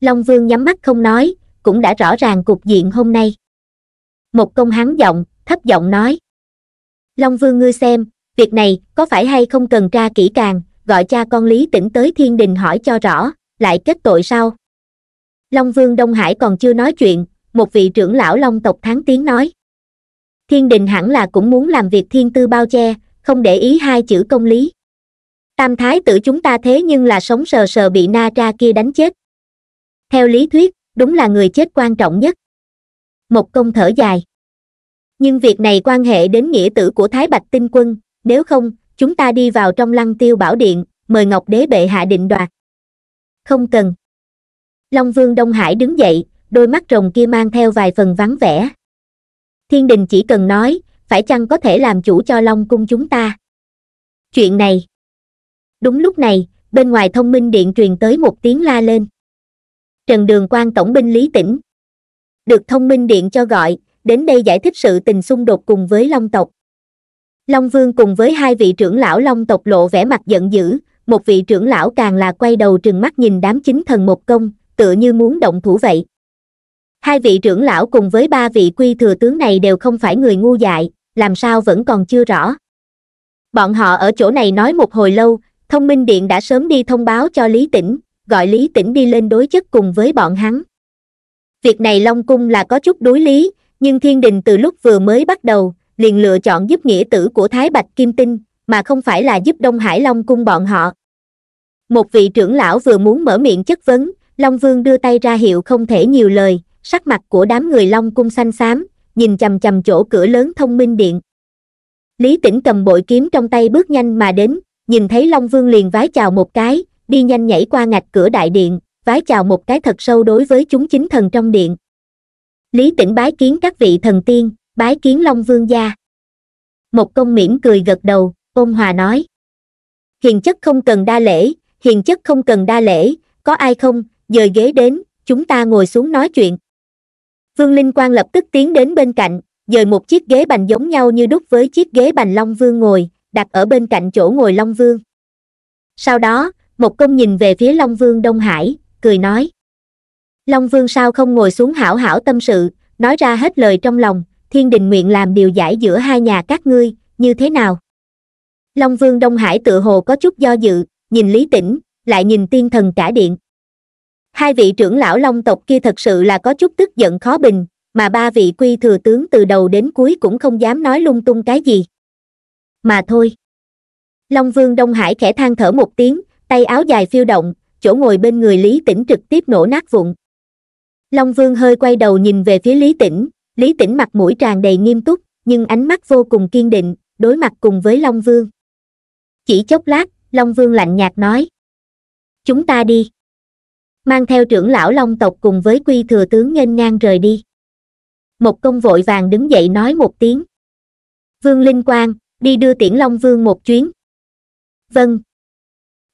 long vương nhắm mắt không nói cũng đã rõ ràng cục diện hôm nay một công hắn giọng thấp giọng nói long vương ngươi xem việc này có phải hay không cần tra kỹ càng gọi cha con lý Tĩnh tới thiên đình hỏi cho rõ lại kết tội sao long vương đông hải còn chưa nói chuyện một vị trưởng lão long tộc tháng tiếng nói thiên đình hẳn là cũng muốn làm việc thiên tư bao che không để ý hai chữ công lý tam thái tử chúng ta thế nhưng là sống sờ sờ bị na tra kia đánh chết theo lý thuyết đúng là người chết quan trọng nhất một công thở dài nhưng việc này quan hệ đến nghĩa tử của thái bạch tinh quân nếu không chúng ta đi vào trong lăng tiêu bảo điện mời ngọc đế bệ hạ định đoạt không cần long vương đông hải đứng dậy đôi mắt rồng kia mang theo vài phần vắng vẻ thiên đình chỉ cần nói phải chăng có thể làm chủ cho long cung chúng ta chuyện này đúng lúc này bên ngoài thông minh điện truyền tới một tiếng la lên trần đường quan tổng binh lý tĩnh được thông minh điện cho gọi đến đây giải thích sự tình xung đột cùng với long tộc long vương cùng với hai vị trưởng lão long tộc lộ vẻ mặt giận dữ một vị trưởng lão càng là quay đầu trừng mắt nhìn đám chính thần một công tựa như muốn động thủ vậy hai vị trưởng lão cùng với ba vị quy thừa tướng này đều không phải người ngu dại làm sao vẫn còn chưa rõ bọn họ ở chỗ này nói một hồi lâu thông minh điện đã sớm đi thông báo cho lý tĩnh gọi lý tĩnh đi lên đối chất cùng với bọn hắn việc này long cung là có chút đối lý nhưng thiên đình từ lúc vừa mới bắt đầu liền lựa chọn giúp nghĩa tử của thái bạch kim tinh mà không phải là giúp đông hải long cung bọn họ một vị trưởng lão vừa muốn mở miệng chất vấn long vương đưa tay ra hiệu không thể nhiều lời sắc mặt của đám người long cung xanh xám nhìn chầm chầm chỗ cửa lớn thông minh điện lý tĩnh cầm bội kiếm trong tay bước nhanh mà đến nhìn thấy long vương liền vái chào một cái đi nhanh nhảy qua ngạch cửa đại điện vái chào một cái thật sâu đối với chúng chính thần trong điện lý tỉnh bái kiến các vị thần tiên bái kiến long vương gia một công mỉm cười gật đầu ôn hòa nói hiền chất không cần đa lễ hiền chất không cần đa lễ có ai không dời ghế đến chúng ta ngồi xuống nói chuyện vương linh quang lập tức tiến đến bên cạnh dời một chiếc ghế bành giống nhau như đúc với chiếc ghế bành long vương ngồi đặt ở bên cạnh chỗ ngồi long vương sau đó một công nhìn về phía long vương đông hải cười nói long vương sao không ngồi xuống hảo hảo tâm sự nói ra hết lời trong lòng thiên đình nguyện làm điều giải giữa hai nhà các ngươi như thế nào long vương đông hải tự hồ có chút do dự nhìn lý tĩnh lại nhìn tiên thần cả điện hai vị trưởng lão long tộc kia thật sự là có chút tức giận khó bình mà ba vị quy thừa tướng từ đầu đến cuối cũng không dám nói lung tung cái gì mà thôi long vương đông hải khẽ than thở một tiếng tay áo dài phiêu động chỗ ngồi bên người lý tĩnh trực tiếp nổ nát vụn long vương hơi quay đầu nhìn về phía lý tĩnh lý tĩnh mặt mũi tràn đầy nghiêm túc nhưng ánh mắt vô cùng kiên định đối mặt cùng với long vương chỉ chốc lát long vương lạnh nhạt nói chúng ta đi mang theo trưởng lão long tộc cùng với quy thừa tướng nghênh ngang rời đi một công vội vàng đứng dậy nói một tiếng vương linh quang đi đưa tiễn long vương một chuyến vâng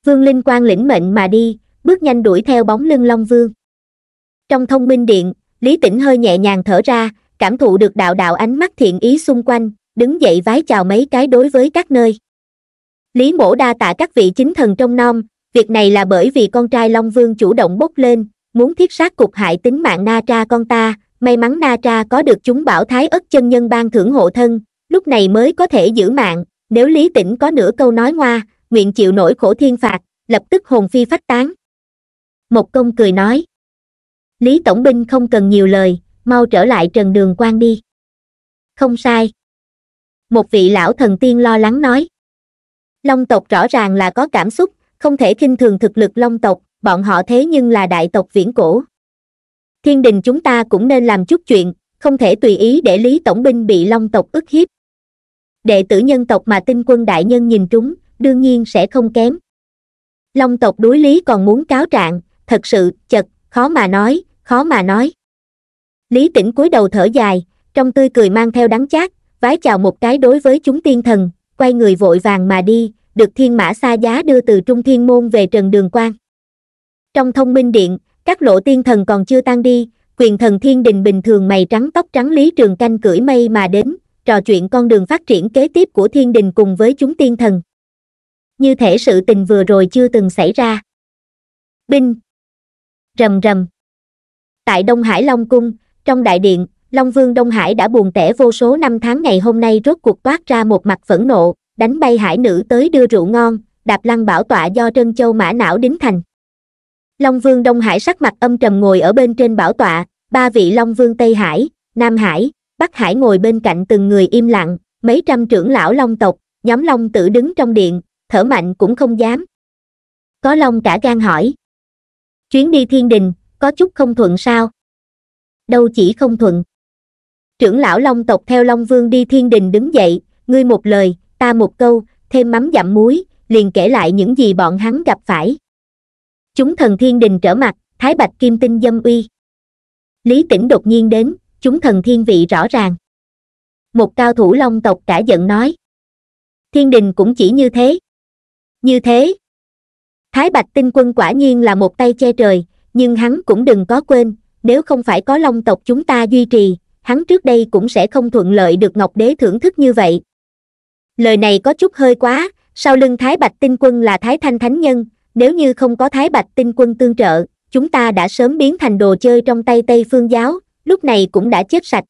Vương Linh Quang lĩnh mệnh mà đi, bước nhanh đuổi theo bóng lưng Long Vương. Trong thông minh điện, Lý Tĩnh hơi nhẹ nhàng thở ra, cảm thụ được đạo đạo ánh mắt thiện ý xung quanh, đứng dậy vái chào mấy cái đối với các nơi. Lý mổ đa tạ các vị chính thần trong non, việc này là bởi vì con trai Long Vương chủ động bốc lên, muốn thiết sát cục hại tính mạng Na Tra con ta, may mắn Na Tra có được chúng bảo thái ất chân nhân ban thưởng hộ thân, lúc này mới có thể giữ mạng, nếu Lý Tĩnh có nửa câu nói ngoa, nguyện chịu nổi khổ thiên phạt lập tức hồn phi phách tán một công cười nói lý tổng binh không cần nhiều lời mau trở lại trần đường quan đi không sai một vị lão thần tiên lo lắng nói long tộc rõ ràng là có cảm xúc không thể khinh thường thực lực long tộc bọn họ thế nhưng là đại tộc viễn cổ thiên đình chúng ta cũng nên làm chút chuyện không thể tùy ý để lý tổng binh bị long tộc ức hiếp đệ tử nhân tộc mà tinh quân đại nhân nhìn trúng đương nhiên sẽ không kém long tộc đối lý còn muốn cáo trạng thật sự chật khó mà nói khó mà nói lý tĩnh cúi đầu thở dài trong tươi cười mang theo đắng chát vái chào một cái đối với chúng tiên thần quay người vội vàng mà đi được thiên mã xa giá đưa từ trung thiên môn về trần đường quan trong thông minh điện các lộ tiên thần còn chưa tan đi quyền thần thiên đình bình thường mày trắng tóc trắng lý trường canh cưỡi mây mà đến trò chuyện con đường phát triển kế tiếp của thiên đình cùng với chúng tiên thần như thể sự tình vừa rồi chưa từng xảy ra binh rầm rầm tại đông hải long cung trong đại điện long vương đông hải đã buồn tẻ vô số năm tháng ngày hôm nay rốt cuộc toát ra một mặt phẫn nộ đánh bay hải nữ tới đưa rượu ngon đạp lăng bảo tọa do trân châu mã não đính thành long vương đông hải sắc mặt âm trầm ngồi ở bên trên bảo tọa ba vị long vương tây hải nam hải bắc hải ngồi bên cạnh từng người im lặng mấy trăm trưởng lão long tộc nhóm long tử đứng trong điện thở mạnh cũng không dám có long cả gan hỏi chuyến đi thiên đình có chút không thuận sao đâu chỉ không thuận trưởng lão long tộc theo long vương đi thiên đình đứng dậy ngươi một lời ta một câu thêm mắm dặm muối liền kể lại những gì bọn hắn gặp phải chúng thần thiên đình trở mặt thái bạch kim tinh dâm uy lý tĩnh đột nhiên đến chúng thần thiên vị rõ ràng một cao thủ long tộc cả giận nói thiên đình cũng chỉ như thế như thế thái bạch tinh quân quả nhiên là một tay che trời nhưng hắn cũng đừng có quên nếu không phải có long tộc chúng ta duy trì hắn trước đây cũng sẽ không thuận lợi được ngọc đế thưởng thức như vậy lời này có chút hơi quá sau lưng thái bạch tinh quân là thái thanh thánh nhân nếu như không có thái bạch tinh quân tương trợ chúng ta đã sớm biến thành đồ chơi trong tay tây phương giáo lúc này cũng đã chết sạch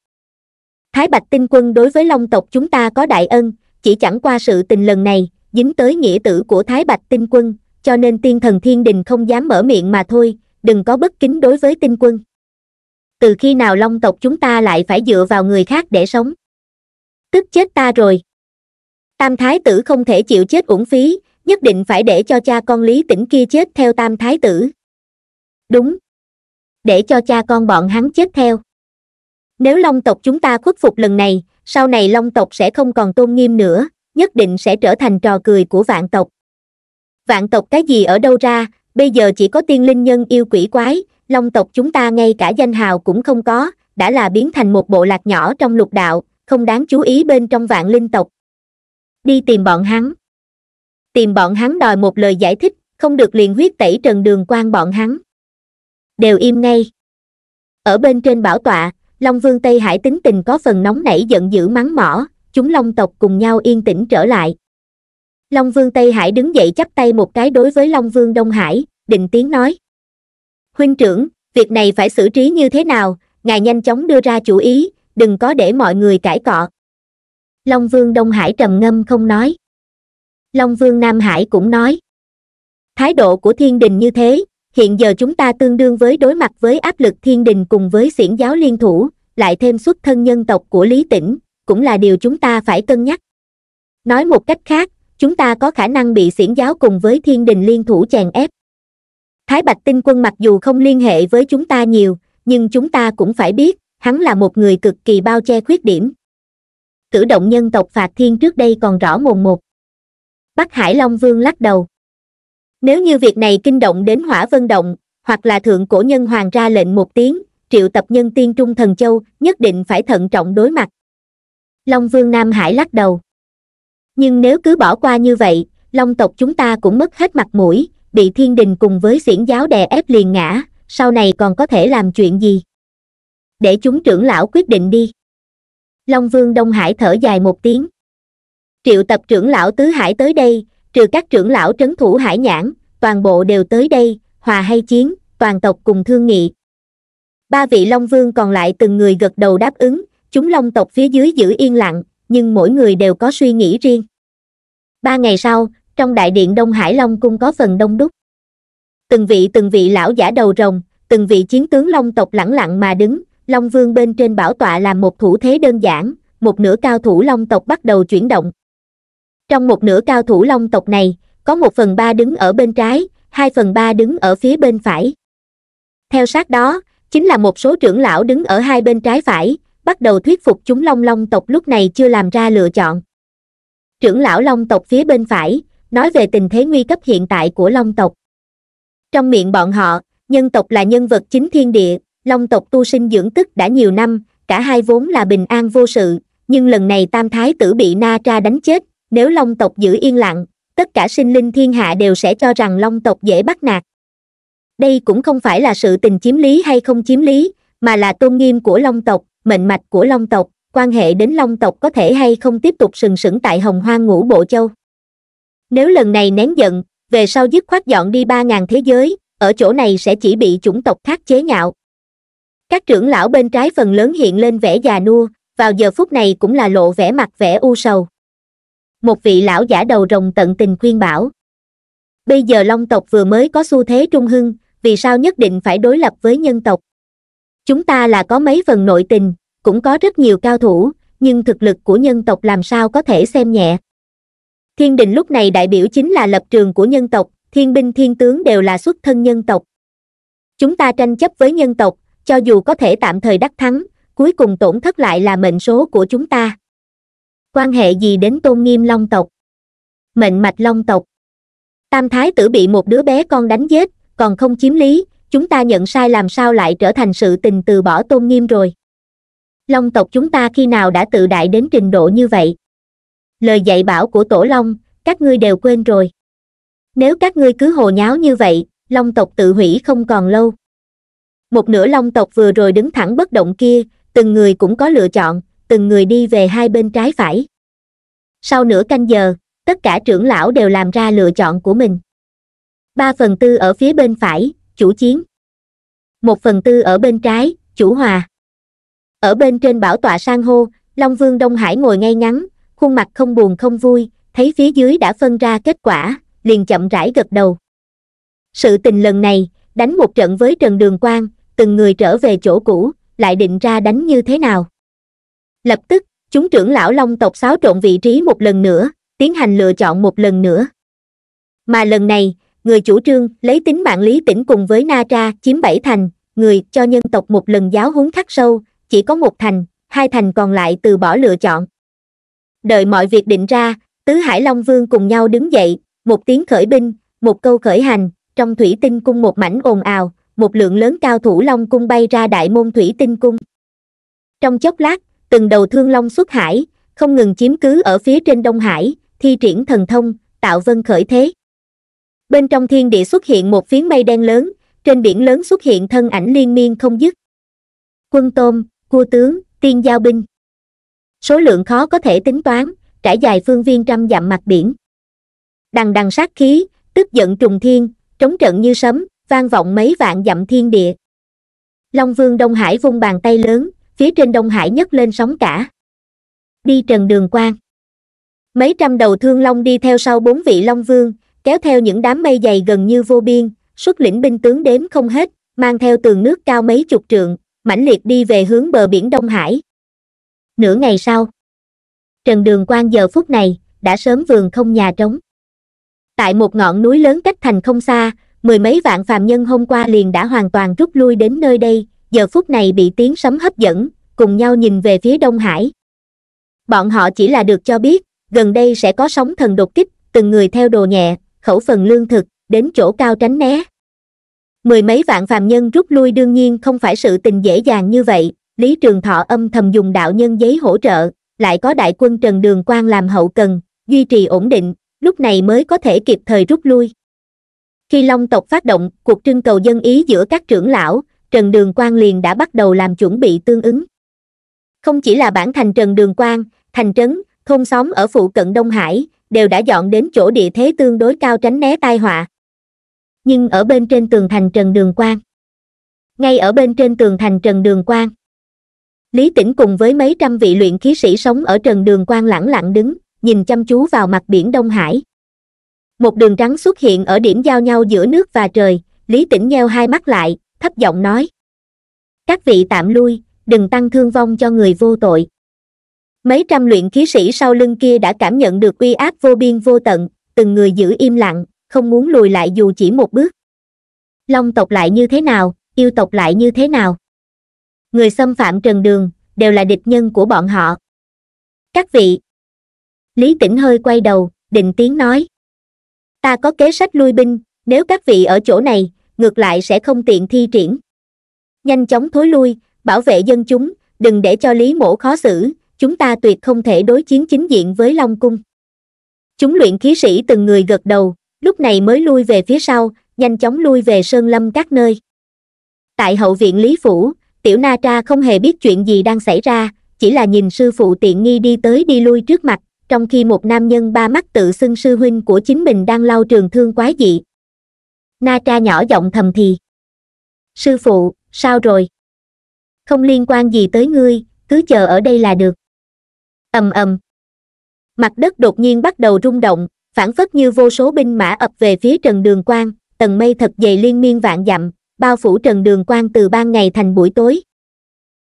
thái bạch tinh quân đối với long tộc chúng ta có đại ân chỉ chẳng qua sự tình lần này dính tới nghĩa tử của Thái Bạch Tinh Quân, cho nên tiên thần thiên đình không dám mở miệng mà thôi, đừng có bất kính đối với tinh quân. Từ khi nào long tộc chúng ta lại phải dựa vào người khác để sống? Tức chết ta rồi. Tam thái tử không thể chịu chết uổng phí, nhất định phải để cho cha con lý tĩnh kia chết theo tam thái tử. Đúng. Để cho cha con bọn hắn chết theo. Nếu long tộc chúng ta khuất phục lần này, sau này long tộc sẽ không còn tôn nghiêm nữa, nhất định sẽ trở thành trò cười của vạn tộc vạn tộc cái gì ở đâu ra bây giờ chỉ có tiên linh nhân yêu quỷ quái long tộc chúng ta ngay cả danh hào cũng không có đã là biến thành một bộ lạc nhỏ trong lục đạo không đáng chú ý bên trong vạn linh tộc đi tìm bọn hắn tìm bọn hắn đòi một lời giải thích không được liền huyết tẩy trần đường quan bọn hắn đều im ngay ở bên trên bảo tọa long vương tây hải tính tình có phần nóng nảy giận dữ mắng mỏ chúng long tộc cùng nhau yên tĩnh trở lại long vương tây hải đứng dậy chắp tay một cái đối với long vương đông hải định tiếng nói huynh trưởng việc này phải xử trí như thế nào ngài nhanh chóng đưa ra chủ ý đừng có để mọi người cãi cọ long vương đông hải trầm ngâm không nói long vương nam hải cũng nói thái độ của thiên đình như thế hiện giờ chúng ta tương đương với đối mặt với áp lực thiên đình cùng với xiển giáo liên thủ lại thêm xuất thân nhân tộc của lý tĩnh cũng là điều chúng ta phải cân nhắc nói một cách khác chúng ta có khả năng bị xiển giáo cùng với thiên đình liên thủ chèn ép thái bạch tinh quân mặc dù không liên hệ với chúng ta nhiều nhưng chúng ta cũng phải biết hắn là một người cực kỳ bao che khuyết điểm cử động nhân tộc phạt thiên trước đây còn rõ mồn một bắc hải long vương lắc đầu nếu như việc này kinh động đến hỏa vân động hoặc là thượng cổ nhân hoàng ra lệnh một tiếng triệu tập nhân tiên trung thần châu nhất định phải thận trọng đối mặt long vương nam hải lắc đầu nhưng nếu cứ bỏ qua như vậy long tộc chúng ta cũng mất hết mặt mũi bị thiên đình cùng với xiển giáo đè ép liền ngã sau này còn có thể làm chuyện gì để chúng trưởng lão quyết định đi long vương đông hải thở dài một tiếng triệu tập trưởng lão tứ hải tới đây trừ các trưởng lão trấn thủ hải nhãn toàn bộ đều tới đây hòa hay chiến toàn tộc cùng thương nghị ba vị long vương còn lại từng người gật đầu đáp ứng chúng long tộc phía dưới giữ yên lặng, nhưng mỗi người đều có suy nghĩ riêng. Ba ngày sau, trong đại điện Đông Hải Long Cung có phần đông đúc. Từng vị từng vị lão giả đầu rồng, từng vị chiến tướng Long tộc lẳng lặng mà đứng, Long Vương bên trên bảo tọa làm một thủ thế đơn giản, một nửa cao thủ Long tộc bắt đầu chuyển động. Trong một nửa cao thủ Long tộc này, có một phần ba đứng ở bên trái, hai phần ba đứng ở phía bên phải. Theo sát đó, chính là một số trưởng lão đứng ở hai bên trái phải, bắt đầu thuyết phục chúng long long tộc lúc này chưa làm ra lựa chọn trưởng lão long tộc phía bên phải nói về tình thế nguy cấp hiện tại của long tộc trong miệng bọn họ nhân tộc là nhân vật chính thiên địa long tộc tu sinh dưỡng tức đã nhiều năm cả hai vốn là bình an vô sự nhưng lần này tam thái tử bị na tra đánh chết nếu long tộc giữ yên lặng tất cả sinh linh thiên hạ đều sẽ cho rằng long tộc dễ bắt nạt đây cũng không phải là sự tình chiếm lý hay không chiếm lý mà là tôn nghiêm của long tộc mệnh mạch của long tộc quan hệ đến long tộc có thể hay không tiếp tục sừng sững tại hồng hoang ngũ bộ châu nếu lần này nén giận về sau dứt khoát dọn đi ba ngàn thế giới ở chỗ này sẽ chỉ bị chủng tộc khác chế nhạo các trưởng lão bên trái phần lớn hiện lên vẻ già nua vào giờ phút này cũng là lộ vẻ mặt vẻ u sầu một vị lão giả đầu rồng tận tình khuyên bảo bây giờ long tộc vừa mới có xu thế trung hưng vì sao nhất định phải đối lập với nhân tộc chúng ta là có mấy phần nội tình cũng có rất nhiều cao thủ nhưng thực lực của nhân tộc làm sao có thể xem nhẹ thiên đình lúc này đại biểu chính là lập trường của nhân tộc thiên binh thiên tướng đều là xuất thân nhân tộc chúng ta tranh chấp với nhân tộc cho dù có thể tạm thời đắc thắng cuối cùng tổn thất lại là mệnh số của chúng ta quan hệ gì đến tôn nghiêm long tộc mệnh mạch long tộc tam thái tử bị một đứa bé con đánh giết còn không chiếm lý chúng ta nhận sai làm sao lại trở thành sự tình từ bỏ tôn nghiêm rồi long tộc chúng ta khi nào đã tự đại đến trình độ như vậy lời dạy bảo của tổ long các ngươi đều quên rồi nếu các ngươi cứ hồ nháo như vậy long tộc tự hủy không còn lâu một nửa long tộc vừa rồi đứng thẳng bất động kia từng người cũng có lựa chọn từng người đi về hai bên trái phải sau nửa canh giờ tất cả trưởng lão đều làm ra lựa chọn của mình ba phần tư ở phía bên phải chủ chiến một phần tư ở bên trái chủ hòa ở bên trên bảo tọa sang hô long vương đông hải ngồi ngay ngắn khuôn mặt không buồn không vui thấy phía dưới đã phân ra kết quả liền chậm rãi gật đầu sự tình lần này đánh một trận với trần đường quang từng người trở về chỗ cũ lại định ra đánh như thế nào lập tức chúng trưởng lão long tộc xáo trộn vị trí một lần nữa tiến hành lựa chọn một lần nữa mà lần này người chủ trương lấy tính mạng lý tỉnh cùng với na tra chiếm bảy thành người cho nhân tộc một lần giáo huấn khắc sâu chỉ có một thành hai thành còn lại từ bỏ lựa chọn đợi mọi việc định ra tứ hải long vương cùng nhau đứng dậy một tiếng khởi binh một câu khởi hành trong thủy tinh cung một mảnh ồn ào một lượng lớn cao thủ long cung bay ra đại môn thủy tinh cung trong chốc lát từng đầu thương long xuất hải không ngừng chiếm cứ ở phía trên đông hải thi triển thần thông tạo vân khởi thế bên trong thiên địa xuất hiện một phiến mây đen lớn trên biển lớn xuất hiện thân ảnh liên miên không dứt quân tôm cua tướng tiên giao binh số lượng khó có thể tính toán trải dài phương viên trăm dặm mặt biển đằng đằng sát khí tức giận trùng thiên trống trận như sấm vang vọng mấy vạn dặm thiên địa long vương đông hải vung bàn tay lớn phía trên đông hải nhấc lên sóng cả đi trần đường quang mấy trăm đầu thương long đi theo sau bốn vị long vương kéo theo những đám mây dày gần như vô biên xuất lĩnh binh tướng đếm không hết mang theo tường nước cao mấy chục trượng mãnh liệt đi về hướng bờ biển đông hải nửa ngày sau trần đường quan giờ phút này đã sớm vườn không nhà trống tại một ngọn núi lớn cách thành không xa mười mấy vạn phàm nhân hôm qua liền đã hoàn toàn rút lui đến nơi đây giờ phút này bị tiếng sấm hấp dẫn cùng nhau nhìn về phía đông hải bọn họ chỉ là được cho biết gần đây sẽ có sóng thần đột kích từng người theo đồ nhẹ khẩu phần lương thực đến chỗ cao tránh né mười mấy vạn phàm nhân rút lui đương nhiên không phải sự tình dễ dàng như vậy lý trường thọ âm thầm dùng đạo nhân giấy hỗ trợ lại có đại quân trần đường quan làm hậu cần duy trì ổn định lúc này mới có thể kịp thời rút lui khi long tộc phát động cuộc trưng cầu dân ý giữa các trưởng lão trần đường quan liền đã bắt đầu làm chuẩn bị tương ứng không chỉ là bản thành trần đường quan thành trấn thôn xóm ở phụ cận đông hải đều đã dọn đến chỗ địa thế tương đối cao tránh né tai họa nhưng ở bên trên tường thành Trần Đường Quang. Ngay ở bên trên tường thành Trần Đường Quang, Lý Tĩnh cùng với mấy trăm vị luyện khí sĩ sống ở Trần Đường Quang lặng lặng đứng, nhìn chăm chú vào mặt biển Đông Hải. Một đường trắng xuất hiện ở điểm giao nhau giữa nước và trời, Lý Tĩnh nheo hai mắt lại, thấp giọng nói. Các vị tạm lui, đừng tăng thương vong cho người vô tội. Mấy trăm luyện khí sĩ sau lưng kia đã cảm nhận được uy áp vô biên vô tận, từng người giữ im lặng, không muốn lùi lại dù chỉ một bước long tộc lại như thế nào yêu tộc lại như thế nào người xâm phạm trần đường đều là địch nhân của bọn họ các vị lý tĩnh hơi quay đầu định tiếng nói ta có kế sách lui binh nếu các vị ở chỗ này ngược lại sẽ không tiện thi triển nhanh chóng thối lui bảo vệ dân chúng đừng để cho lý mổ khó xử chúng ta tuyệt không thể đối chiến chính diện với long cung chúng luyện khí sĩ từng người gật đầu lúc này mới lui về phía sau nhanh chóng lui về sơn lâm các nơi tại hậu viện lý phủ tiểu na tra không hề biết chuyện gì đang xảy ra chỉ là nhìn sư phụ tiện nghi đi tới đi lui trước mặt trong khi một nam nhân ba mắt tự xưng sư huynh của chính mình đang lau trường thương quái dị na tra nhỏ giọng thầm thì sư phụ sao rồi không liên quan gì tới ngươi cứ chờ ở đây là được ầm ầm mặt đất đột nhiên bắt đầu rung động phản phất như vô số binh mã ập về phía trần đường quang tầng mây thật dày liên miên vạn dặm bao phủ trần đường quang từ ban ngày thành buổi tối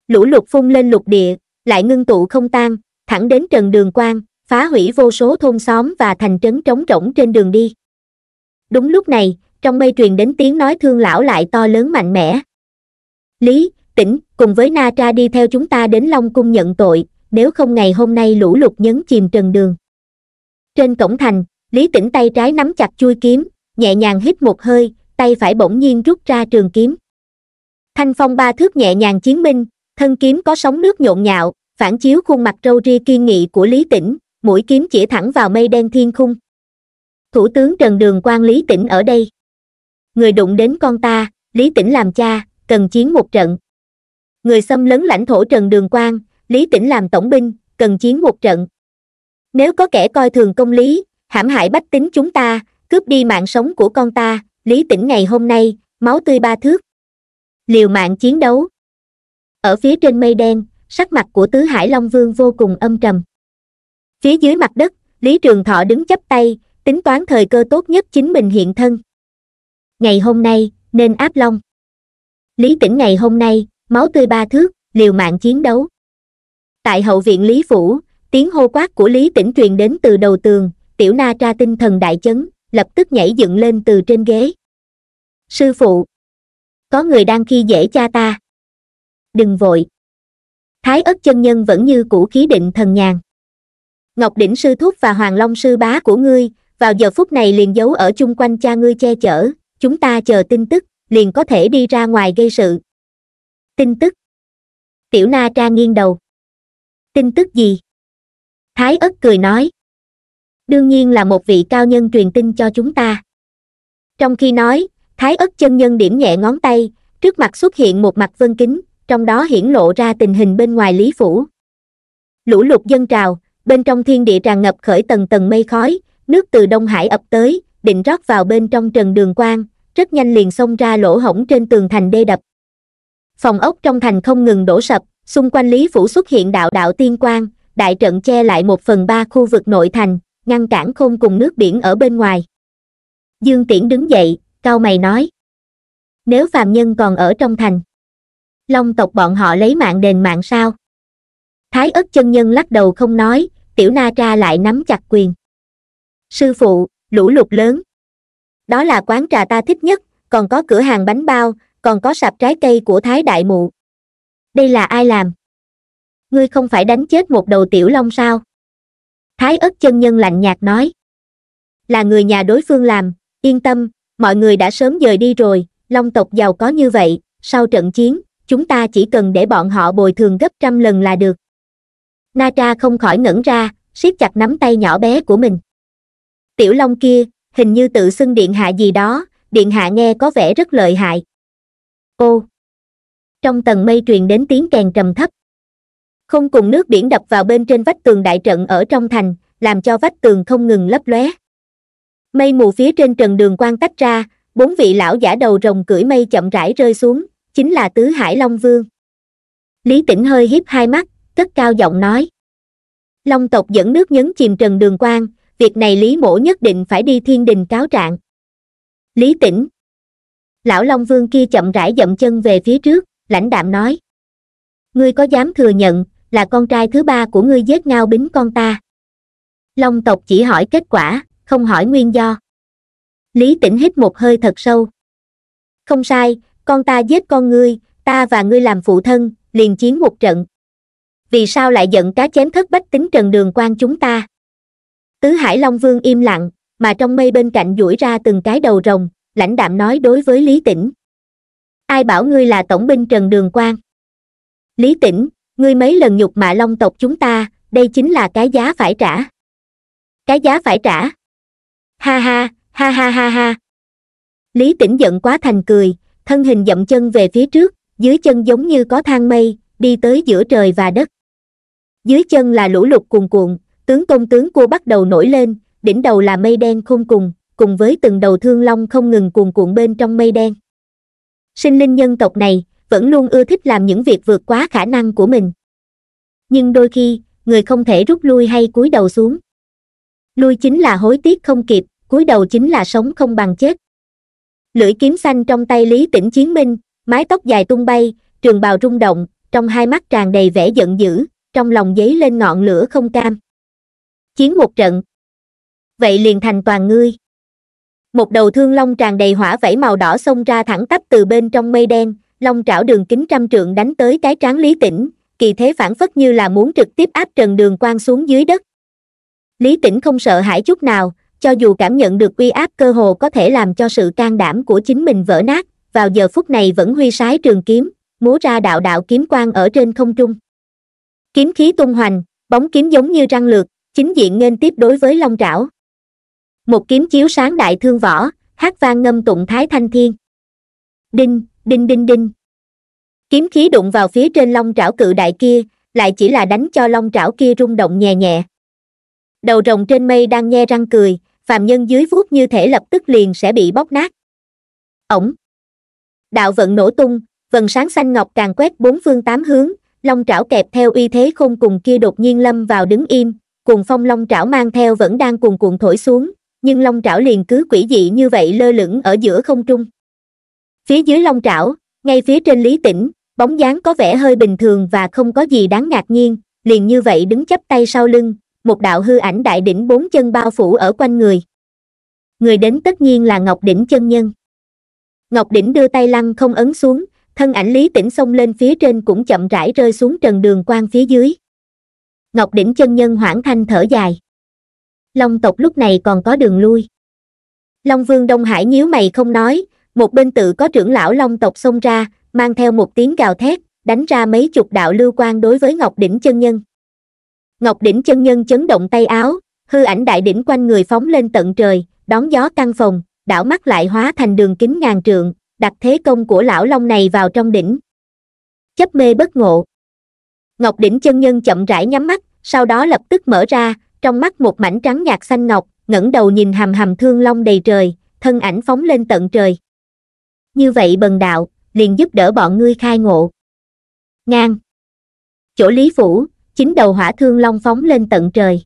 lũ lụt phun lên lục địa lại ngưng tụ không tan thẳng đến trần đường quang phá hủy vô số thôn xóm và thành trấn trống rỗng trên đường đi đúng lúc này trong mây truyền đến tiếng nói thương lão lại to lớn mạnh mẽ lý tỉnh cùng với na tra đi theo chúng ta đến long cung nhận tội nếu không ngày hôm nay lũ lụt nhấn chìm trần đường trên cổng thành lý tĩnh tay trái nắm chặt chui kiếm nhẹ nhàng hít một hơi tay phải bỗng nhiên rút ra trường kiếm thanh phong ba thước nhẹ nhàng chiến minh thân kiếm có sóng nước nhộn nhạo phản chiếu khuôn mặt râu ria kiên nghị của lý tĩnh mũi kiếm chỉ thẳng vào mây đen thiên khung thủ tướng trần đường quan lý tĩnh ở đây người đụng đến con ta lý tĩnh làm cha cần chiến một trận người xâm lấn lãnh thổ trần đường quan lý tĩnh làm tổng binh cần chiến một trận nếu có kẻ coi thường công lý hãm hại bách tính chúng ta cướp đi mạng sống của con ta lý tỉnh ngày hôm nay máu tươi ba thước liều mạng chiến đấu ở phía trên mây đen sắc mặt của tứ hải long vương vô cùng âm trầm phía dưới mặt đất lý trường thọ đứng chắp tay tính toán thời cơ tốt nhất chính mình hiện thân ngày hôm nay nên áp long lý tỉnh ngày hôm nay máu tươi ba thước liều mạng chiến đấu tại hậu viện lý phủ tiếng hô quát của lý tỉnh truyền đến từ đầu tường tiểu na tra tinh thần đại chấn lập tức nhảy dựng lên từ trên ghế sư phụ có người đang khi dễ cha ta đừng vội thái ất chân nhân vẫn như cũ khí định thần nhàn ngọc đỉnh sư thúc và hoàng long sư bá của ngươi vào giờ phút này liền giấu ở chung quanh cha ngươi che chở chúng ta chờ tin tức liền có thể đi ra ngoài gây sự tin tức tiểu na tra nghiêng đầu tin tức gì thái ất cười nói đương nhiên là một vị cao nhân truyền tin cho chúng ta trong khi nói thái ất chân nhân điểm nhẹ ngón tay trước mặt xuất hiện một mặt vân kính trong đó hiển lộ ra tình hình bên ngoài lý phủ lũ lụt dân trào bên trong thiên địa tràn ngập khởi tầng tầng mây khói nước từ đông hải ập tới định rót vào bên trong trần đường quang rất nhanh liền xông ra lỗ hổng trên tường thành đê đập phòng ốc trong thành không ngừng đổ sập xung quanh lý phủ xuất hiện đạo đạo tiên quang đại trận che lại một phần ba khu vực nội thành ngăn cản không cùng nước biển ở bên ngoài dương tiễn đứng dậy cao mày nói nếu phàm nhân còn ở trong thành long tộc bọn họ lấy mạng đền mạng sao thái ất chân nhân lắc đầu không nói tiểu na tra lại nắm chặt quyền sư phụ lũ lụt lớn đó là quán trà ta thích nhất còn có cửa hàng bánh bao còn có sạp trái cây của thái đại mụ đây là ai làm ngươi không phải đánh chết một đầu tiểu long sao thái ất chân nhân lạnh nhạt nói là người nhà đối phương làm yên tâm mọi người đã sớm dời đi rồi long tộc giàu có như vậy sau trận chiến chúng ta chỉ cần để bọn họ bồi thường gấp trăm lần là được na tra không khỏi ngẩn ra siết chặt nắm tay nhỏ bé của mình tiểu long kia hình như tự xưng điện hạ gì đó điện hạ nghe có vẻ rất lợi hại ô trong tầng mây truyền đến tiếng kèn trầm thấp không cùng nước biển đập vào bên trên vách tường đại trận ở trong thành làm cho vách tường không ngừng lấp lóe mây mù phía trên trần đường quan tách ra bốn vị lão giả đầu rồng cưỡi mây chậm rãi rơi xuống chính là tứ hải long vương lý tĩnh hơi híp hai mắt cất cao giọng nói long tộc dẫn nước nhấn chìm trần đường quan việc này lý mổ nhất định phải đi thiên đình cáo trạng lý tĩnh lão long vương kia chậm rãi dậm chân về phía trước lãnh đạm nói ngươi có dám thừa nhận là con trai thứ ba của ngươi giết ngao bính con ta long tộc chỉ hỏi kết quả không hỏi nguyên do lý tĩnh hít một hơi thật sâu không sai con ta giết con ngươi ta và ngươi làm phụ thân liền chiến một trận vì sao lại giận cá chém thất bách tính trần đường quan chúng ta tứ hải long vương im lặng mà trong mây bên cạnh duỗi ra từng cái đầu rồng lãnh đạm nói đối với lý tĩnh ai bảo ngươi là tổng binh trần đường quan lý tĩnh ngươi mấy lần nhục mạ long tộc chúng ta đây chính là cái giá phải trả cái giá phải trả ha ha ha ha ha ha lý tĩnh giận quá thành cười thân hình dậm chân về phía trước dưới chân giống như có thang mây đi tới giữa trời và đất dưới chân là lũ lụt cuồn cuộn tướng công tướng cô bắt đầu nổi lên đỉnh đầu là mây đen khôn cùng cùng với từng đầu thương long không ngừng cuồn cuộn bên trong mây đen sinh linh nhân tộc này vẫn luôn ưa thích làm những việc vượt quá khả năng của mình nhưng đôi khi người không thể rút lui hay cúi đầu xuống lui chính là hối tiếc không kịp cúi đầu chính là sống không bằng chết lưỡi kiếm xanh trong tay lý tĩnh chiến minh mái tóc dài tung bay trường bào rung động trong hai mắt tràn đầy vẻ giận dữ trong lòng giấy lên ngọn lửa không cam chiến một trận vậy liền thành toàn ngươi một đầu thương long tràn đầy hỏa vẫy màu đỏ xông ra thẳng tắp từ bên trong mây đen long trảo đường kính trăm trượng đánh tới cái trán lý tĩnh kỳ thế phản phất như là muốn trực tiếp áp trần đường quang xuống dưới đất lý tĩnh không sợ hãi chút nào cho dù cảm nhận được uy áp cơ hồ có thể làm cho sự can đảm của chính mình vỡ nát vào giờ phút này vẫn huy sái trường kiếm múa ra đạo đạo kiếm quang ở trên không trung kiếm khí tung hoành bóng kiếm giống như răng lược chính diện nên tiếp đối với long trảo một kiếm chiếu sáng đại thương võ hát vang ngâm tụng thái thanh thiên đinh đinh đinh đinh kiếm khí đụng vào phía trên long trảo cự đại kia lại chỉ là đánh cho long trảo kia rung động nhẹ nhẹ đầu rồng trên mây đang nghe răng cười phàm nhân dưới vuốt như thể lập tức liền sẽ bị bóc nát ổng đạo vận nổ tung vần sáng xanh ngọc càng quét bốn phương tám hướng long trảo kẹp theo uy thế khôn cùng kia đột nhiên lâm vào đứng im cùng phong long trảo mang theo vẫn đang cuồn cuộn thổi xuống nhưng long trảo liền cứ quỷ dị như vậy lơ lửng ở giữa không trung phía dưới long trảo ngay phía trên lý tĩnh bóng dáng có vẻ hơi bình thường và không có gì đáng ngạc nhiên liền như vậy đứng chắp tay sau lưng một đạo hư ảnh đại đỉnh bốn chân bao phủ ở quanh người người đến tất nhiên là ngọc đỉnh chân nhân ngọc đỉnh đưa tay lăng không ấn xuống thân ảnh lý tĩnh xông lên phía trên cũng chậm rãi rơi xuống trần đường quan phía dưới ngọc đỉnh chân nhân hoảng thanh thở dài long tộc lúc này còn có đường lui long vương đông hải nhíu mày không nói một bên tự có trưởng lão long tộc xông ra mang theo một tiếng gào thét đánh ra mấy chục đạo lưu quan đối với ngọc đỉnh chân nhân ngọc đỉnh chân nhân chấn động tay áo hư ảnh đại đỉnh quanh người phóng lên tận trời đón gió căng phòng đảo mắt lại hóa thành đường kính ngàn trượng đặt thế công của lão long này vào trong đỉnh chấp mê bất ngộ ngọc đỉnh chân nhân chậm rãi nhắm mắt sau đó lập tức mở ra trong mắt một mảnh trắng nhạt xanh ngọc ngẩng đầu nhìn hầm hầm thương long đầy trời thân ảnh phóng lên tận trời như vậy bần đạo liền giúp đỡ bọn ngươi khai ngộ ngang chỗ lý phủ chính đầu hỏa thương long phóng lên tận trời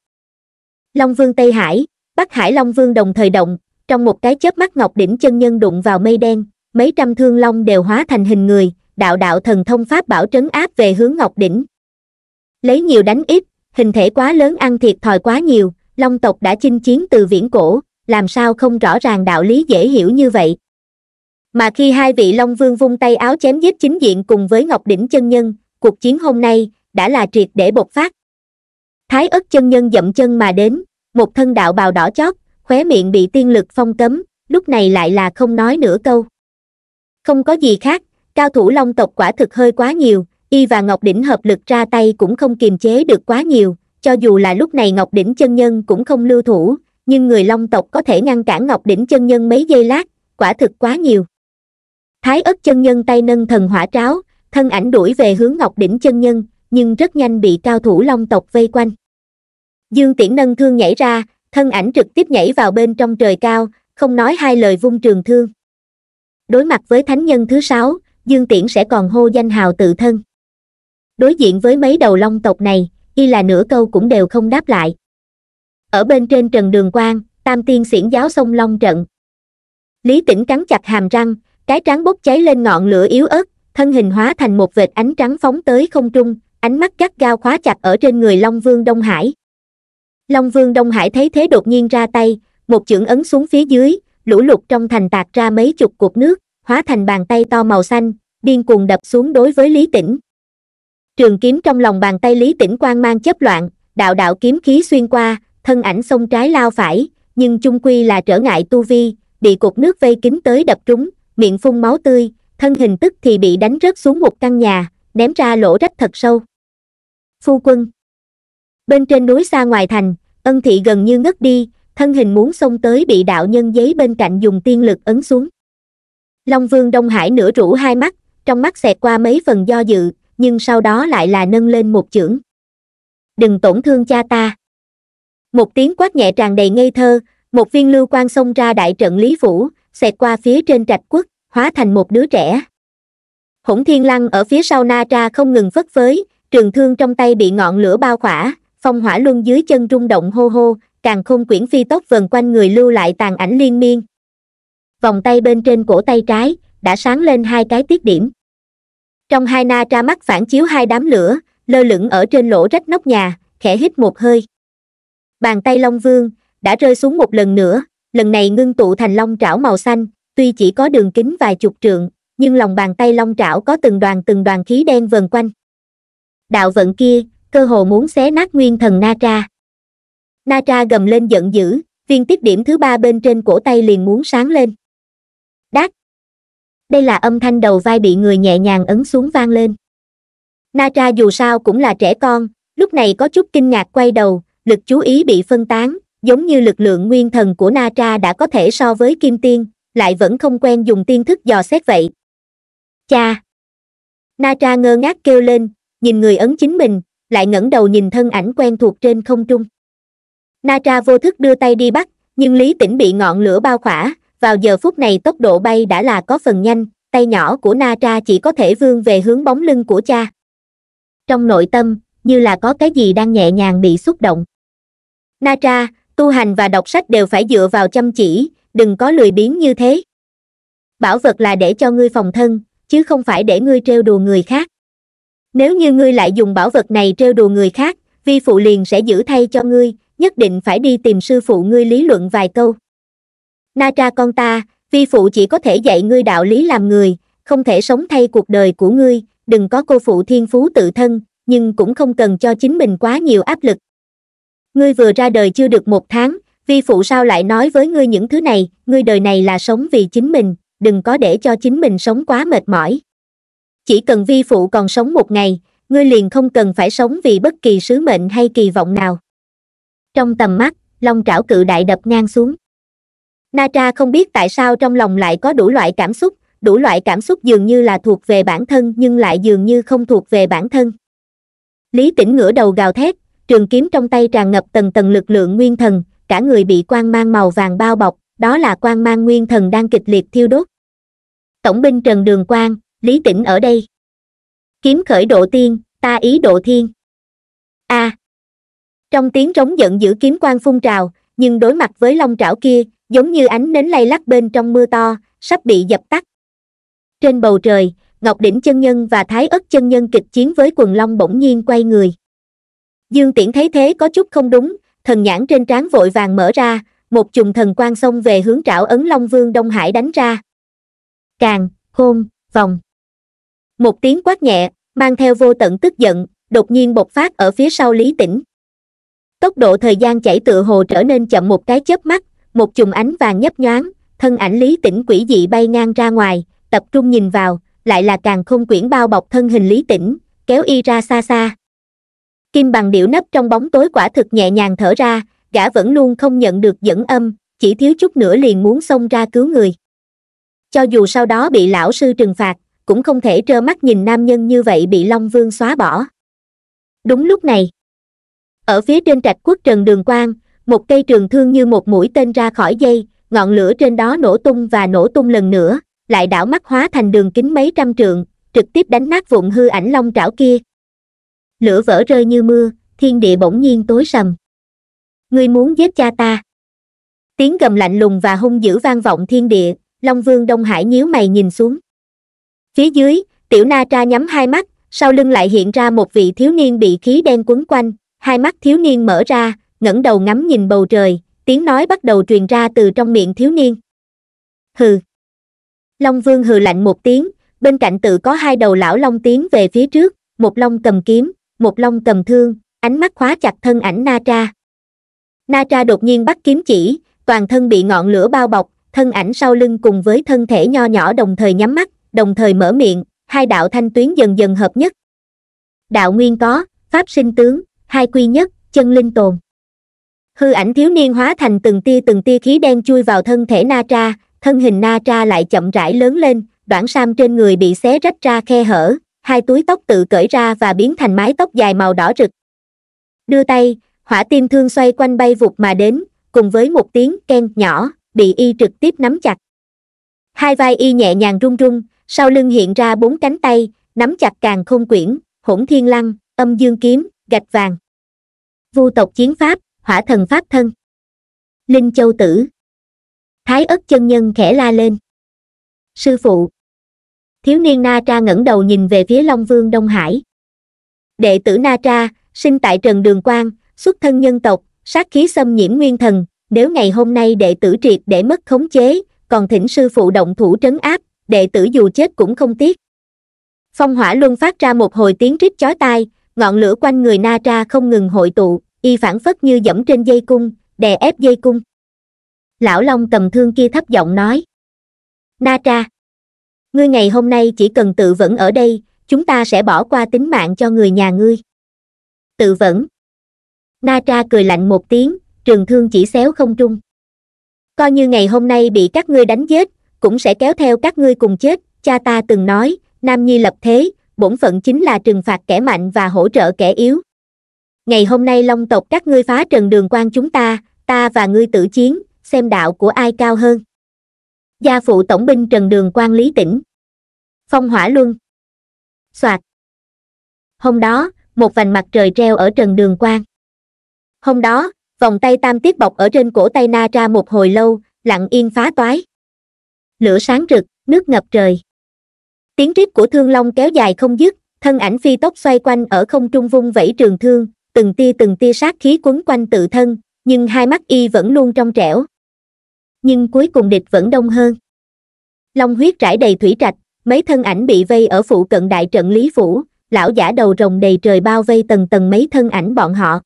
long vương tây hải bắc hải long vương đồng thời động trong một cái chớp mắt ngọc đỉnh chân nhân đụng vào mây đen mấy trăm thương long đều hóa thành hình người đạo đạo thần thông pháp bảo trấn áp về hướng ngọc đỉnh lấy nhiều đánh ít hình thể quá lớn ăn thiệt thòi quá nhiều long tộc đã chinh chiến từ viễn cổ làm sao không rõ ràng đạo lý dễ hiểu như vậy mà khi hai vị long vương vung tay áo chém giết chính diện cùng với ngọc đỉnh chân nhân cuộc chiến hôm nay đã là triệt để bộc phát thái ất chân nhân dậm chân mà đến một thân đạo bào đỏ chót khóe miệng bị tiên lực phong cấm lúc này lại là không nói nửa câu không có gì khác cao thủ long tộc quả thực hơi quá nhiều y và ngọc đỉnh hợp lực ra tay cũng không kiềm chế được quá nhiều cho dù là lúc này ngọc đỉnh chân nhân cũng không lưu thủ nhưng người long tộc có thể ngăn cản ngọc đỉnh chân nhân mấy giây lát quả thực quá nhiều thái ất chân nhân tay nâng thần hỏa tráo thân ảnh đuổi về hướng ngọc đỉnh chân nhân nhưng rất nhanh bị cao thủ long tộc vây quanh dương tiễn nâng thương nhảy ra thân ảnh trực tiếp nhảy vào bên trong trời cao không nói hai lời vung trường thương đối mặt với thánh nhân thứ sáu dương tiễn sẽ còn hô danh hào tự thân đối diện với mấy đầu long tộc này y là nửa câu cũng đều không đáp lại ở bên trên trần đường quang tam tiên xiển giáo sông long trận lý tĩnh cắn chặt hàm răng cái trán bốc cháy lên ngọn lửa yếu ớt, thân hình hóa thành một vệt ánh trắng phóng tới không trung, ánh mắt gắt gao khóa chặt ở trên người Long Vương Đông Hải. Long Vương Đông Hải thấy thế đột nhiên ra tay, một chưởng ấn xuống phía dưới, lũ lụt trong thành tạc ra mấy chục cục nước, hóa thành bàn tay to màu xanh, điên cuồng đập xuống đối với Lý Tĩnh. Trường kiếm trong lòng bàn tay Lý Tĩnh quang mang chớp loạn, đạo đạo kiếm khí xuyên qua, thân ảnh sông trái lao phải, nhưng chung quy là trở ngại tu vi, bị cục nước vây kín tới đập trúng, miệng phun máu tươi, thân hình tức thì bị đánh rớt xuống một căn nhà, ném ra lỗ rách thật sâu. Phu quân Bên trên núi xa ngoài thành, ân thị gần như ngất đi, thân hình muốn xông tới bị đạo nhân giấy bên cạnh dùng tiên lực ấn xuống. Long vương Đông Hải nửa rũ hai mắt, trong mắt xẹt qua mấy phần do dự, nhưng sau đó lại là nâng lên một chưởng. Đừng tổn thương cha ta. Một tiếng quát nhẹ tràn đầy ngây thơ, một viên lưu quan xông ra đại trận Lý Phủ, xẹt qua phía trên trạch quốc, hóa thành một đứa trẻ hỗn thiên lăng ở phía sau na tra không ngừng phất phới trường thương trong tay bị ngọn lửa bao khỏa phong hỏa luân dưới chân rung động hô hô càng khôn quyển phi tốc vần quanh người lưu lại tàn ảnh liên miên vòng tay bên trên cổ tay trái đã sáng lên hai cái tiết điểm trong hai na tra mắt phản chiếu hai đám lửa lơ lửng ở trên lỗ rách nóc nhà khẽ hít một hơi bàn tay long vương đã rơi xuống một lần nữa lần này ngưng tụ thành long trảo màu xanh tuy chỉ có đường kính vài chục trượng, nhưng lòng bàn tay long trảo có từng đoàn từng đoàn khí đen vần quanh. Đạo vận kia, cơ hồ muốn xé nát nguyên thần Na Tra. Na Tra gầm lên giận dữ, viên tiếp điểm thứ ba bên trên cổ tay liền muốn sáng lên. Đát! Đây là âm thanh đầu vai bị người nhẹ nhàng ấn xuống vang lên. Na Tra dù sao cũng là trẻ con, lúc này có chút kinh ngạc quay đầu, lực chú ý bị phân tán, giống như lực lượng nguyên thần của Na Tra đã có thể so với kim tiên, lại vẫn không quen dùng tiên thức dò xét vậy cha na tra ngơ ngác kêu lên nhìn người ấn chính mình lại ngẩng đầu nhìn thân ảnh quen thuộc trên không trung na tra vô thức đưa tay đi bắt nhưng lý tĩnh bị ngọn lửa bao khỏa vào giờ phút này tốc độ bay đã là có phần nhanh tay nhỏ của na tra chỉ có thể vươn về hướng bóng lưng của cha trong nội tâm như là có cái gì đang nhẹ nhàng bị xúc động na tra tu hành và đọc sách đều phải dựa vào chăm chỉ đừng có lười biếng như thế bảo vật là để cho ngươi phòng thân chứ không phải để ngươi trêu đùa người khác nếu như ngươi lại dùng bảo vật này trêu đùa người khác vi phụ liền sẽ giữ thay cho ngươi nhất định phải đi tìm sư phụ ngươi lý luận vài câu na tra con ta vi phụ chỉ có thể dạy ngươi đạo lý làm người không thể sống thay cuộc đời của ngươi đừng có cô phụ thiên phú tự thân nhưng cũng không cần cho chính mình quá nhiều áp lực ngươi vừa ra đời chưa được một tháng vi phụ sao lại nói với ngươi những thứ này ngươi đời này là sống vì chính mình đừng có để cho chính mình sống quá mệt mỏi chỉ cần vi phụ còn sống một ngày ngươi liền không cần phải sống vì bất kỳ sứ mệnh hay kỳ vọng nào trong tầm mắt long trảo cự đại đập ngang xuống na tra không biết tại sao trong lòng lại có đủ loại cảm xúc đủ loại cảm xúc dường như là thuộc về bản thân nhưng lại dường như không thuộc về bản thân lý tĩnh ngửa đầu gào thét trường kiếm trong tay tràn ngập tầng tầng lực lượng nguyên thần cả người bị quang mang màu vàng bao bọc đó là quang mang nguyên thần đang kịch liệt thiêu đốt tổng binh trần đường quang lý tĩnh ở đây kiếm khởi độ tiên ta ý độ thiên a à. trong tiếng trống giận dữ kiếm quang phun trào nhưng đối mặt với long trảo kia giống như ánh nến lay lắc bên trong mưa to sắp bị dập tắt trên bầu trời ngọc đỉnh chân nhân và thái ất chân nhân kịch chiến với quần long bỗng nhiên quay người dương tiễn thấy thế có chút không đúng thần nhãn trên trán vội vàng mở ra, một chùm thần quang xông về hướng trảo ấn Long Vương Đông Hải đánh ra. Càng, khôn vòng. Một tiếng quát nhẹ, mang theo vô tận tức giận, đột nhiên bộc phát ở phía sau Lý Tĩnh. Tốc độ thời gian chảy tựa hồ trở nên chậm một cái chớp mắt, một chùm ánh vàng nhấp nhoáng, thân ảnh Lý Tĩnh quỷ dị bay ngang ra ngoài, tập trung nhìn vào, lại là càng không quyển bao bọc thân hình Lý Tĩnh, kéo y ra xa xa kim bằng điểu nấp trong bóng tối quả thực nhẹ nhàng thở ra gã vẫn luôn không nhận được dẫn âm chỉ thiếu chút nữa liền muốn xông ra cứu người cho dù sau đó bị lão sư trừng phạt cũng không thể trơ mắt nhìn nam nhân như vậy bị long vương xóa bỏ đúng lúc này ở phía trên trạch quốc trần đường quang một cây trường thương như một mũi tên ra khỏi dây ngọn lửa trên đó nổ tung và nổ tung lần nữa lại đảo mắt hóa thành đường kính mấy trăm trượng trực tiếp đánh nát vụn hư ảnh long trảo kia lửa vỡ rơi như mưa thiên địa bỗng nhiên tối sầm ngươi muốn giết cha ta tiếng gầm lạnh lùng và hung dữ vang vọng thiên địa long vương đông hải nhíu mày nhìn xuống phía dưới tiểu na tra nhắm hai mắt sau lưng lại hiện ra một vị thiếu niên bị khí đen quấn quanh hai mắt thiếu niên mở ra ngẩng đầu ngắm nhìn bầu trời tiếng nói bắt đầu truyền ra từ trong miệng thiếu niên hừ long vương hừ lạnh một tiếng bên cạnh tự có hai đầu lão long tiến về phía trước một long cầm kiếm một long cầm thương ánh mắt khóa chặt thân ảnh na tra na tra đột nhiên bắt kiếm chỉ toàn thân bị ngọn lửa bao bọc thân ảnh sau lưng cùng với thân thể nho nhỏ đồng thời nhắm mắt đồng thời mở miệng hai đạo thanh tuyến dần dần hợp nhất đạo nguyên có pháp sinh tướng hai quy nhất chân linh tồn hư ảnh thiếu niên hóa thành từng tia từng tia khí đen chui vào thân thể na tra thân hình na tra lại chậm rãi lớn lên đoạn sam trên người bị xé rách ra khe hở hai túi tóc tự cởi ra và biến thành mái tóc dài màu đỏ rực đưa tay hỏa tiêm thương xoay quanh bay vụt mà đến cùng với một tiếng ken nhỏ bị y trực tiếp nắm chặt hai vai y nhẹ nhàng rung rung, sau lưng hiện ra bốn cánh tay nắm chặt càng không quyển hỗn thiên lăng âm dương kiếm gạch vàng vu tộc chiến pháp hỏa thần pháp thân linh châu tử thái ất chân nhân khẽ la lên sư phụ thiếu niên na tra ngẩng đầu nhìn về phía long vương đông hải đệ tử na tra sinh tại trần đường quang xuất thân nhân tộc sát khí xâm nhiễm nguyên thần nếu ngày hôm nay đệ tử triệt để mất khống chế còn thỉnh sư phụ động thủ trấn áp đệ tử dù chết cũng không tiếc phong hỏa luân phát ra một hồi tiếng rít chói tai ngọn lửa quanh người na tra không ngừng hội tụ y phản phất như dẫm trên dây cung đè ép dây cung lão long cầm thương kia thấp giọng nói na tra ngươi ngày hôm nay chỉ cần tự vẫn ở đây chúng ta sẽ bỏ qua tính mạng cho người nhà ngươi tự vẫn na tra cười lạnh một tiếng trường thương chỉ xéo không trung coi như ngày hôm nay bị các ngươi đánh chết cũng sẽ kéo theo các ngươi cùng chết cha ta từng nói nam nhi lập thế bổn phận chính là trừng phạt kẻ mạnh và hỗ trợ kẻ yếu ngày hôm nay long tộc các ngươi phá trần đường quan chúng ta ta và ngươi tử chiến xem đạo của ai cao hơn gia phụ tổng binh trần đường quan lý tỉnh phong hỏa luân soạt hôm đó một vành mặt trời treo ở trần đường quan hôm đó vòng tay tam tiết bọc ở trên cổ tay na ra một hồi lâu lặng yên phá toái lửa sáng rực nước ngập trời tiếng rít của thương long kéo dài không dứt thân ảnh phi tốc xoay quanh ở không trung vung vẫy trường thương từng tia từng tia sát khí quấn quanh tự thân nhưng hai mắt y vẫn luôn trong trẻo nhưng cuối cùng địch vẫn đông hơn long huyết rải đầy thủy trạch mấy thân ảnh bị vây ở phụ cận đại trận lý phủ lão giả đầu rồng đầy trời bao vây tầng tầng mấy thân ảnh bọn họ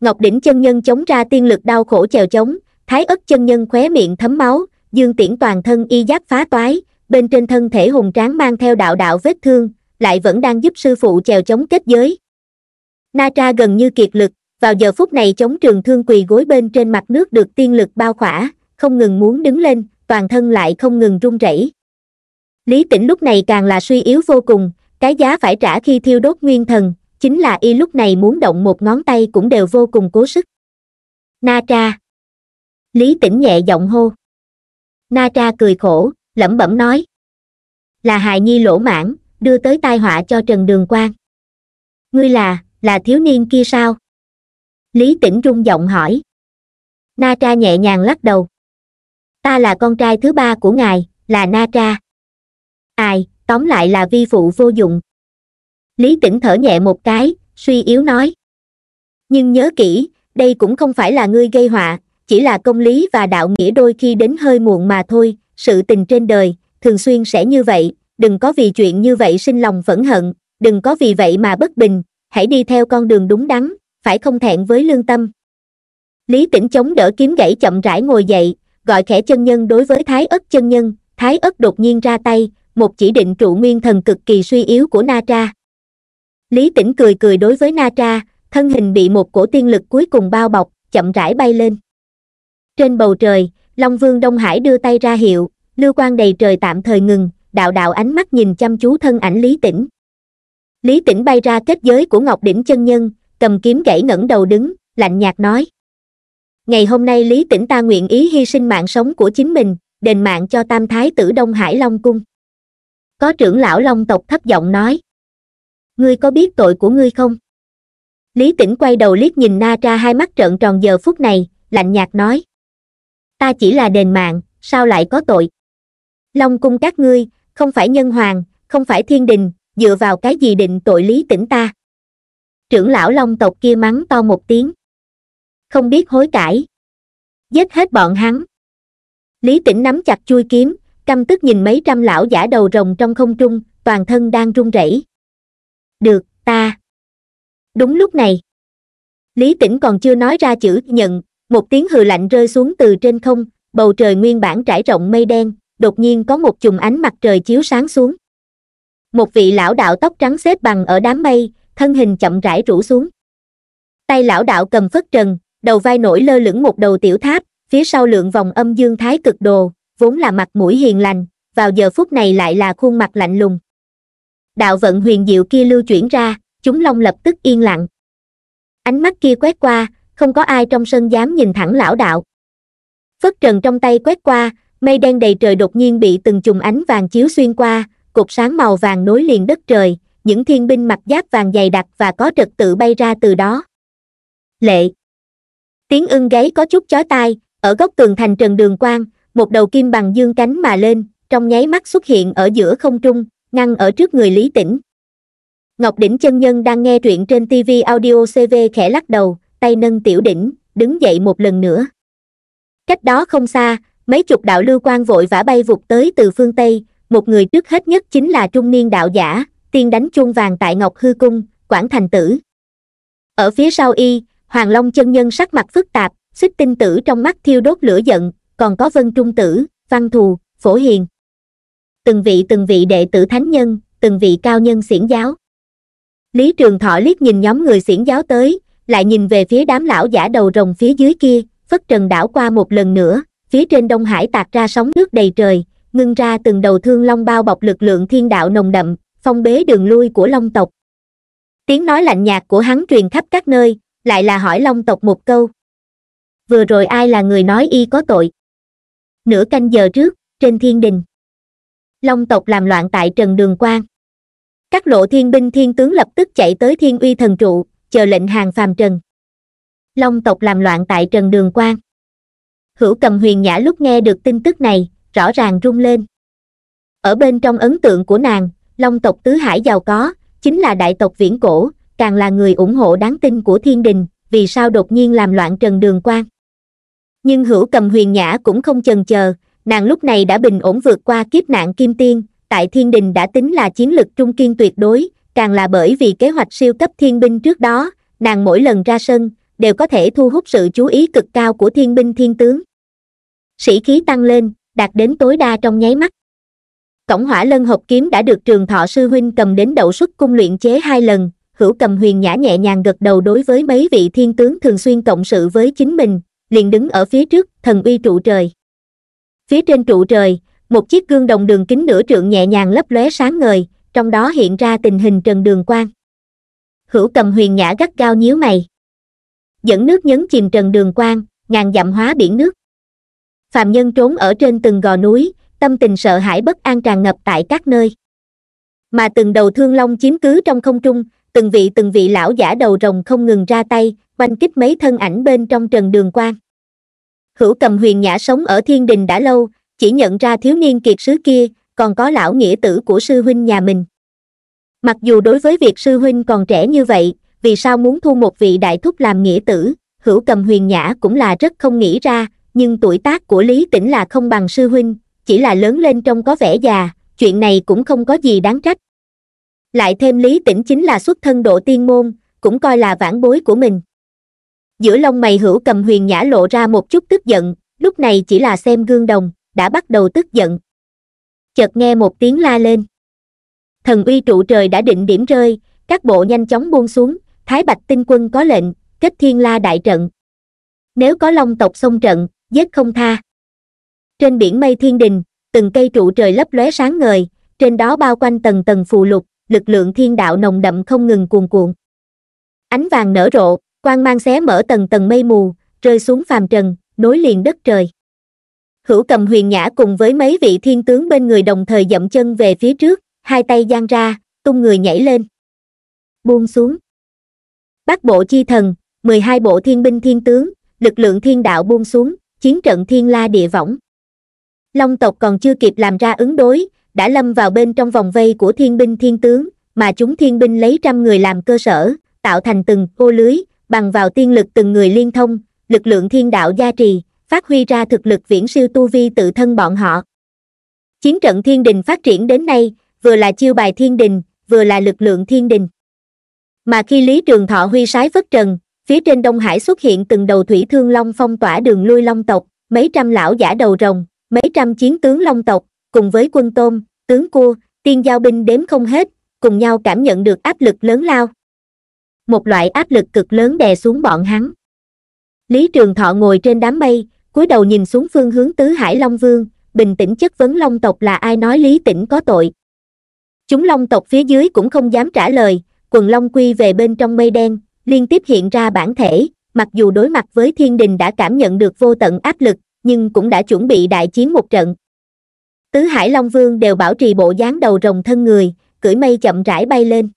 ngọc đỉnh chân nhân chống ra tiên lực đau khổ chèo chống thái ất chân nhân khóe miệng thấm máu dương tiễn toàn thân y giáp phá toái bên trên thân thể hùng tráng mang theo đạo đạo vết thương lại vẫn đang giúp sư phụ chèo chống kết giới na tra gần như kiệt lực vào giờ phút này chống trường thương quỳ gối bên trên mặt nước được tiên lực bao khỏa không ngừng muốn đứng lên toàn thân lại không ngừng run rẩy lý tĩnh lúc này càng là suy yếu vô cùng cái giá phải trả khi thiêu đốt nguyên thần chính là y lúc này muốn động một ngón tay cũng đều vô cùng cố sức na tra lý tĩnh nhẹ giọng hô na tra cười khổ lẩm bẩm nói là hài nhi lỗ mãn đưa tới tai họa cho trần đường quang ngươi là là thiếu niên kia sao lý tĩnh rung giọng hỏi na tra nhẹ nhàng lắc đầu ta là con trai thứ ba của ngài là na tra ai tóm lại là vi phụ vô dụng lý tĩnh thở nhẹ một cái suy yếu nói nhưng nhớ kỹ đây cũng không phải là ngươi gây họa chỉ là công lý và đạo nghĩa đôi khi đến hơi muộn mà thôi sự tình trên đời thường xuyên sẽ như vậy đừng có vì chuyện như vậy sinh lòng phẫn hận đừng có vì vậy mà bất bình hãy đi theo con đường đúng đắn phải không thẹn với lương tâm lý tĩnh chống đỡ kiếm gãy chậm rãi ngồi dậy gọi khẽ chân nhân đối với thái ất chân nhân thái ất đột nhiên ra tay một chỉ định trụ nguyên thần cực kỳ suy yếu của na tra lý tĩnh cười cười đối với na tra thân hình bị một cổ tiên lực cuối cùng bao bọc chậm rãi bay lên trên bầu trời long vương đông hải đưa tay ra hiệu lưu quan đầy trời tạm thời ngừng đạo đạo ánh mắt nhìn chăm chú thân ảnh lý tĩnh lý tĩnh bay ra kết giới của ngọc đỉnh chân nhân cầm kiếm gãy ngẩng đầu đứng lạnh nhạt nói ngày hôm nay lý tĩnh ta nguyện ý hy sinh mạng sống của chính mình đền mạng cho tam thái tử đông hải long cung có trưởng lão long tộc thấp giọng nói ngươi có biết tội của ngươi không lý tĩnh quay đầu liếc nhìn na tra hai mắt trợn tròn giờ phút này lạnh nhạt nói ta chỉ là đền mạng sao lại có tội long cung các ngươi không phải nhân hoàng không phải thiên đình dựa vào cái gì định tội lý tĩnh ta trưởng lão long tộc kia mắng to một tiếng không biết hối cải giết hết bọn hắn lý tĩnh nắm chặt chui kiếm căm tức nhìn mấy trăm lão giả đầu rồng trong không trung toàn thân đang run rẩy được ta đúng lúc này lý tĩnh còn chưa nói ra chữ nhận một tiếng hừ lạnh rơi xuống từ trên không bầu trời nguyên bản trải rộng mây đen đột nhiên có một chùm ánh mặt trời chiếu sáng xuống một vị lão đạo tóc trắng xếp bằng ở đám mây thân hình chậm rãi rũ xuống tay lão đạo cầm phất trần đầu vai nổi lơ lửng một đầu tiểu tháp phía sau lượng vòng âm dương thái cực đồ vốn là mặt mũi hiền lành vào giờ phút này lại là khuôn mặt lạnh lùng đạo vận huyền diệu kia lưu chuyển ra chúng long lập tức yên lặng ánh mắt kia quét qua không có ai trong sân dám nhìn thẳng lão đạo phất trần trong tay quét qua mây đen đầy trời đột nhiên bị từng chùm ánh vàng chiếu xuyên qua cục sáng màu vàng nối liền đất trời những thiên binh mặc giáp vàng dày đặc và có trật tự bay ra từ đó lệ tiếng ưng gáy có chút chói tai ở góc tường thành trần đường quang một đầu kim bằng dương cánh mà lên trong nháy mắt xuất hiện ở giữa không trung ngăn ở trước người lý tĩnh ngọc đỉnh chân nhân đang nghe truyện trên tv audio cv khẽ lắc đầu tay nâng tiểu đỉnh đứng dậy một lần nữa cách đó không xa mấy chục đạo lưu quan vội vã bay vụt tới từ phương tây một người trước hết nhất chính là trung niên đạo giả tiên đánh chuông vàng tại ngọc hư cung quảng thành tử ở phía sau y hoàng long chân nhân sắc mặt phức tạp xích tinh tử trong mắt thiêu đốt lửa giận còn có vân trung tử văn thù phổ hiền từng vị từng vị đệ tử thánh nhân từng vị cao nhân xiển giáo lý trường thọ liếc nhìn nhóm người xiển giáo tới lại nhìn về phía đám lão giả đầu rồng phía dưới kia phất trần đảo qua một lần nữa phía trên đông hải tạt ra sóng nước đầy trời ngưng ra từng đầu thương long bao bọc lực lượng thiên đạo nồng đậm phong bế đường lui của long tộc tiếng nói lạnh nhạt của hắn truyền khắp các nơi lại là hỏi long tộc một câu vừa rồi ai là người nói y có tội nửa canh giờ trước trên thiên đình long tộc làm loạn tại trần đường quan các lộ thiên binh thiên tướng lập tức chạy tới thiên uy thần trụ chờ lệnh hàng phàm trần long tộc làm loạn tại trần đường quan hữu cầm huyền nhã lúc nghe được tin tức này rõ ràng rung lên ở bên trong ấn tượng của nàng long tộc tứ hải giàu có chính là đại tộc viễn cổ càng là người ủng hộ đáng tin của thiên đình, vì sao đột nhiên làm loạn trần đường quan. Nhưng hữu cầm huyền nhã cũng không chần chờ, nàng lúc này đã bình ổn vượt qua kiếp nạn kim tiên, tại thiên đình đã tính là chiến lực trung kiên tuyệt đối, càng là bởi vì kế hoạch siêu cấp thiên binh trước đó, nàng mỗi lần ra sân, đều có thể thu hút sự chú ý cực cao của thiên binh thiên tướng. Sĩ khí tăng lên, đạt đến tối đa trong nháy mắt. Cổng hỏa lân hộp kiếm đã được trường thọ sư huynh cầm đến đậu xuất cung luyện chế hai lần, hữu cầm huyền nhã nhẹ nhàng gật đầu đối với mấy vị thiên tướng thường xuyên cộng sự với chính mình, liền đứng ở phía trước, thần uy trụ trời. Phía trên trụ trời, một chiếc gương đồng đường kính nửa trượng nhẹ nhàng lấp lóe sáng ngời, trong đó hiện ra tình hình trần đường quang. Hữu cầm huyền nhã gắt gao nhíu mày. Dẫn nước nhấn chìm trần đường quang, ngàn dặm hóa biển nước. Phạm nhân trốn ở trên từng gò núi, tâm tình sợ hãi bất an tràn ngập tại các nơi. Mà từng đầu thương long chiếm cứ trong không trung, từng vị từng vị lão giả đầu rồng không ngừng ra tay oanh kích mấy thân ảnh bên trong trần đường quan hữu cầm huyền nhã sống ở thiên đình đã lâu chỉ nhận ra thiếu niên kiệt sứ kia còn có lão nghĩa tử của sư huynh nhà mình mặc dù đối với việc sư huynh còn trẻ như vậy vì sao muốn thu một vị đại thúc làm nghĩa tử hữu cầm huyền nhã cũng là rất không nghĩ ra nhưng tuổi tác của lý tĩnh là không bằng sư huynh chỉ là lớn lên trong có vẻ già chuyện này cũng không có gì đáng trách lại thêm lý tĩnh chính là xuất thân độ tiên môn cũng coi là vãn bối của mình giữa lông mày hữu cầm huyền nhã lộ ra một chút tức giận lúc này chỉ là xem gương đồng đã bắt đầu tức giận chợt nghe một tiếng la lên thần uy trụ trời đã định điểm rơi các bộ nhanh chóng buông xuống thái bạch tinh quân có lệnh kết thiên la đại trận nếu có long tộc xông trận giết không tha trên biển mây thiên đình từng cây trụ trời lấp lóe sáng ngời trên đó bao quanh tầng tầng phù lục lực lượng thiên đạo nồng đậm không ngừng cuồn cuộn ánh vàng nở rộ quang mang xé mở tầng tầng mây mù rơi xuống phàm trần nối liền đất trời hữu cầm huyền nhã cùng với mấy vị thiên tướng bên người đồng thời dậm chân về phía trước hai tay giang ra tung người nhảy lên buông xuống bát bộ chi thần mười hai bộ thiên binh thiên tướng lực lượng thiên đạo buông xuống chiến trận thiên la địa võng long tộc còn chưa kịp làm ra ứng đối đã lâm vào bên trong vòng vây của thiên binh thiên tướng mà chúng thiên binh lấy trăm người làm cơ sở tạo thành từng ô lưới bằng vào tiên lực từng người liên thông lực lượng thiên đạo gia trì phát huy ra thực lực viễn siêu tu vi tự thân bọn họ chiến trận thiên đình phát triển đến nay vừa là chiêu bài thiên đình vừa là lực lượng thiên đình mà khi lý trường thọ huy sái vất trần phía trên đông hải xuất hiện từng đầu thủy thương long phong tỏa đường lui long tộc mấy trăm lão giả đầu rồng mấy trăm chiến tướng long tộc cùng với quân tôm tướng cua tiên giao binh đếm không hết cùng nhau cảm nhận được áp lực lớn lao một loại áp lực cực lớn đè xuống bọn hắn lý trường thọ ngồi trên đám mây cúi đầu nhìn xuống phương hướng tứ hải long vương bình tĩnh chất vấn long tộc là ai nói lý tĩnh có tội chúng long tộc phía dưới cũng không dám trả lời quần long quy về bên trong mây đen liên tiếp hiện ra bản thể mặc dù đối mặt với thiên đình đã cảm nhận được vô tận áp lực nhưng cũng đã chuẩn bị đại chiến một trận Tứ Hải Long Vương đều bảo trì bộ dáng đầu rồng thân người, cưỡi mây chậm rãi bay lên.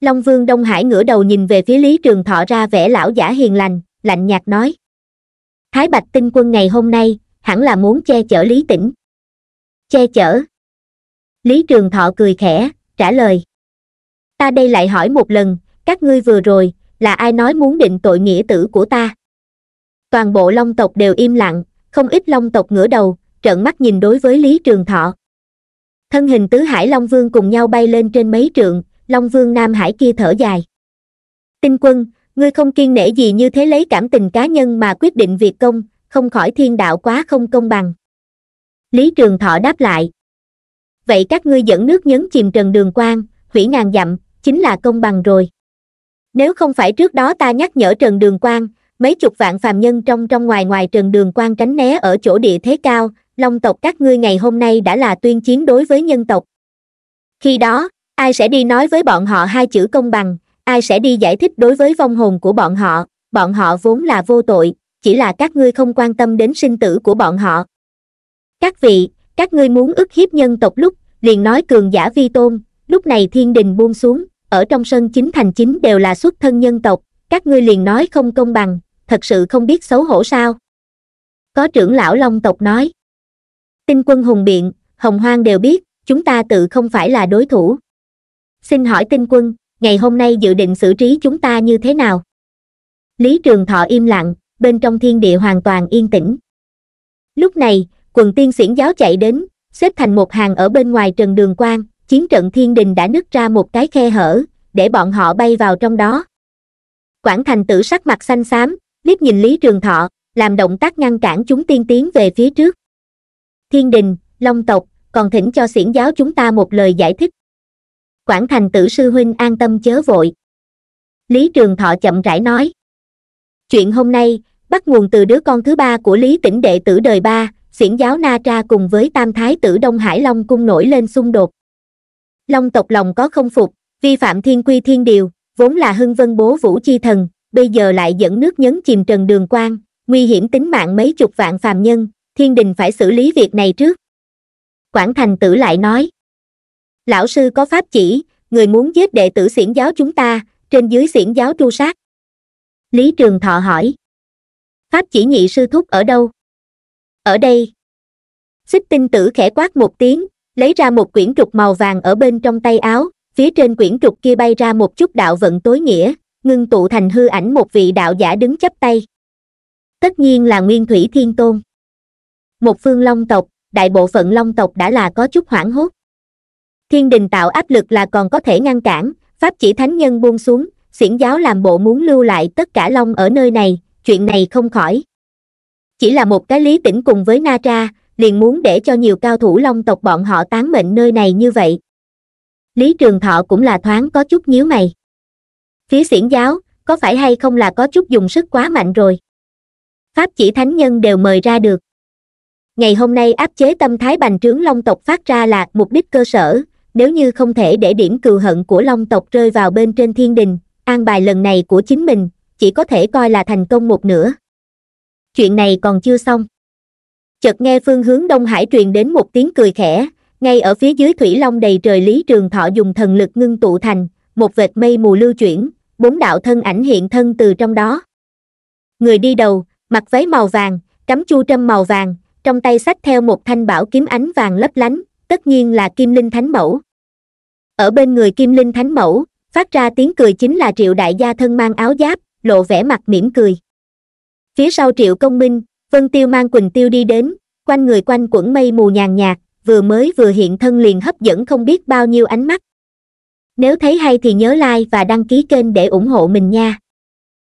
Long Vương Đông Hải ngửa đầu nhìn về phía Lý Trường Thọ ra vẻ lão giả hiền lành, lạnh nhạt nói. Thái Bạch Tinh Quân ngày hôm nay, hẳn là muốn che chở Lý Tĩnh. Che chở. Lý Trường Thọ cười khẽ, trả lời. Ta đây lại hỏi một lần, các ngươi vừa rồi, là ai nói muốn định tội nghĩa tử của ta? Toàn bộ long tộc đều im lặng, không ít long tộc ngửa đầu, trợn mắt nhìn đối với lý trường thọ thân hình tứ hải long vương cùng nhau bay lên trên mấy trượng long vương nam hải kia thở dài tinh quân ngươi không kiên nể gì như thế lấy cảm tình cá nhân mà quyết định việc công không khỏi thiên đạo quá không công bằng lý trường thọ đáp lại vậy các ngươi dẫn nước nhấn chìm trần đường quang hủy ngàn dặm chính là công bằng rồi nếu không phải trước đó ta nhắc nhở trần đường quang mấy chục vạn phàm nhân trong trong ngoài ngoài trần đường quang tránh né ở chỗ địa thế cao long tộc các ngươi ngày hôm nay đã là tuyên chiến đối với nhân tộc khi đó ai sẽ đi nói với bọn họ hai chữ công bằng ai sẽ đi giải thích đối với vong hồn của bọn họ bọn họ vốn là vô tội chỉ là các ngươi không quan tâm đến sinh tử của bọn họ các vị các ngươi muốn ức hiếp nhân tộc lúc liền nói cường giả vi tôn lúc này thiên đình buông xuống ở trong sân chính thành chính đều là xuất thân nhân tộc các ngươi liền nói không công bằng thật sự không biết xấu hổ sao có trưởng lão long tộc nói Tinh quân hùng biện, Hồng Hoang đều biết, chúng ta tự không phải là đối thủ. Xin hỏi tinh quân, ngày hôm nay dự định xử trí chúng ta như thế nào? Lý Trường Thọ im lặng, bên trong thiên địa hoàn toàn yên tĩnh. Lúc này, quần tiên xiển giáo chạy đến, xếp thành một hàng ở bên ngoài trần đường quang, chiến trận thiên đình đã nứt ra một cái khe hở, để bọn họ bay vào trong đó. Quảng thành tử sắc mặt xanh xám, liếc nhìn Lý Trường Thọ, làm động tác ngăn cản chúng tiên tiến về phía trước thiên đình long tộc còn thỉnh cho xiển giáo chúng ta một lời giải thích quảng thành tử sư huynh an tâm chớ vội lý trường thọ chậm rãi nói chuyện hôm nay bắt nguồn từ đứa con thứ ba của lý Tĩnh đệ tử đời ba xiển giáo na tra cùng với tam thái tử đông hải long cung nổi lên xung đột long tộc lòng có không phục vi phạm thiên quy thiên điều vốn là hưng vân bố vũ chi thần bây giờ lại dẫn nước nhấn chìm trần đường Quan, nguy hiểm tính mạng mấy chục vạn phàm nhân thiên đình phải xử lý việc này trước quảng thành tử lại nói lão sư có pháp chỉ người muốn giết đệ tử xiển giáo chúng ta trên dưới xiển giáo tru sát lý trường thọ hỏi pháp chỉ nhị sư thúc ở đâu ở đây xích tinh tử khẽ quát một tiếng lấy ra một quyển trục màu vàng ở bên trong tay áo phía trên quyển trục kia bay ra một chút đạo vận tối nghĩa ngưng tụ thành hư ảnh một vị đạo giả đứng chắp tay tất nhiên là nguyên thủy thiên tôn một phương long tộc đại bộ phận long tộc đã là có chút hoảng hốt thiên đình tạo áp lực là còn có thể ngăn cản pháp chỉ thánh nhân buông xuống xiển giáo làm bộ muốn lưu lại tất cả long ở nơi này chuyện này không khỏi chỉ là một cái lý tỉnh cùng với na tra liền muốn để cho nhiều cao thủ long tộc bọn họ tán mệnh nơi này như vậy lý trường thọ cũng là thoáng có chút nhíu mày phía xiển giáo có phải hay không là có chút dùng sức quá mạnh rồi pháp chỉ thánh nhân đều mời ra được ngày hôm nay áp chế tâm thái bành trướng long tộc phát ra là mục đích cơ sở nếu như không thể để điểm cừu hận của long tộc rơi vào bên trên thiên đình an bài lần này của chính mình chỉ có thể coi là thành công một nửa chuyện này còn chưa xong chợt nghe phương hướng đông hải truyền đến một tiếng cười khẽ ngay ở phía dưới thủy long đầy trời lý trường thọ dùng thần lực ngưng tụ thành một vệt mây mù lưu chuyển bốn đạo thân ảnh hiện thân từ trong đó người đi đầu mặc váy màu vàng cắm chu trâm màu vàng trong tay sách theo một thanh bảo kiếm ánh vàng lấp lánh tất nhiên là kim linh thánh mẫu ở bên người kim linh thánh mẫu phát ra tiếng cười chính là triệu đại gia thân mang áo giáp lộ vẻ mặt mỉm cười phía sau triệu công minh vân tiêu mang quỳnh tiêu đi đến quanh người quanh quẩn mây mù nhàn nhạt vừa mới vừa hiện thân liền hấp dẫn không biết bao nhiêu ánh mắt nếu thấy hay thì nhớ like và đăng ký kênh để ủng hộ mình nha